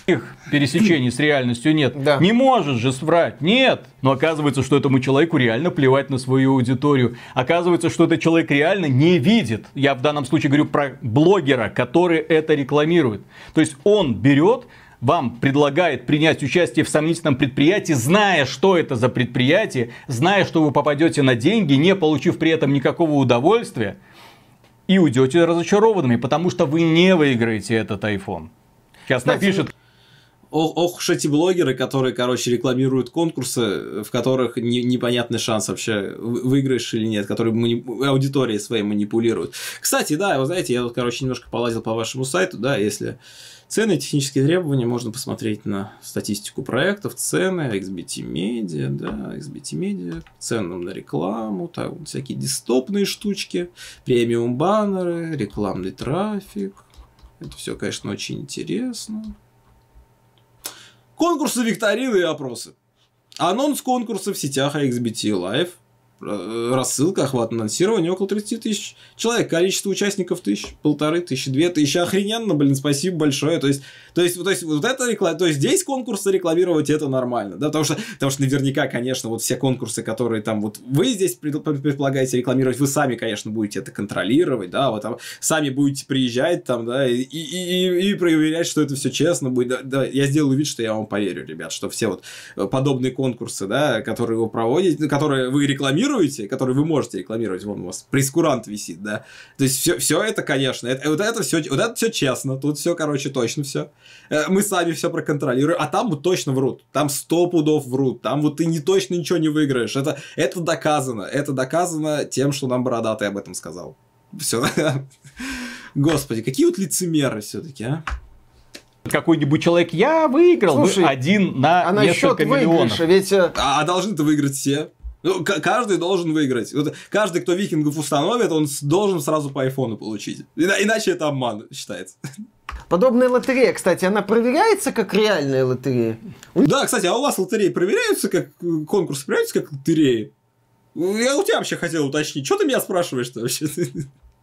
никаких пересечений с реальностью нет. Да. Не можешь же сврать, нет. Но оказывается, что этому человеку реально плевать на свою аудиторию. Оказывается, что этот человек реально не видит. Я в данном случае говорю про блогера, который это рекламирует. То есть он берет вам предлагает принять участие в сомнительном предприятии, зная, что это за предприятие, зная, что вы попадете на деньги, не получив при этом никакого удовольствия, и уйдете разочарованными, потому что вы не выиграете этот iPhone. Сейчас Знаете, напишет... Ох, ох уж эти блогеры, которые, короче, рекламируют конкурсы, в которых не, непонятный шанс вообще, выиграешь или нет, которые манипу... аудиторией своей манипулируют. Кстати, да, вы знаете, я тут, короче, немножко полазил по вашему сайту, да, если цены, технические требования, можно посмотреть на статистику проектов, цены, XBT Media, да, XBT Media, цену на рекламу, там всякие дистопные штучки, премиум баннеры, рекламный трафик. Это все, конечно, очень интересно. Конкурсы, викторины и опросы. Анонс конкурса в сетях XBT Live – Э, рассылка, охват анонсирования около 30 тысяч человек. Количество участников тысяч, полторы тысячи, две тысячи. Охрененно, блин, спасибо большое. То есть, то есть, то есть вот это реклама, то есть здесь конкурсы рекламировать это нормально, да, потому что, потому что наверняка, конечно, вот все конкурсы, которые там вот вы здесь предполагаете рекламировать, вы сами, конечно, будете это контролировать, да, вот там сами будете приезжать там, да, и, и, и, и проверять, что это все честно будет. Да, да, я сделаю вид, что я вам поверю, ребят, что все вот подобные конкурсы, да, которые вы проводите, которые вы рекламируете, рекламируете, который вы можете рекламировать, вон у вас прескурант висит, да. То есть все, все это, конечно, это, вот это все, вот это все честно, тут все, короче, точно все. Э, мы сами все проконтролируем, а там вот точно врут, там сто пудов врут, там вот ты не точно ничего не выиграешь. Это, это доказано, это доказано тем, что нам бородатый об этом сказал. Все. Господи, какие вот лицемеры все-таки, а? какой-нибудь человек, я выиграл Слушай, вы один на а несколько насчет миллионов. Ведь... Э, а, а должны-то выиграть все. Ну, каждый должен выиграть. Вот каждый, кто викингов установит, он должен сразу по айфону получить. Ина- иначе это обман считается. Подобная лотерея, кстати, она проверяется как реальная лотерея? Да, кстати, а у вас лотереи проверяются как конкурсы проверяются как лотереи? Я у тебя вообще хотел уточнить. Что ты меня спрашиваешь-то вообще?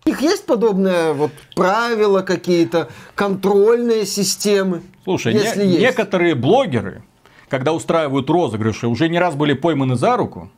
У них есть подобные вот правила какие-то, контрольные системы? Слушай, если не, есть. некоторые блогеры, когда устраивают розыгрыши, уже не раз были пойманы за руку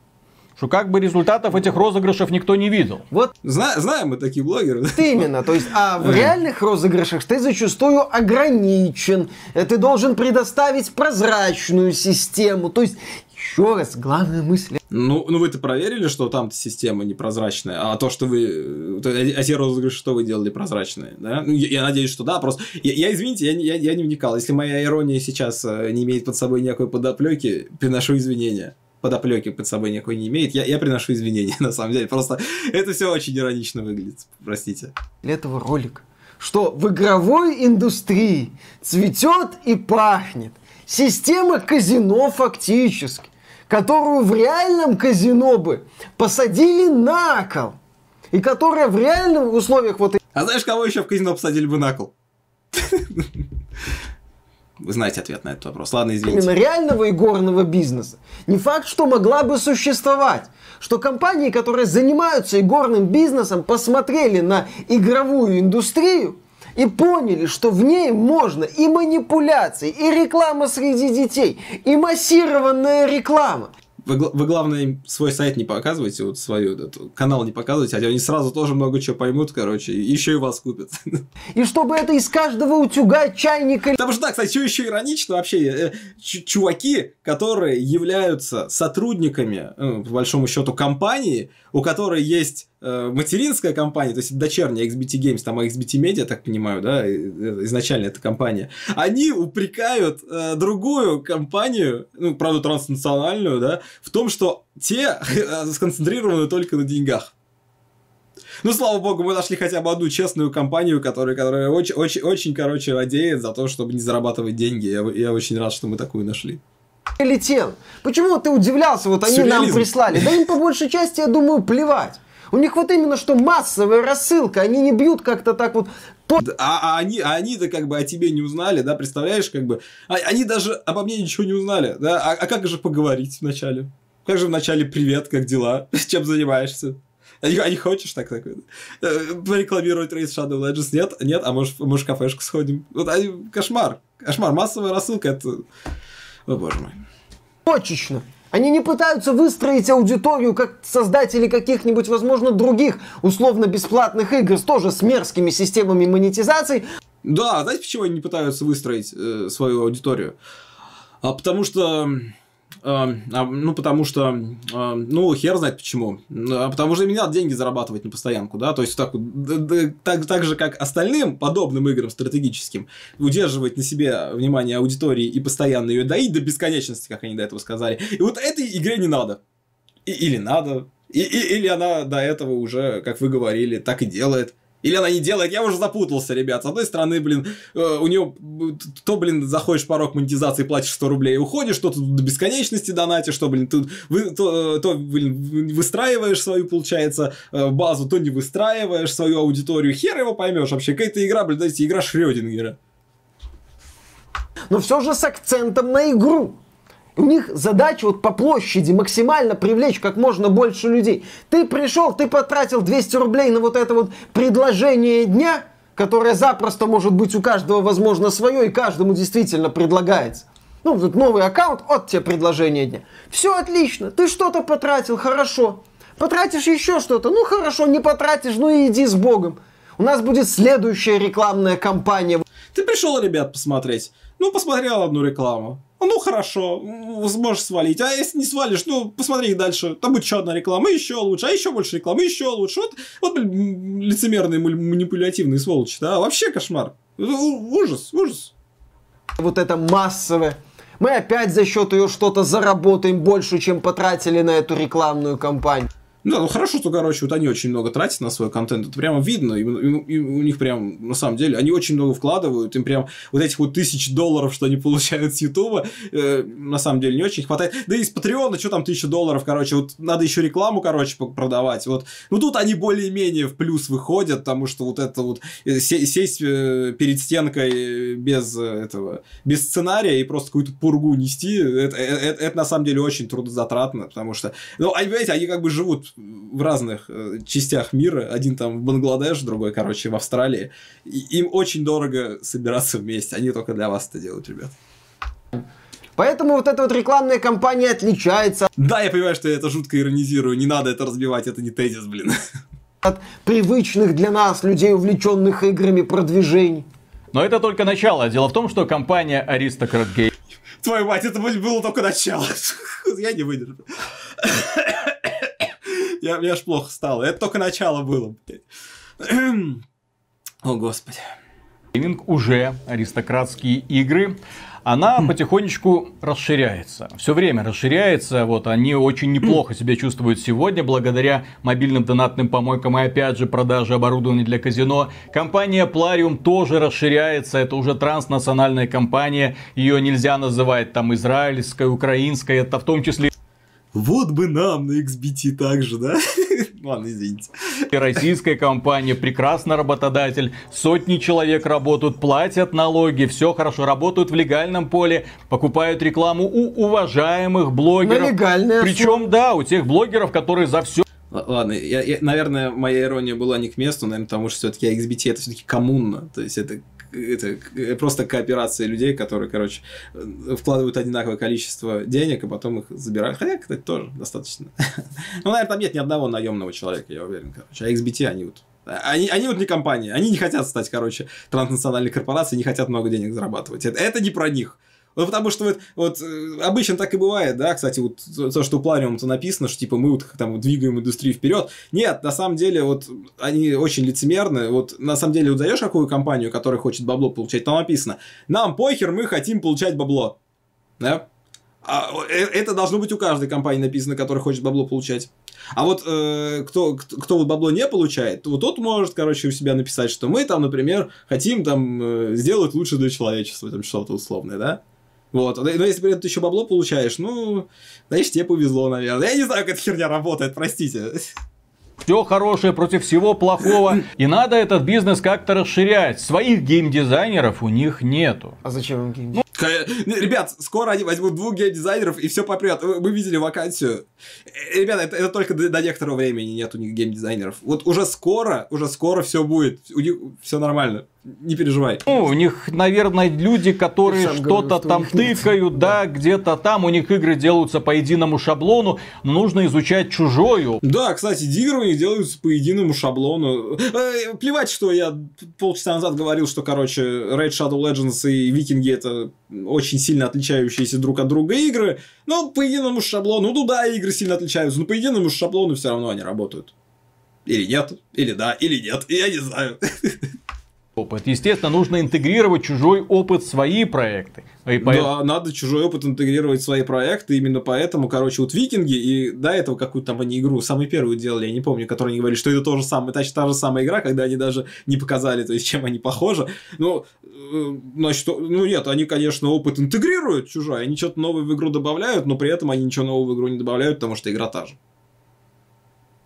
что как бы результатов этих розыгрышев никто не видел. Вот. Зна- знаем мы такие блогеры. Вот именно. То есть, а в реальных розыгрышах ты зачастую ограничен. Ты должен предоставить прозрачную систему. То есть, еще раз, главная мысль. Ну, ну вы-то проверили, что там система непрозрачная, а то, что вы... Э, э, а те розыгрыши, что вы делали прозрачные, да? Ну, я, я надеюсь, что да, просто... Я, я извините, я, я, я не вникал. Если моя ирония сейчас э, не имеет под собой никакой подоплеки, приношу извинения подоплеки под собой никакой не имеет. Я, я приношу извинения, на самом деле. Просто это все очень иронично выглядит, простите. Для этого ролик, что в игровой индустрии цветет и пахнет система казино фактически, которую в реальном казино бы посадили на кол, и которая в реальных условиях вот... А знаешь, кого еще в казино посадили бы на кол? Вы знаете ответ на этот вопрос. Ладно, извините. Реального игорного бизнеса. Не факт, что могла бы существовать. Что компании, которые занимаются игорным бизнесом, посмотрели на игровую индустрию и поняли, что в ней можно и манипуляции, и реклама среди детей, и массированная реклама вы, вы, главное, свой сайт не показывайте, вот свою этот, канал не показывайте, а они сразу тоже много чего поймут, короче, и еще и вас купят. И чтобы это из каждого утюга, чайника... Потому что, да, кстати, что еще иронично вообще, э, чуваки, которые являются сотрудниками, э, по большому счету, компании, у которой есть Э, материнская компания, то есть дочерняя XBT Games, там XBT Media, так понимаю, да, э, изначально эта компания, они упрекают э, другую компанию, ну, правда, транснациональную, да, в том, что те э, сконцентрированы только на деньгах. Ну, слава богу, мы нашли хотя бы одну честную компанию, которая, которая очень, очень, очень, короче, радеет за то, чтобы не зарабатывать деньги. Я, я очень рад, что мы такую нашли. Летен. Почему ты удивлялся? Вот они Сюрреализм. нам прислали. Да им по большей части, я думаю, плевать. У них вот именно что массовая рассылка, они не бьют как-то так вот А, а они, а они-то как бы о тебе не узнали, да, представляешь, как бы, а, они даже обо мне ничего не узнали, да, а, а как же поговорить вначале? Как же вначале привет, как дела, чем занимаешься? А не, а не хочешь так такой? Э, порекламировать Race Shadow Legends? Нет, нет, а может, может в кафешку сходим? Вот, а, кошмар, кошмар, массовая рассылка, это... О, боже мой. Точечно. Они не пытаются выстроить аудиторию, как создатели каких-нибудь, возможно, других условно-бесплатных игр, тоже с мерзкими системами монетизации. Да, знаете, почему они не пытаются выстроить э, свою аудиторию? А потому что Эм, а, ну, потому что, эм, ну, хер знает почему. А потому что им надо деньги зарабатывать на постоянку, да, то есть так, так, так же, как остальным подобным играм стратегическим, удерживать на себе внимание аудитории и постоянно ее доить до бесконечности, как они до этого сказали. И вот этой игре не надо. И, или надо, и, и, или она до этого уже, как вы говорили, так и делает. Или она не делает, я уже запутался, ребят. С одной стороны, блин, э, у нее то, блин, заходишь порог монетизации, платишь 100 рублей и уходишь, то тут до бесконечности донатишь, что, блин, тут вы, то, э, то, блин, выстраиваешь свою, получается, э, базу, то не выстраиваешь свою аудиторию. Хер его поймешь вообще. Какая-то игра, блин, знаете, игра Шрёдингера. Но ну, все же с акцентом на игру. У них задача вот по площади максимально привлечь как можно больше людей. Ты пришел, ты потратил 200 рублей на вот это вот предложение дня, которое запросто может быть у каждого, возможно, свое, и каждому действительно предлагается. Ну, тут новый аккаунт, от тебе предложение дня. Все отлично, ты что-то потратил, хорошо. Потратишь еще что-то, ну хорошо, не потратишь, ну и иди с Богом. У нас будет следующая рекламная кампания. Ты пришел, ребят, посмотреть. Ну, посмотрел одну рекламу ну хорошо, сможешь свалить. А если не свалишь, ну посмотри дальше. Там будет еще одна реклама, еще лучше, а еще больше рекламы, еще лучше. Вот, вот блин, лицемерные манипулятивные сволочи, да? Вообще кошмар. Ужас, ужас. Вот это массовое. Мы опять за счет ее что-то заработаем больше, чем потратили на эту рекламную кампанию. Да, ну хорошо, что, короче, вот они очень много тратят на свой контент. Это прямо видно. И, ну, и, и у них прям, на самом деле, они очень много вкладывают. Им прям вот этих вот тысяч долларов, что они получают с Ютуба, э, на самом деле не очень хватает. Да и с Патреона, что там тысяча долларов, короче, вот надо еще рекламу, короче, продавать. Вот. Ну тут они более-менее в плюс выходят, потому что вот это вот э, сесть э, перед стенкой э, без этого, без сценария и просто какую-то пургу нести, это, это, это, это на самом деле очень трудозатратно, потому что, ну, они, понимаете, они как бы живут в разных э, частях мира, один там в Бангладеш, другой, короче, в Австралии. И им очень дорого собираться вместе, они только для вас это делают, ребят. Поэтому вот эта вот рекламная кампания отличается. Да, я понимаю, что я это жутко иронизирую, не надо это разбивать, это не тезис, блин. От привычных для нас людей, увлеченных играми продвижений. Но это только начало. Дело в том, что компания Aristocrat Game... Твою мать, это было только начало. Я не выдержу. Я, я ж плохо стало. Это только начало было. О, Господи. Стриминг уже аристократские игры она хм. потихонечку расширяется. Все время расширяется. Вот они очень хм. неплохо себя чувствуют сегодня благодаря мобильным донатным помойкам и опять же продаже оборудования для казино. Компания Plarium тоже расширяется. Это уже транснациональная компания. Ее нельзя называть там израильской, украинской. Это в том числе вот бы нам на XBT так же, да? Ладно, извините. Российская компания, прекрасный работодатель, сотни человек работают, платят налоги, все хорошо, работают в легальном поле, покупают рекламу у уважаемых блогеров. На легальное. Причем, да, у тех блогеров, которые за все Ладно, я, я, наверное, моя ирония была не к месту, наверное, потому что все-таки XBT это все-таки коммунно. То есть это это э, просто кооперация людей, которые, короче, э, вкладывают одинаковое количество денег, а потом их забирают. Хотя, кстати, тоже достаточно. Ну, наверное, там нет ни одного наемного человека, я уверен, короче. А XBT, они вот а, они, они вот не компания, они не хотят стать, короче, транснациональной корпорацией, не хотят много денег зарабатывать. Это, это не про них. Ну, потому что вот, вот э, обычно так и бывает, да, кстати, вот то, что у Плариума-то написано, что типа мы вот там двигаем индустрию вперед. Нет, на самом деле вот они очень лицемерны. Вот на самом деле вот даешь какую компанию, которая хочет бабло получать, там написано, нам похер, мы хотим получать бабло. Да? А, э, это должно быть у каждой компании написано, которая хочет бабло получать. А вот э, кто, кто, кто вот бабло не получает, вот тот может, короче, у себя написать, что мы там, например, хотим там э, сделать лучше для человечества, там что-то условное, да? Вот. Но ну, ну, если при этом ты еще бабло получаешь, ну, значит, тебе повезло, наверное. Я не знаю, как эта херня работает, простите. Все хорошее против всего плохого. И надо этот бизнес как-то расширять. Своих геймдизайнеров у них нету. А зачем им геймдизайнеры? Ну, ребят, скоро они возьмут двух геймдизайнеров и все попрет. Мы видели вакансию. Э, ребята, это, это только до, до некоторого времени нет у них геймдизайнеров. Вот уже скоро, уже скоро все будет. У них все нормально не переживай. Ну, у них, наверное, люди, которые что-то что там тыкают, нет. да, где-то там, у них игры делаются по единому шаблону, нужно изучать чужую. Да, кстати, игры у них делаются по единому шаблону. Э, плевать, что я полчаса назад говорил, что, короче, Raid Shadow Legends и Викинги это очень сильно отличающиеся друг от друга игры, но по единому шаблону, ну да, игры сильно отличаются, но по единому шаблону все равно они работают. Или нет, или да, или нет, я не знаю. опыт. Естественно, нужно интегрировать чужой опыт в свои проекты. И поэтому... Да, надо чужой опыт интегрировать в свои проекты, именно поэтому, короче, вот викинги, и до этого какую-то там они игру, самую первую делали, я не помню, которые они говорили, что это тоже самое, точно та же самая игра, когда они даже не показали, то есть, чем они похожи. Ну, э, значит, ну нет, они, конечно, опыт интегрируют чужой, они что-то новое в игру добавляют, но при этом они ничего нового в игру не добавляют, потому что игра та же.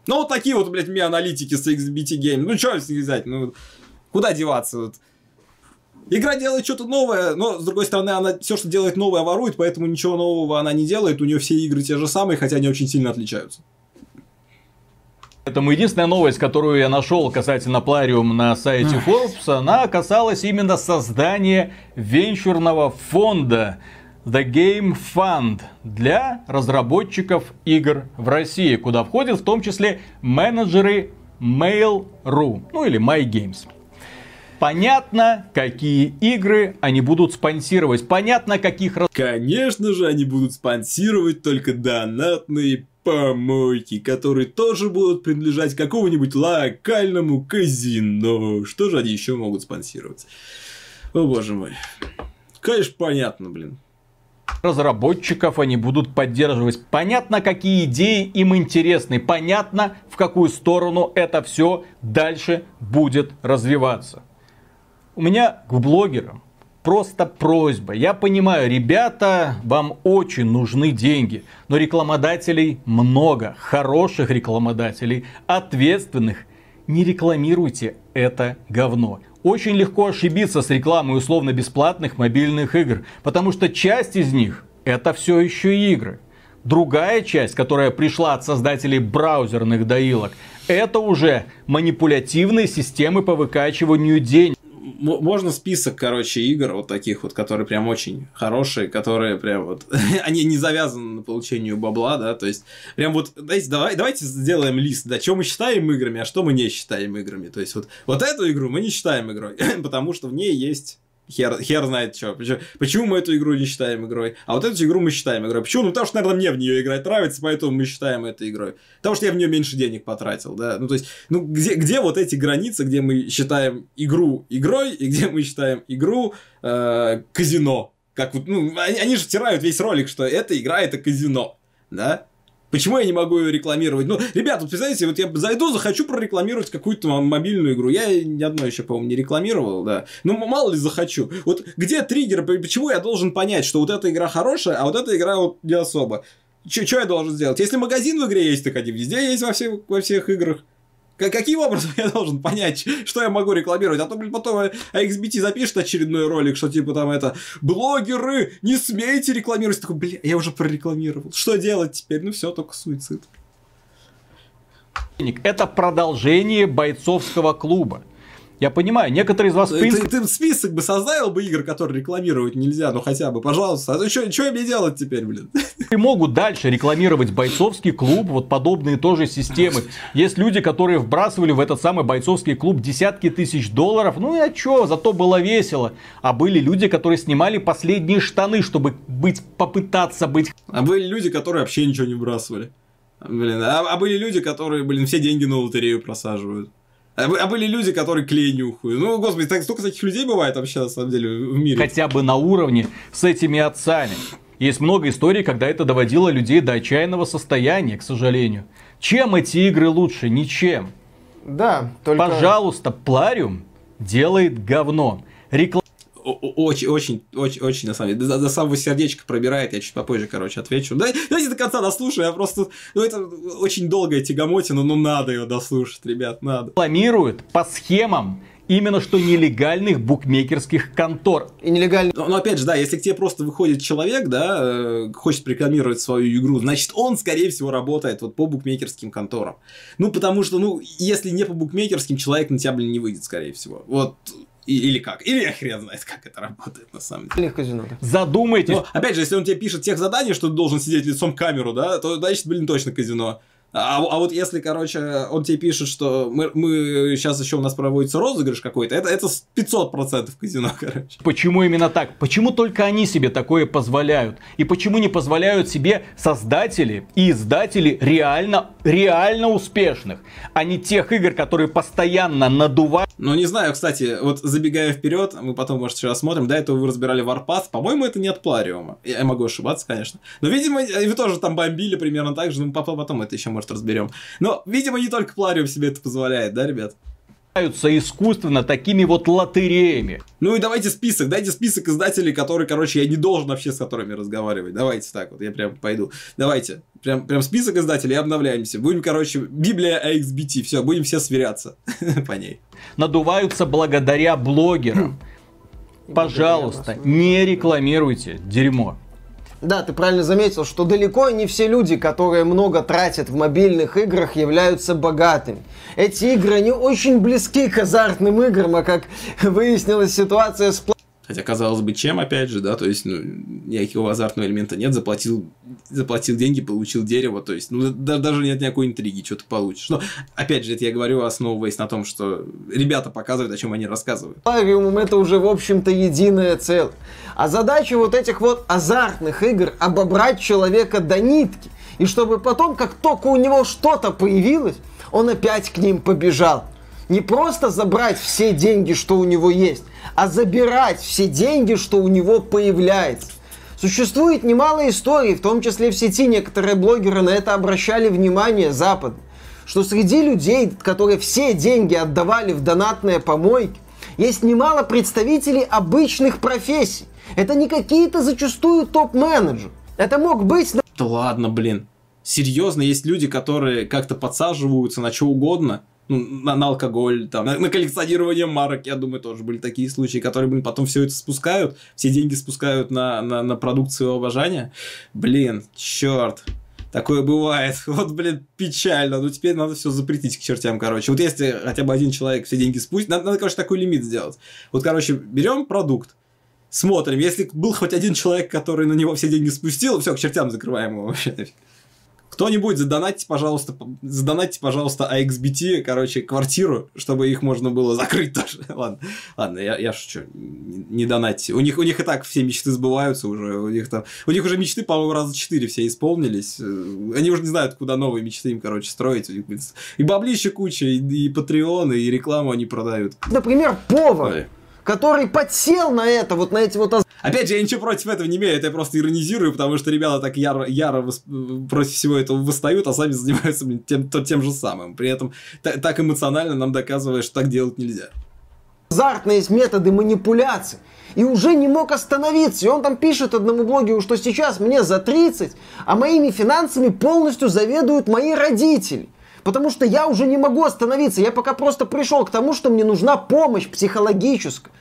Ну, вот такие вот, блядь, мне аналитики с XBT Game. Ну, что связать? Ну, Куда деваться? Вот. Игра делает что-то новое, но, с другой стороны, она все, что делает новое, ворует, поэтому ничего нового она не делает. У нее все игры те же самые, хотя они очень сильно отличаются. Поэтому единственная новость, которую я нашел касательно Плариум на сайте Forbes, она касалась именно создания венчурного фонда. The Game Fund для разработчиков игр в России, куда входят в том числе менеджеры Mail.ru, ну или MyGames. Понятно, какие игры они будут спонсировать. Понятно, каких... раз. Конечно же, они будут спонсировать только донатные помойки, которые тоже будут принадлежать какому-нибудь локальному казино. Что же они еще могут спонсировать? О боже мой. Конечно, понятно, блин. Разработчиков они будут поддерживать. Понятно, какие идеи им интересны. Понятно, в какую сторону это все дальше будет развиваться у меня к блогерам просто просьба. Я понимаю, ребята, вам очень нужны деньги, но рекламодателей много, хороших рекламодателей, ответственных. Не рекламируйте это говно. Очень легко ошибиться с рекламой условно-бесплатных мобильных игр, потому что часть из них это все еще игры. Другая часть, которая пришла от создателей браузерных доилок, это уже манипулятивные системы по выкачиванию денег можно список, короче, игр вот таких вот, которые прям очень хорошие, которые прям вот, они не завязаны на получению бабла, да, то есть прям вот, знаете, давай, давайте сделаем лист, да, что мы считаем играми, а что мы не считаем играми, то есть вот, вот эту игру мы не считаем игрой, потому что в ней есть Хер, хер знает что. Почему, почему мы эту игру не считаем игрой? А вот эту игру мы считаем игрой. Почему? Ну, потому что, наверное, мне в нее играть нравится, поэтому мы считаем это игрой. Потому что я в нее меньше денег потратил, да. Ну, то есть, ну, где, где вот эти границы, где мы считаем игру игрой, и где мы считаем игру э, казино? Как вот, ну, они, они же втирают весь ролик, что эта игра это казино, да? Почему я не могу ее рекламировать? Ну, ребята, вот представляете, вот я зайду, захочу прорекламировать какую-то мобильную игру. Я ни одной еще, по-моему, не рекламировал, да. Ну, мало ли захочу. Вот где триггер, почему я должен понять, что вот эта игра хорошая, а вот эта игра вот не особо? Что я должен сделать? Если магазин в игре есть, так один везде есть во всех, во всех играх. Каким образом я должен понять, что я могу рекламировать? А то, блин, потом а, XBT запишет очередной ролик, что типа там это блогеры, не смейте рекламировать. такой, блин. я уже прорекламировал. Что делать теперь? Ну все, только суицид. Это продолжение бойцовского клуба. Я понимаю, некоторые из вас... Ты, принцип... ты, ты список бы создал бы игр, которые рекламировать нельзя, ну хотя бы, пожалуйста. А что, что мне делать теперь, блин? И могут дальше рекламировать бойцовский клуб, вот подобные тоже системы. Есть люди, которые вбрасывали в этот самый бойцовский клуб десятки тысяч долларов. Ну и а чё, зато было весело. А были люди, которые снимали последние штаны, чтобы быть, попытаться быть... А были люди, которые вообще ничего не вбрасывали. Блин, а, а были люди, которые, блин, все деньги на лотерею просаживают. А, а, были люди, которые клей нюхают. Ну, господи, так столько таких людей бывает вообще, на самом деле, в мире. Хотя бы на уровне с этими отцами. Есть много историй, когда это доводило людей до отчаянного состояния, к сожалению. Чем эти игры лучше? Ничем. Да, только... Пожалуйста, Плариум делает говно. Реклама очень, очень, очень, очень, на самом деле. До, до самого сердечка пробирает, я чуть попозже, короче, отвечу. дайте до конца дослушаю, я просто... Ну, это очень долгая тягомотина, но ну, надо ее дослушать, ребят, надо. Планируют по схемам именно что нелегальных букмекерских контор. И нелегальных Но, но опять же, да, если к тебе просто выходит человек, да, э, хочет рекламировать свою игру, значит, он, скорее всего, работает вот по букмекерским конторам. Ну, потому что, ну, если не по букмекерским, человек на тебя, блин, не выйдет, скорее всего. Вот или как. Или я хрен знает, как это работает на самом деле. казино. Задумайтесь. Но, опять же, если он тебе пишет тех заданий, что ты должен сидеть лицом к камеру, да, то значит, блин, точно казино. А, а, а вот если, короче, он тебе пишет, что мы, мы сейчас еще у нас проводится розыгрыш какой-то, это, это 500% казино, короче. Почему именно так? Почему только они себе такое позволяют? И почему не позволяют себе создатели и издатели реально, реально успешных, а не тех игр, которые постоянно надувают ну не знаю, кстати, вот забегая вперед, мы потом, может, еще рассмотрим, до этого вы разбирали Warpath, по-моему, это не от Плариума. Я могу ошибаться, конечно. Но, видимо, вы тоже там бомбили примерно так же, Ну потом, потом это еще, может, разберем. Но, видимо, не только Плариум себе это позволяет, да, ребят? питаются искусственно такими вот лотереями. Ну и давайте список, дайте список издателей, которые, короче, я не должен вообще с которыми разговаривать. Давайте так вот, я прям пойду. Давайте, прям, прям список издателей, обновляемся. Будем, короче, Библия XBT, все, будем все сверяться по ней. Надуваются благодаря блогерам. Пожалуйста, не рекламируйте дерьмо. Да, ты правильно заметил, что далеко не все люди, которые много тратят в мобильных играх, являются богатыми. Эти игры, они очень близки к азартным играм, а как выяснилась ситуация с Хотя, казалось бы, чем, опять же, да, то есть, ну, никакого азартного элемента нет, заплатил, заплатил деньги, получил дерево, то есть, ну, да, даже нет никакой интриги, что ты получишь. Но, опять же, это я говорю, основываясь на том, что ребята показывают, о чем они рассказывают. Аквариум это уже, в общем-то, единое целое. А задача вот этих вот азартных игр обобрать человека до нитки. И чтобы потом, как только у него что-то появилось, он опять к ним побежал. Не просто забрать все деньги, что у него есть, а забирать все деньги, что у него появляется. Существует немало историй, в том числе в сети некоторые блогеры на это обращали внимание Запад, что среди людей, которые все деньги отдавали в донатные помойки, есть немало представителей обычных профессий. Это не какие-то зачастую топ-менеджеры. Это мог быть... Да ладно, блин. Серьезно, есть люди, которые как-то подсаживаются на что угодно, ну на, на алкоголь, там, на, на коллекционирование марок, я думаю, тоже были такие случаи, которые, блин, потом все это спускают, все деньги спускают на, на, на продукт своего обожания. Блин, черт. Такое бывает. Вот, блин, печально. Ну, теперь надо все запретить к чертям, короче. Вот если хотя бы один человек все деньги спустит, надо, надо короче, такой лимит сделать. Вот, короче, берем продукт, смотрим. Если был хоть один человек, который на него все деньги спустил, все, к чертям закрываем его вообще кто-нибудь задонатьте, пожалуйста, задонатьте, пожалуйста, AXBT, а короче, квартиру, чтобы их можно было закрыть тоже. ладно, ладно, я, я шучу, не донатьте. У них, у них и так все мечты сбываются уже, у них там, у них уже мечты, по-моему, раза четыре все исполнились. Э, они уже не знают, куда новые мечты им, короче, строить. У них и баблища куча, и, и Patreon, и рекламу они продают. Например, повар. Ой который подсел на это, вот на эти вот... Опять же, я ничего против этого не имею, это я просто иронизирую, потому что ребята так яро, яро против всего этого восстают, а сами занимаются блин, тем, то, тем же самым. При этом так эмоционально нам доказывают, что так делать нельзя. Азартные методы манипуляции И уже не мог остановиться. И он там пишет одному блогеру, что сейчас мне за 30, а моими финансами полностью заведуют мои родители. Потому что я уже не могу остановиться. Я пока просто пришел к тому, что мне нужна помощь психологическая.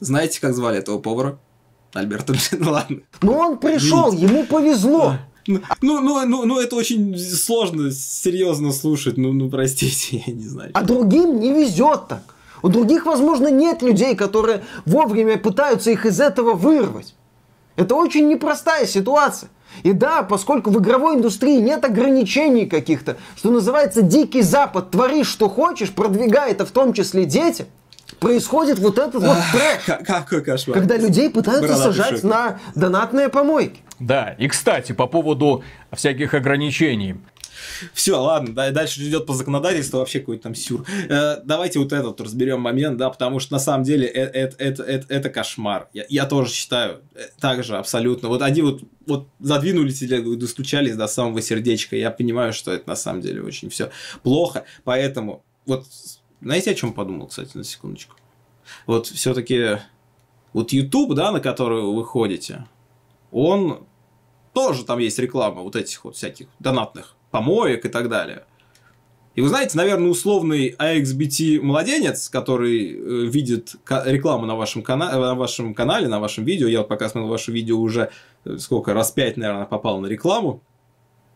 Знаете, как звали этого повара? Альберта, блин, ну ладно. Ну он пришел, ему повезло. Ну, ну, ну, ну, ну, это очень сложно, серьезно слушать. Ну, ну, простите, я не знаю. А другим не везет так. У других, возможно, нет людей, которые вовремя пытаются их из этого вырвать. Это очень непростая ситуация. И да, поскольку в игровой индустрии нет ограничений каких-то, что называется дикий запад, твори что хочешь, продвигай это в том числе дети происходит вот этот вот трэш. Какой кошмар. Когда людей пытаются сажать на донатные помойки. Да, и кстати, по поводу всяких ограничений. Все, ладно, да, дальше идет по законодательству вообще какой-то там сюр. Э, давайте вот этот разберем момент, да, потому что на самом деле это, э, э, это, это, это кошмар. Я, я тоже считаю, э, так же абсолютно. Вот они вот, вот задвинули телегу и достучались до самого сердечка. Я понимаю, что это на самом деле очень все плохо, поэтому вот знаете, ну, о чем подумал, кстати, на секундочку? Вот все-таки вот YouTube, да, на который вы ходите, он тоже там есть реклама вот этих вот всяких донатных помоек и так далее. И вы знаете, наверное, условный AXBT а младенец, который э, видит рекламу на вашем, канале э, на вашем канале, на вашем видео, я вот пока смотрел ваше видео уже, э, сколько, раз пять, наверное, попал на рекламу,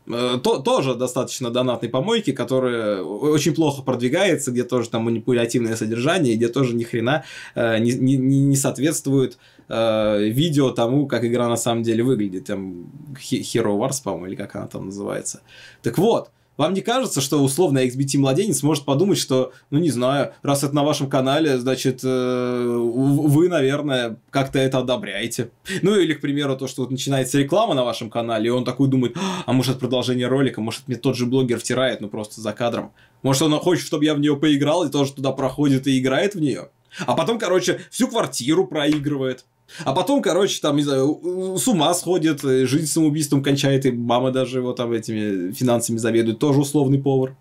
Э, то, тоже достаточно донатной помойки, которая очень плохо продвигается, где тоже там манипулятивное содержание, где тоже ни хрена э, не, не, не соответствует э, видео тому, как игра на самом деле выглядит. Там Hero Wars, по-моему, или как она там называется. Так вот, э, вам не кажется, что условно XBT-младенец может подумать, что, ну не знаю, раз это на вашем канале, значит, э, вы, наверное, как-то это одобряете. Ну или, к примеру, то, что вот начинается реклама на вашем канале, и он такой думает, а, а может продолжение ролика, может мне тот же блогер втирает, ну просто за кадром. Может он хочет, чтобы я в нее поиграл, и тоже туда проходит и играет в нее. А потом, короче, всю квартиру проигрывает. А потом, короче, там, не знаю, с ума сходит, э, жизнь самоубийством кончает, и мама даже его там этими финансами заведует, тоже условный повар.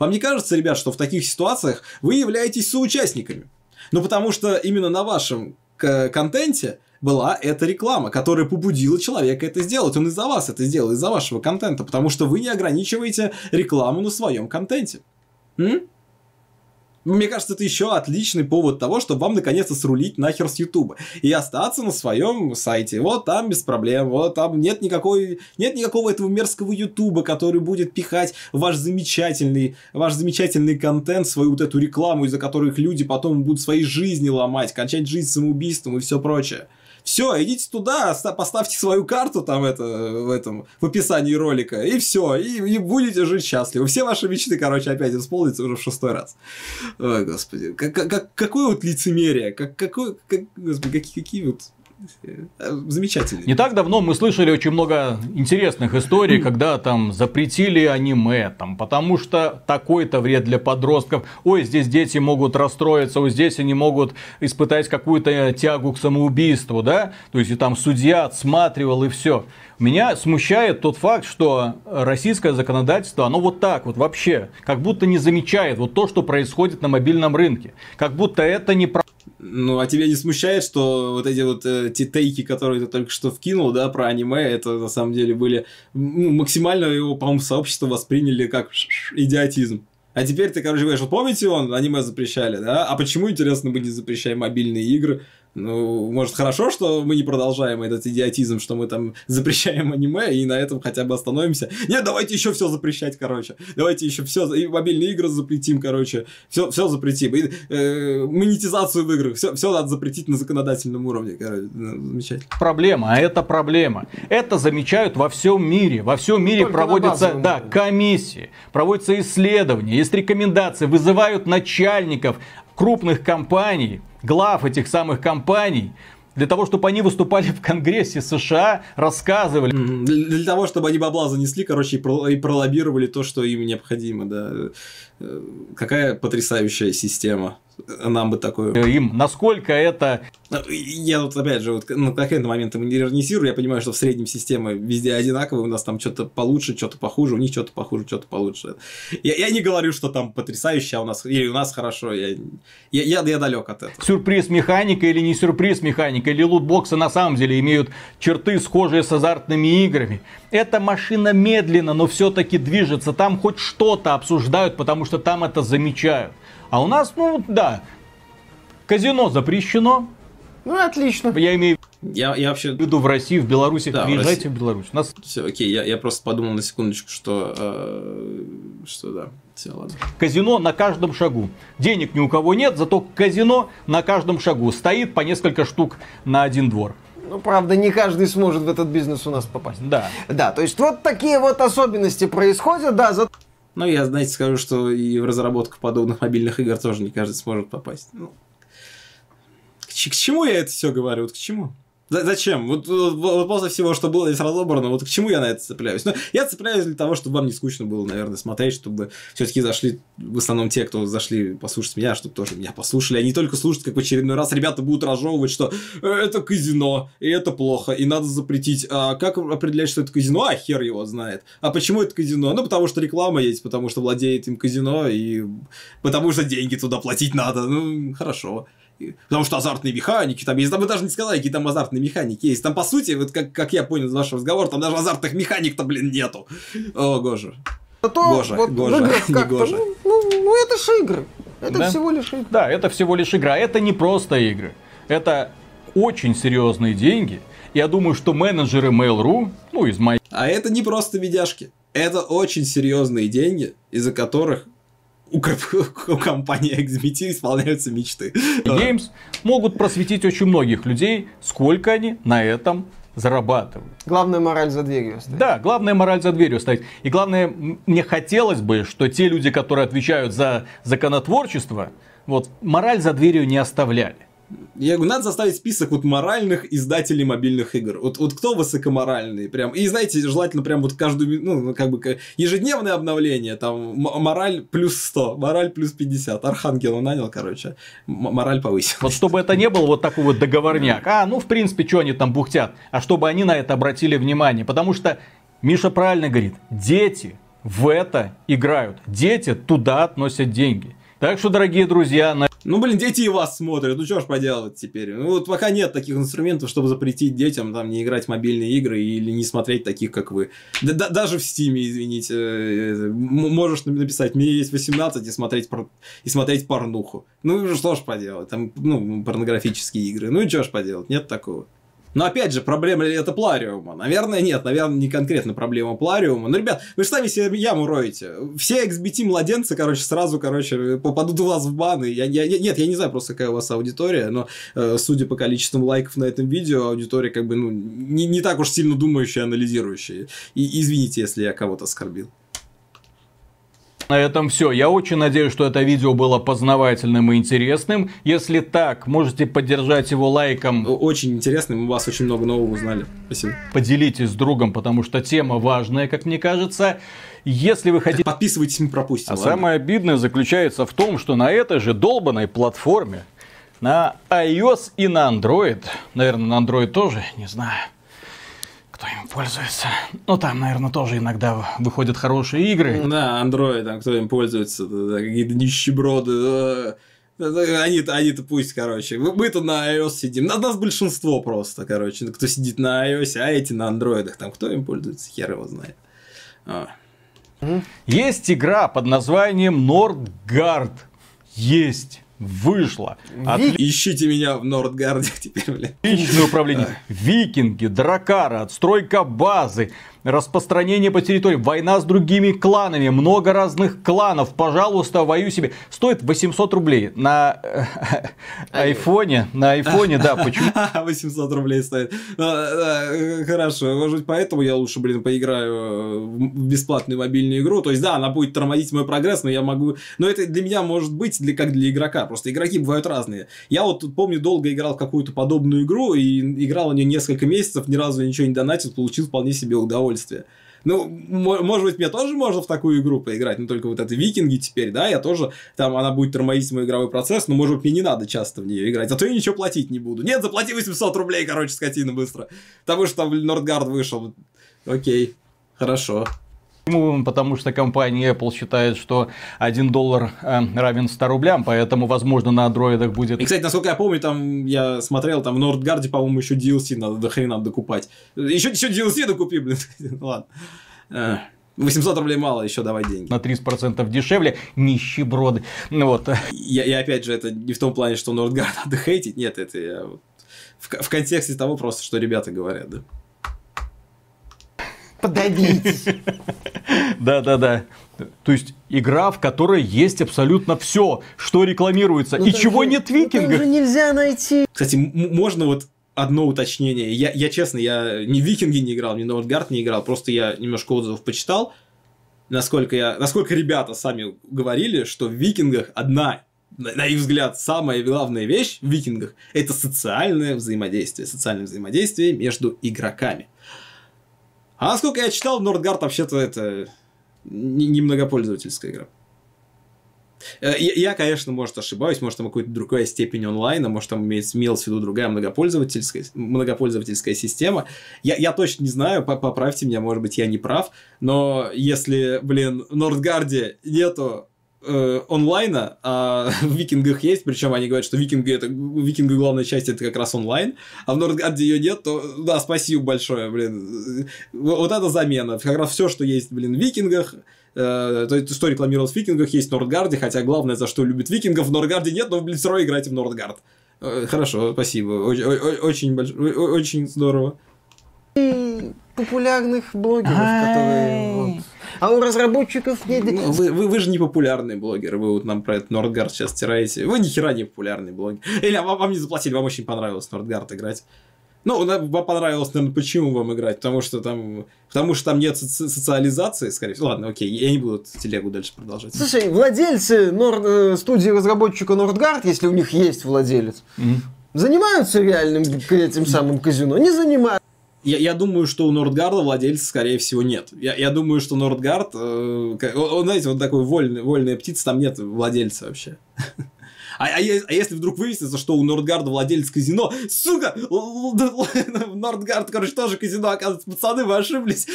Вам не кажется, ребят, что в таких ситуациях вы являетесь соучастниками? Ну, потому что именно на вашем э, контенте была эта реклама, которая побудила человека это сделать. Он из-за вас это сделал, из-за вашего контента, потому что вы не ограничиваете рекламу на своем контенте. М? Ну, мне кажется, это еще отличный повод того, чтобы вам наконец-то срулить нахер с Ютуба и остаться на своем сайте. Вот там без проблем, вот там нет никакой, нет никакого этого мерзкого Ютуба, который будет пихать ваш замечательный, ваш замечательный контент, свою вот эту рекламу, из-за которых люди потом будут свои жизни ломать, кончать жизнь самоубийством и все прочее все, идите туда, поставьте свою карту там это в этом в описании ролика, и все, и, и будете жить счастливо. Все ваши мечты, короче, опять исполнится уже в шестой раз. Ой, господи, как, как, какое вот лицемерие, как, какое, как, господи, какие, какие вот Замечательно. Не так давно мы слышали очень много интересных историй, когда там запретили аниме, там, потому что такой-то вред для подростков. Ой, здесь дети могут расстроиться, вот здесь они могут испытать какую-то тягу к самоубийству, да? То есть и там судья отсматривал и все. Меня смущает тот факт, что российское законодательство, оно вот так вот вообще, как будто не замечает вот то, что происходит на мобильном рынке. Как будто это не про... Ну, а тебя не смущает, что вот эти вот э, те тейки, которые ты только что вкинул, да, про аниме, это на самом деле были... Ну, максимально его, по-моему, сообщество восприняли как идиотизм. А теперь ты, короче, говоришь, вот помните он, аниме запрещали, да? А почему, интересно, мы не запрещаем мобильные игры? Ну, может, хорошо, что мы не продолжаем этот идиотизм, что мы там запрещаем аниме и на этом хотя бы остановимся. Нет, давайте еще все запрещать, короче. Давайте еще все, и мобильные игры запретим, короче. Все, все запретим. И, э, монетизацию в играх, все, все надо запретить на законодательном уровне, короче. Ну, замечательно. Проблема, а это проблема. Это замечают во всем мире. Во всем мире Только проводятся да, комиссии, проводятся исследования, есть рекомендации, вызывают начальников крупных компаний, глав этих самых компаний, для того, чтобы они выступали в Конгрессе США, рассказывали. Для, того, чтобы они бабла занесли, короче, и, про, и пролоббировали то, что им необходимо, да. Э, какая потрясающая система нам бы такое. Э, им насколько это... Ну, я тут опять же вот на ну, конкретный момент модернизирую, я понимаю, что в среднем системы везде одинаковые у нас там что-то получше, что-то похуже, у них что-то похуже, что-то получше. Я, я не говорю, что там потрясающе, а у нас или у нас хорошо, я, я, я, я далек от этого. Сюрприз механика или не сюрприз механика, или лутбоксы на самом деле имеют черты, схожие с азартными играми. Эта машина медленно, но все-таки движется, там хоть что-то обсуждают, потому что там это замечают. А у нас, ну да, казино запрещено. Ну отлично. Я имею я, я вообще... иду в России, в Беларуси. Да, Приезжайте в, России. в Беларусь. У нас... Все, окей, я, я просто подумал на секундочку, что... Э, что да, все, ладно. Казино на каждом шагу. Денег ни у кого нет, зато казино на каждом шагу. Стоит по несколько штук на один двор. Ну, правда, не каждый сможет в этот бизнес у нас попасть. Да. Да, то есть вот такие вот особенности происходят, да, зато... Но ну, я, знаете, скажу, что и в разработку подобных мобильных игр тоже не каждый сможет попасть. Ну, к, к чему я это все говорю? Вот к чему? Зачем? Вот, э, вот после всего, что было здесь разобрано, вот к чему я на это цепляюсь? Ну, я цепляюсь для того, чтобы вам не скучно было, наверное, смотреть, чтобы все-таки зашли в основном те, кто зашли послушать меня, чтобы тоже меня послушали, а не только слушать, как в очередной раз ребята будут разжевывать, что э, это казино, и это плохо, и надо запретить. А как определять, что это казино? А хер его знает. А почему это казино? Ну, потому что реклама есть, потому что владеет им казино, и потому что деньги туда платить надо. Ну, хорошо. Потому что азартные механики там есть. Там вы даже не сказали, какие там азартные механики есть. Там, по сути, вот как, как я понял из вашего разговора, там даже азартных механик-то, блин, нету. О, Гожа. Зато Гожа, вот Гожа, в играх Ну, ну, ну, это же игры. Это да? всего лишь игры. Да, это всего лишь игра. Это не просто игры. Это очень серьезные деньги. Я думаю, что менеджеры Mail.ru, ну, из моей... А это не просто видяшки. Это очень серьезные деньги, из-за которых у, у компании XBT исполняются мечты. Games могут просветить очень многих людей, сколько они на этом зарабатывают. Главная мораль за дверью стоит. Да, главная мораль за дверью стоит. И главное, мне хотелось бы, что те люди, которые отвечают за законотворчество, вот мораль за дверью не оставляли. Я говорю, надо составить список вот моральных издателей мобильных игр. Вот, вот кто высокоморальный прям. И знаете, желательно прям вот каждую, ну, ну, как бы ежедневное обновление, там, мораль плюс 100, мораль плюс 50. Архангела нанял, короче, мораль повысил. Вот чтобы это не было вот такой вот договорняк. А, ну, в принципе, что они там бухтят? А чтобы они на это обратили внимание. Потому что Миша правильно говорит, дети в это играют. Дети туда относят деньги. Так что, дорогие друзья, на ну, блин, дети и вас смотрят, ну что ж поделать теперь. Ну, вот пока нет таких инструментов, чтобы запретить детям там не играть в мобильные игры или не смотреть таких, как вы. Да, да, даже в Стиме, извините, э, можешь написать, мне есть 18 и смотреть, пор... и смотреть порнуху. Ну, что ж поделать, там, ну, порнографические игры. Ну, и что ж поделать, нет такого. Но опять же, проблема ли это Плариума? Наверное, нет. Наверное, не конкретно проблема Плариума. Но, ребят, вы же сами себе яму роете. Все XBT-младенцы, короче, сразу, короче, попадут у вас в баны. Я, я, нет, я не знаю просто, какая у вас аудитория, но э, судя по количеству лайков на этом видео, аудитория как бы, ну, не, не так уж сильно думающая, анализирующая. И извините, если я кого-то оскорбил. На этом все. Я очень надеюсь, что это видео было познавательным и интересным. Если так, можете поддержать его лайком. Очень интересно, мы вас очень много нового узнали. Спасибо. Поделитесь с другом, потому что тема важная, как мне кажется. Если вы хотите... Подписывайтесь, не пропустите. А ладно? самое обидное заключается в том, что на этой же долбанной платформе на iOS и на Android, наверное, на Android тоже, не знаю, кто им пользуется. Ну, там, наверное, тоже иногда выходят хорошие игры. Да, Android, там кто им пользуется, какие-то нищеброды. Они, то они-то пусть, короче. Мы-то на iOS сидим. На нас большинство просто, короче. Кто сидит на iOS, а эти на андроидах. Там кто им пользуется, хер его знает. А. Есть игра под названием Nordgard. Есть вышло. От... Вик... Ищите меня в Нордгарде теперь, блядь. Личное управление. Викинги, Дракара, отстройка базы, распространение по территории, война с другими кланами, много разных кланов, пожалуйста, вою себе. Стоит 800 рублей на э, айфоне, на айфоне, да, почему? 800 рублей стоит. Ну, э, э, хорошо, может быть, поэтому я лучше, блин, поиграю в бесплатную мобильную игру. То есть, да, она будет тормозить мой прогресс, но я могу... Но это для меня может быть для, как для игрока. Просто игроки бывают разные. Я вот помню, долго играл в какую-то подобную игру и играл в нее несколько месяцев, ни разу ничего не донатил, получил вполне себе удовольствие удовольствие. Ну, может быть, мне тоже можно в такую игру поиграть, но только вот это викинги теперь, да, я тоже, там, она будет тормозить мой игровой процесс, но, может быть, мне не надо часто в нее играть, а то я ничего платить не буду. Нет, заплати 800 рублей, короче, скотина, быстро. Потому что там Нордгард вышел. Окей, хорошо. Почему? Потому что компания Apple считает, что 1 доллар э, равен 100 рублям, поэтому, возможно, на андроидах будет... И, кстати, насколько я помню, там я смотрел, там в Нордгарде, по-моему, еще DLC надо до хрена докупать. Еще, еще DLC докупи, блин. Ладно. 800 э, рублей мало, еще давай деньги. На 30% дешевле, нищеброды. Ну вот. Я, я опять же, это не в том плане, что Нордгард надо хейтить, нет, это я в, в контексте того просто, что ребята говорят, да. Подавитесь. Да-да-да. То есть игра, в которой есть абсолютно все, что рекламируется. Ну и чего же, нет в ну викингах. нельзя найти. Кстати, можно вот одно уточнение. Я, я честно, я ни викинги не играл, ни Нордгард не играл. Просто я немножко отзывов почитал. Насколько, я, насколько ребята сами говорили, что в викингах одна на их взгляд, самая главная вещь в викингах – это социальное взаимодействие, социальное взаимодействие между игроками. А насколько я читал, Нордгард вообще-то это немногопользовательская игра. Э, я, конечно, может, ошибаюсь, может, там какая-то другая степень онлайна, может, там имеется, в виду другая многопользовательская, многопользовательская система. Я, я точно не знаю, поправьте меня, может быть, я не прав, но если, блин, в Нордгарде нету Э, онлайна, а в викингах есть, причем они говорят, что викинги это викинги главная часть это как раз онлайн, а в Нордгарде ее нет, то да, спасибо большое, блин. Вот это замена. Как раз все, что есть, блин, в викингах, э, то есть, что рекламировалось в викингах, есть в Нордгарде, хотя главное, за что любит викингов, в Нордгарде нет, но, блин, все равно играйте в Нордгард. Э, хорошо, спасибо. Очень, очень, больш... очень здорово популярных блогеров, которые вот, а у разработчиков нет... Ну, вы, вы, вы же не популярный блогер, вы вот нам про этот Нордгард сейчас стираете. Вы ни хера не популярные блогеры. Или вам, вам не заплатили, вам очень понравилось Нордгард играть. Ну, вам понравилось, наверное, почему вам играть? Потому что там, потому что там нет соци социализации, скорее всего. Ладно, окей, я не буду телегу дальше продолжать. Слушай, владельцы Нор... Э, студии разработчика Нордгард, если у них есть владелец, mm -hmm. занимаются реальным этим самым казино? Не занимаются. Я, я думаю, что у Нордгарда владельца, скорее всего, нет. Я, я думаю, что Нордгард, э, он, знаете, вот такой вольный, вольная птица, там нет владельца вообще. А, а, а если вдруг выяснится, что у Нордгарда владелец казино, сука, Нордгард, короче, тоже казино, оказывается, пацаны, вы ошиблись.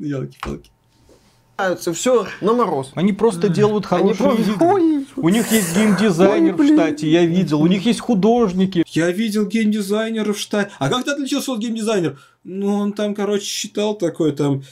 Елки-палки. ебаются, все на мороз. Они просто делают хорошие Они игры. Ой, у них есть геймдизайнер Ой, в штате, я видел. У них есть художники. Я видел геймдизайнера в штате. А как ты отличился от геймдизайнера? Ну, он там, короче, считал такой там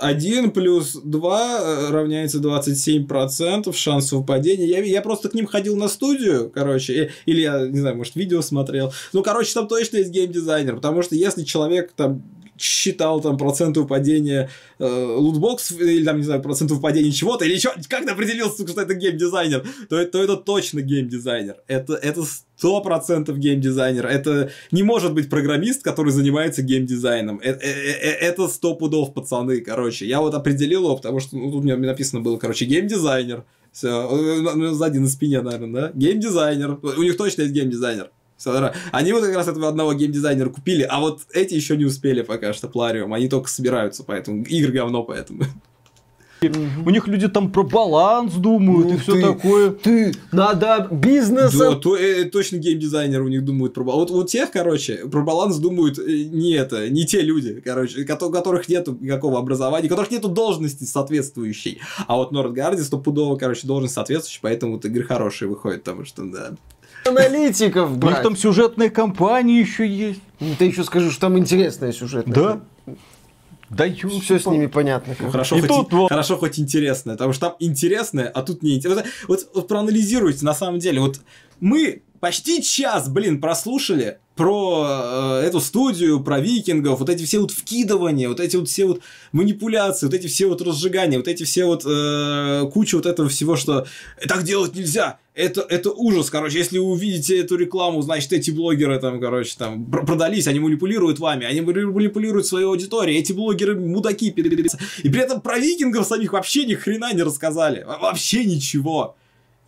1 э, плюс 2 э, равняется 27% шансов выпадения. Я, я просто к ним ходил на студию, короче, или я, не знаю, может, видео смотрел. Ну, короче, там точно есть геймдизайнер, потому что если человек там считал там процент падения э, лутбоксов, или там, не знаю, процент падения чего-то, или что как определился, что это геймдизайнер, то, то это точно геймдизайнер. Это, это сто процентов геймдизайнер. Это не может быть программист, который занимается геймдизайном. Э, э, э, это сто пудов, пацаны, короче. Я вот определил его, потому что ну, тут мне написано было, короче, геймдизайнер. Все, сзади на спине, наверное, да? Геймдизайнер. У них точно есть геймдизайнер. Они вот как раз этого одного геймдизайнера купили, а вот эти еще не успели пока что, Плариум. Они только собираются, поэтому игры говно, поэтому. У них люди там про баланс думают ну, и все такое. Ты надо бизнес. Да, то, э, точно геймдизайнеры у них думают про баланс. Вот у тех, короче, про баланс думают э, не это, не те люди, короче, у которых нету никакого образования, у которых нету должности соответствующей. А вот Нордгарде стопудово, короче, должность соответствующая, поэтому вот игры хорошие выходят, потому что да. Аналитиков брать. У них там сюжетная кампания еще есть. Ты еще скажи, что там интересная сюжетная. Да. Да ё, все с ними понятно. Ну, хорошо, хоть, тут, вот. хорошо, хоть интересное, потому что там интересное, а тут не интересное. Вот, вот проанализируйте, на самом деле, вот мы почти час, блин, прослушали про э, эту студию, про викингов, вот эти все вот вкидывания, вот эти вот все вот манипуляции, вот эти все вот разжигания, вот эти все вот э, куча вот этого всего, что так делать нельзя, это, это ужас, короче, если вы увидите эту рекламу, значит, эти блогеры там, короче, там продались, они манипулируют вами, они манипулируют своей аудиторией, эти блогеры мудаки, и при этом про викингов самих вообще ни хрена не рассказали, вообще ничего.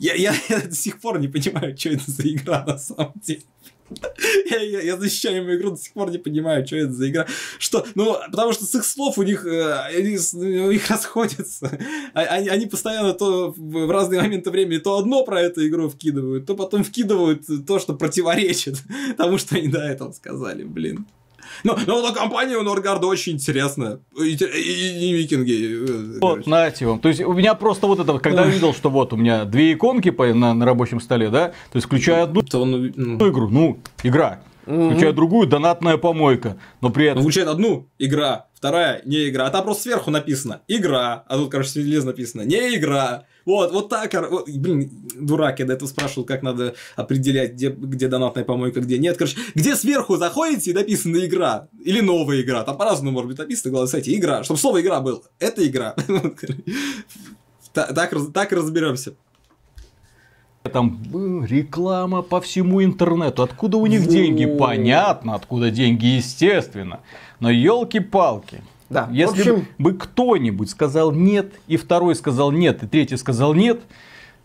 Я, я, я до сих пор не понимаю, что это за игра на самом деле. Я, я, я защищаю ему игру, до сих пор не понимаю, что это за игра. Что, ну, потому что с их слов у них, э, ну, у них расходятся. А, они, они постоянно то в разные моменты времени то одно про эту игру вкидывают, то потом вкидывают то, что противоречит тому, что они до этого сказали, блин. Но, ну, но ну, компания у Норгарда очень интересная. И, и, и викинги. Э, вот, знаете вам. То есть, у меня просто вот это, когда я видел, что вот у меня две иконки на, на рабочем столе, да, то есть, включая одну, то он, ну... игру, ну, игра. Угу. другую донатная помойка. Но при этом. Ну, включая одну игра, вторая не игра. А там просто сверху написано игра. А тут, короче, снизу написано не игра. Вот, вот так. Вот, блин, дурак, я до этого спрашивал, как надо определять, где, где донатная помойка, где нет. Короче, где сверху заходите и написано игра. Или новая игра. Там по-разному может быть написано, главное, кстати, игра. Чтобы слово игра было. Это игра. Так, так разберемся. Там «Э, реклама по всему интернету. Откуда у них деньги? Понятно, откуда деньги, естественно. Но елки-палки. Да. Если в общем... бы кто-нибудь сказал нет, и второй сказал нет, и третий сказал нет,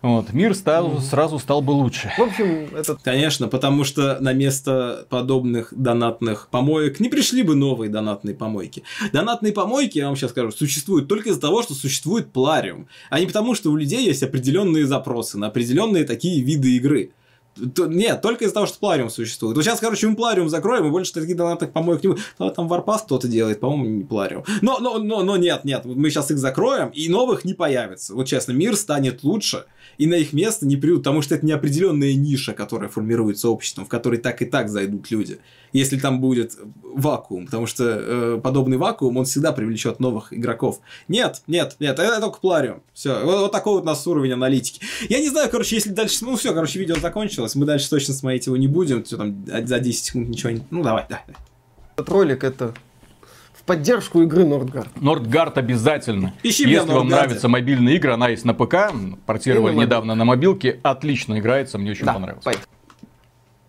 вот, мир стал, mm. сразу стал бы лучше. В общем, это... Конечно, потому что на место подобных донатных помоек не пришли бы новые донатные помойки. Донатные помойки, я вам сейчас скажу, существуют только из-за того, что существует плариум, а не потому, что у людей есть определенные запросы на определенные такие виды игры. Нет, только из-за того, что Плариум существует. Вот сейчас, короче, мы Плариум закроем, и больше таких донатных помоек не будет. Но там Варпас кто-то делает, по-моему, не Плариум. Но, но, но, но нет, нет, мы сейчас их закроем, и новых не появится. Вот честно, мир станет лучше, и на их место не придут, потому что это неопределенная ниша, которая формируется обществом, в которой так и так зайдут люди. Если там будет вакуум, потому что э, подобный вакуум, он всегда привлечет новых игроков. Нет, нет, нет, это только Плариум. Все, вот, вот такой вот у нас уровень аналитики. Я не знаю, короче, если дальше... Ну все, короче, видео закончено закончилось. Мы дальше точно смотреть его не будем. Все там а, за 10 секунд ничего не... Ну, давай, да. Этот ролик это в поддержку игры Нордгард. Нордгард обязательно. Ищи Если вам нравятся мобильные игры, она есть на ПК. Портировали на недавно на мобилке. Отлично играется, мне очень да, понравилось. Пойду.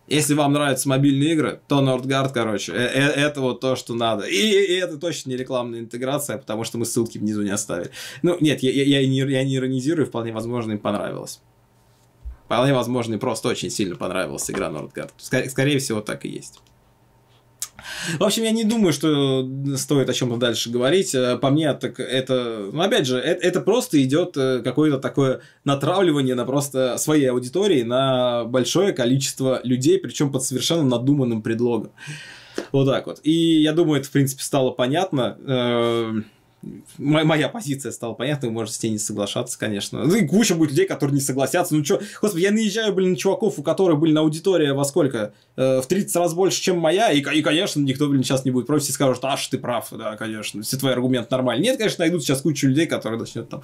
Если вам нравятся мобильные игры, то Нордгард, короче, э, э, это вот то, что надо. И, и это точно не рекламная интеграция, потому что мы ссылки внизу не оставили. Ну, нет, я, я, я, не, я не иронизирую, вполне возможно, им понравилось. Вполне возможно, и просто очень сильно понравилась игра Нордгард. Скорее, скорее всего, так и есть. В общем, я не думаю, что стоит о чем-то дальше говорить. Э, по мне, так это, ну, опять же, это, это просто идет э, какое-то такое натравливание на просто своей аудитории, на большое количество людей, причем под совершенно надуманным предлогом. Вот так вот. И я думаю, это, в принципе, стало понятно. Эм, моя позиция стала понятна, вы можете с ней не соглашаться, конечно. Ну и куча будет людей, которые не согласятся. Ну что, господи, я наезжаю, блин, на чуваков, у которых, были на аудитория во сколько? Э, в 30 раз больше, чем моя, и, и, конечно, никто, блин, сейчас не будет против и скажут, аж ты прав, да, конечно, все твои аргументы нормальные. Нет, конечно, найдут сейчас кучу людей, которые начнут там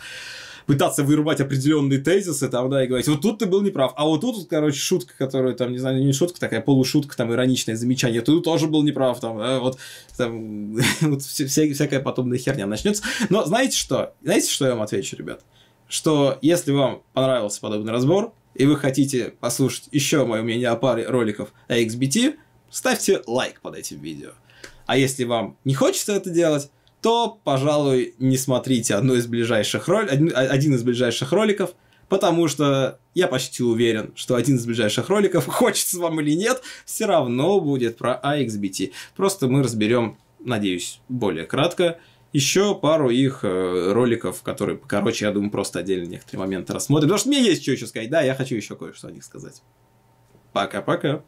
пытаться вырубать определенные тезисы, там, да, и говорить, вот тут ты был неправ, а вот тут, короче, шутка, которая, там, не знаю, не шутка такая, полушутка, там, ироничное замечание, тут тоже был неправ, там, да, э, вот, там, вот вся, всякая подобная херня начнется. Но знаете что? Знаете, что я вам отвечу, ребят? Что если вам понравился подобный разбор, и вы хотите послушать еще мое мнение о паре роликов о XBT, ставьте лайк под этим видео. А если вам не хочется это делать, то, пожалуй, не смотрите одну из ближайших роль... один, а, один из ближайших роликов, потому что я почти уверен, что один из ближайших роликов, хочется вам или нет, все равно будет про AXBT. А просто мы разберем, надеюсь, более кратко еще пару их э, роликов, которые короче, я думаю, просто отдельно некоторые моменты рассмотрим. Потому что мне есть что еще сказать. Да, я хочу еще кое-что о них сказать. Пока-пока.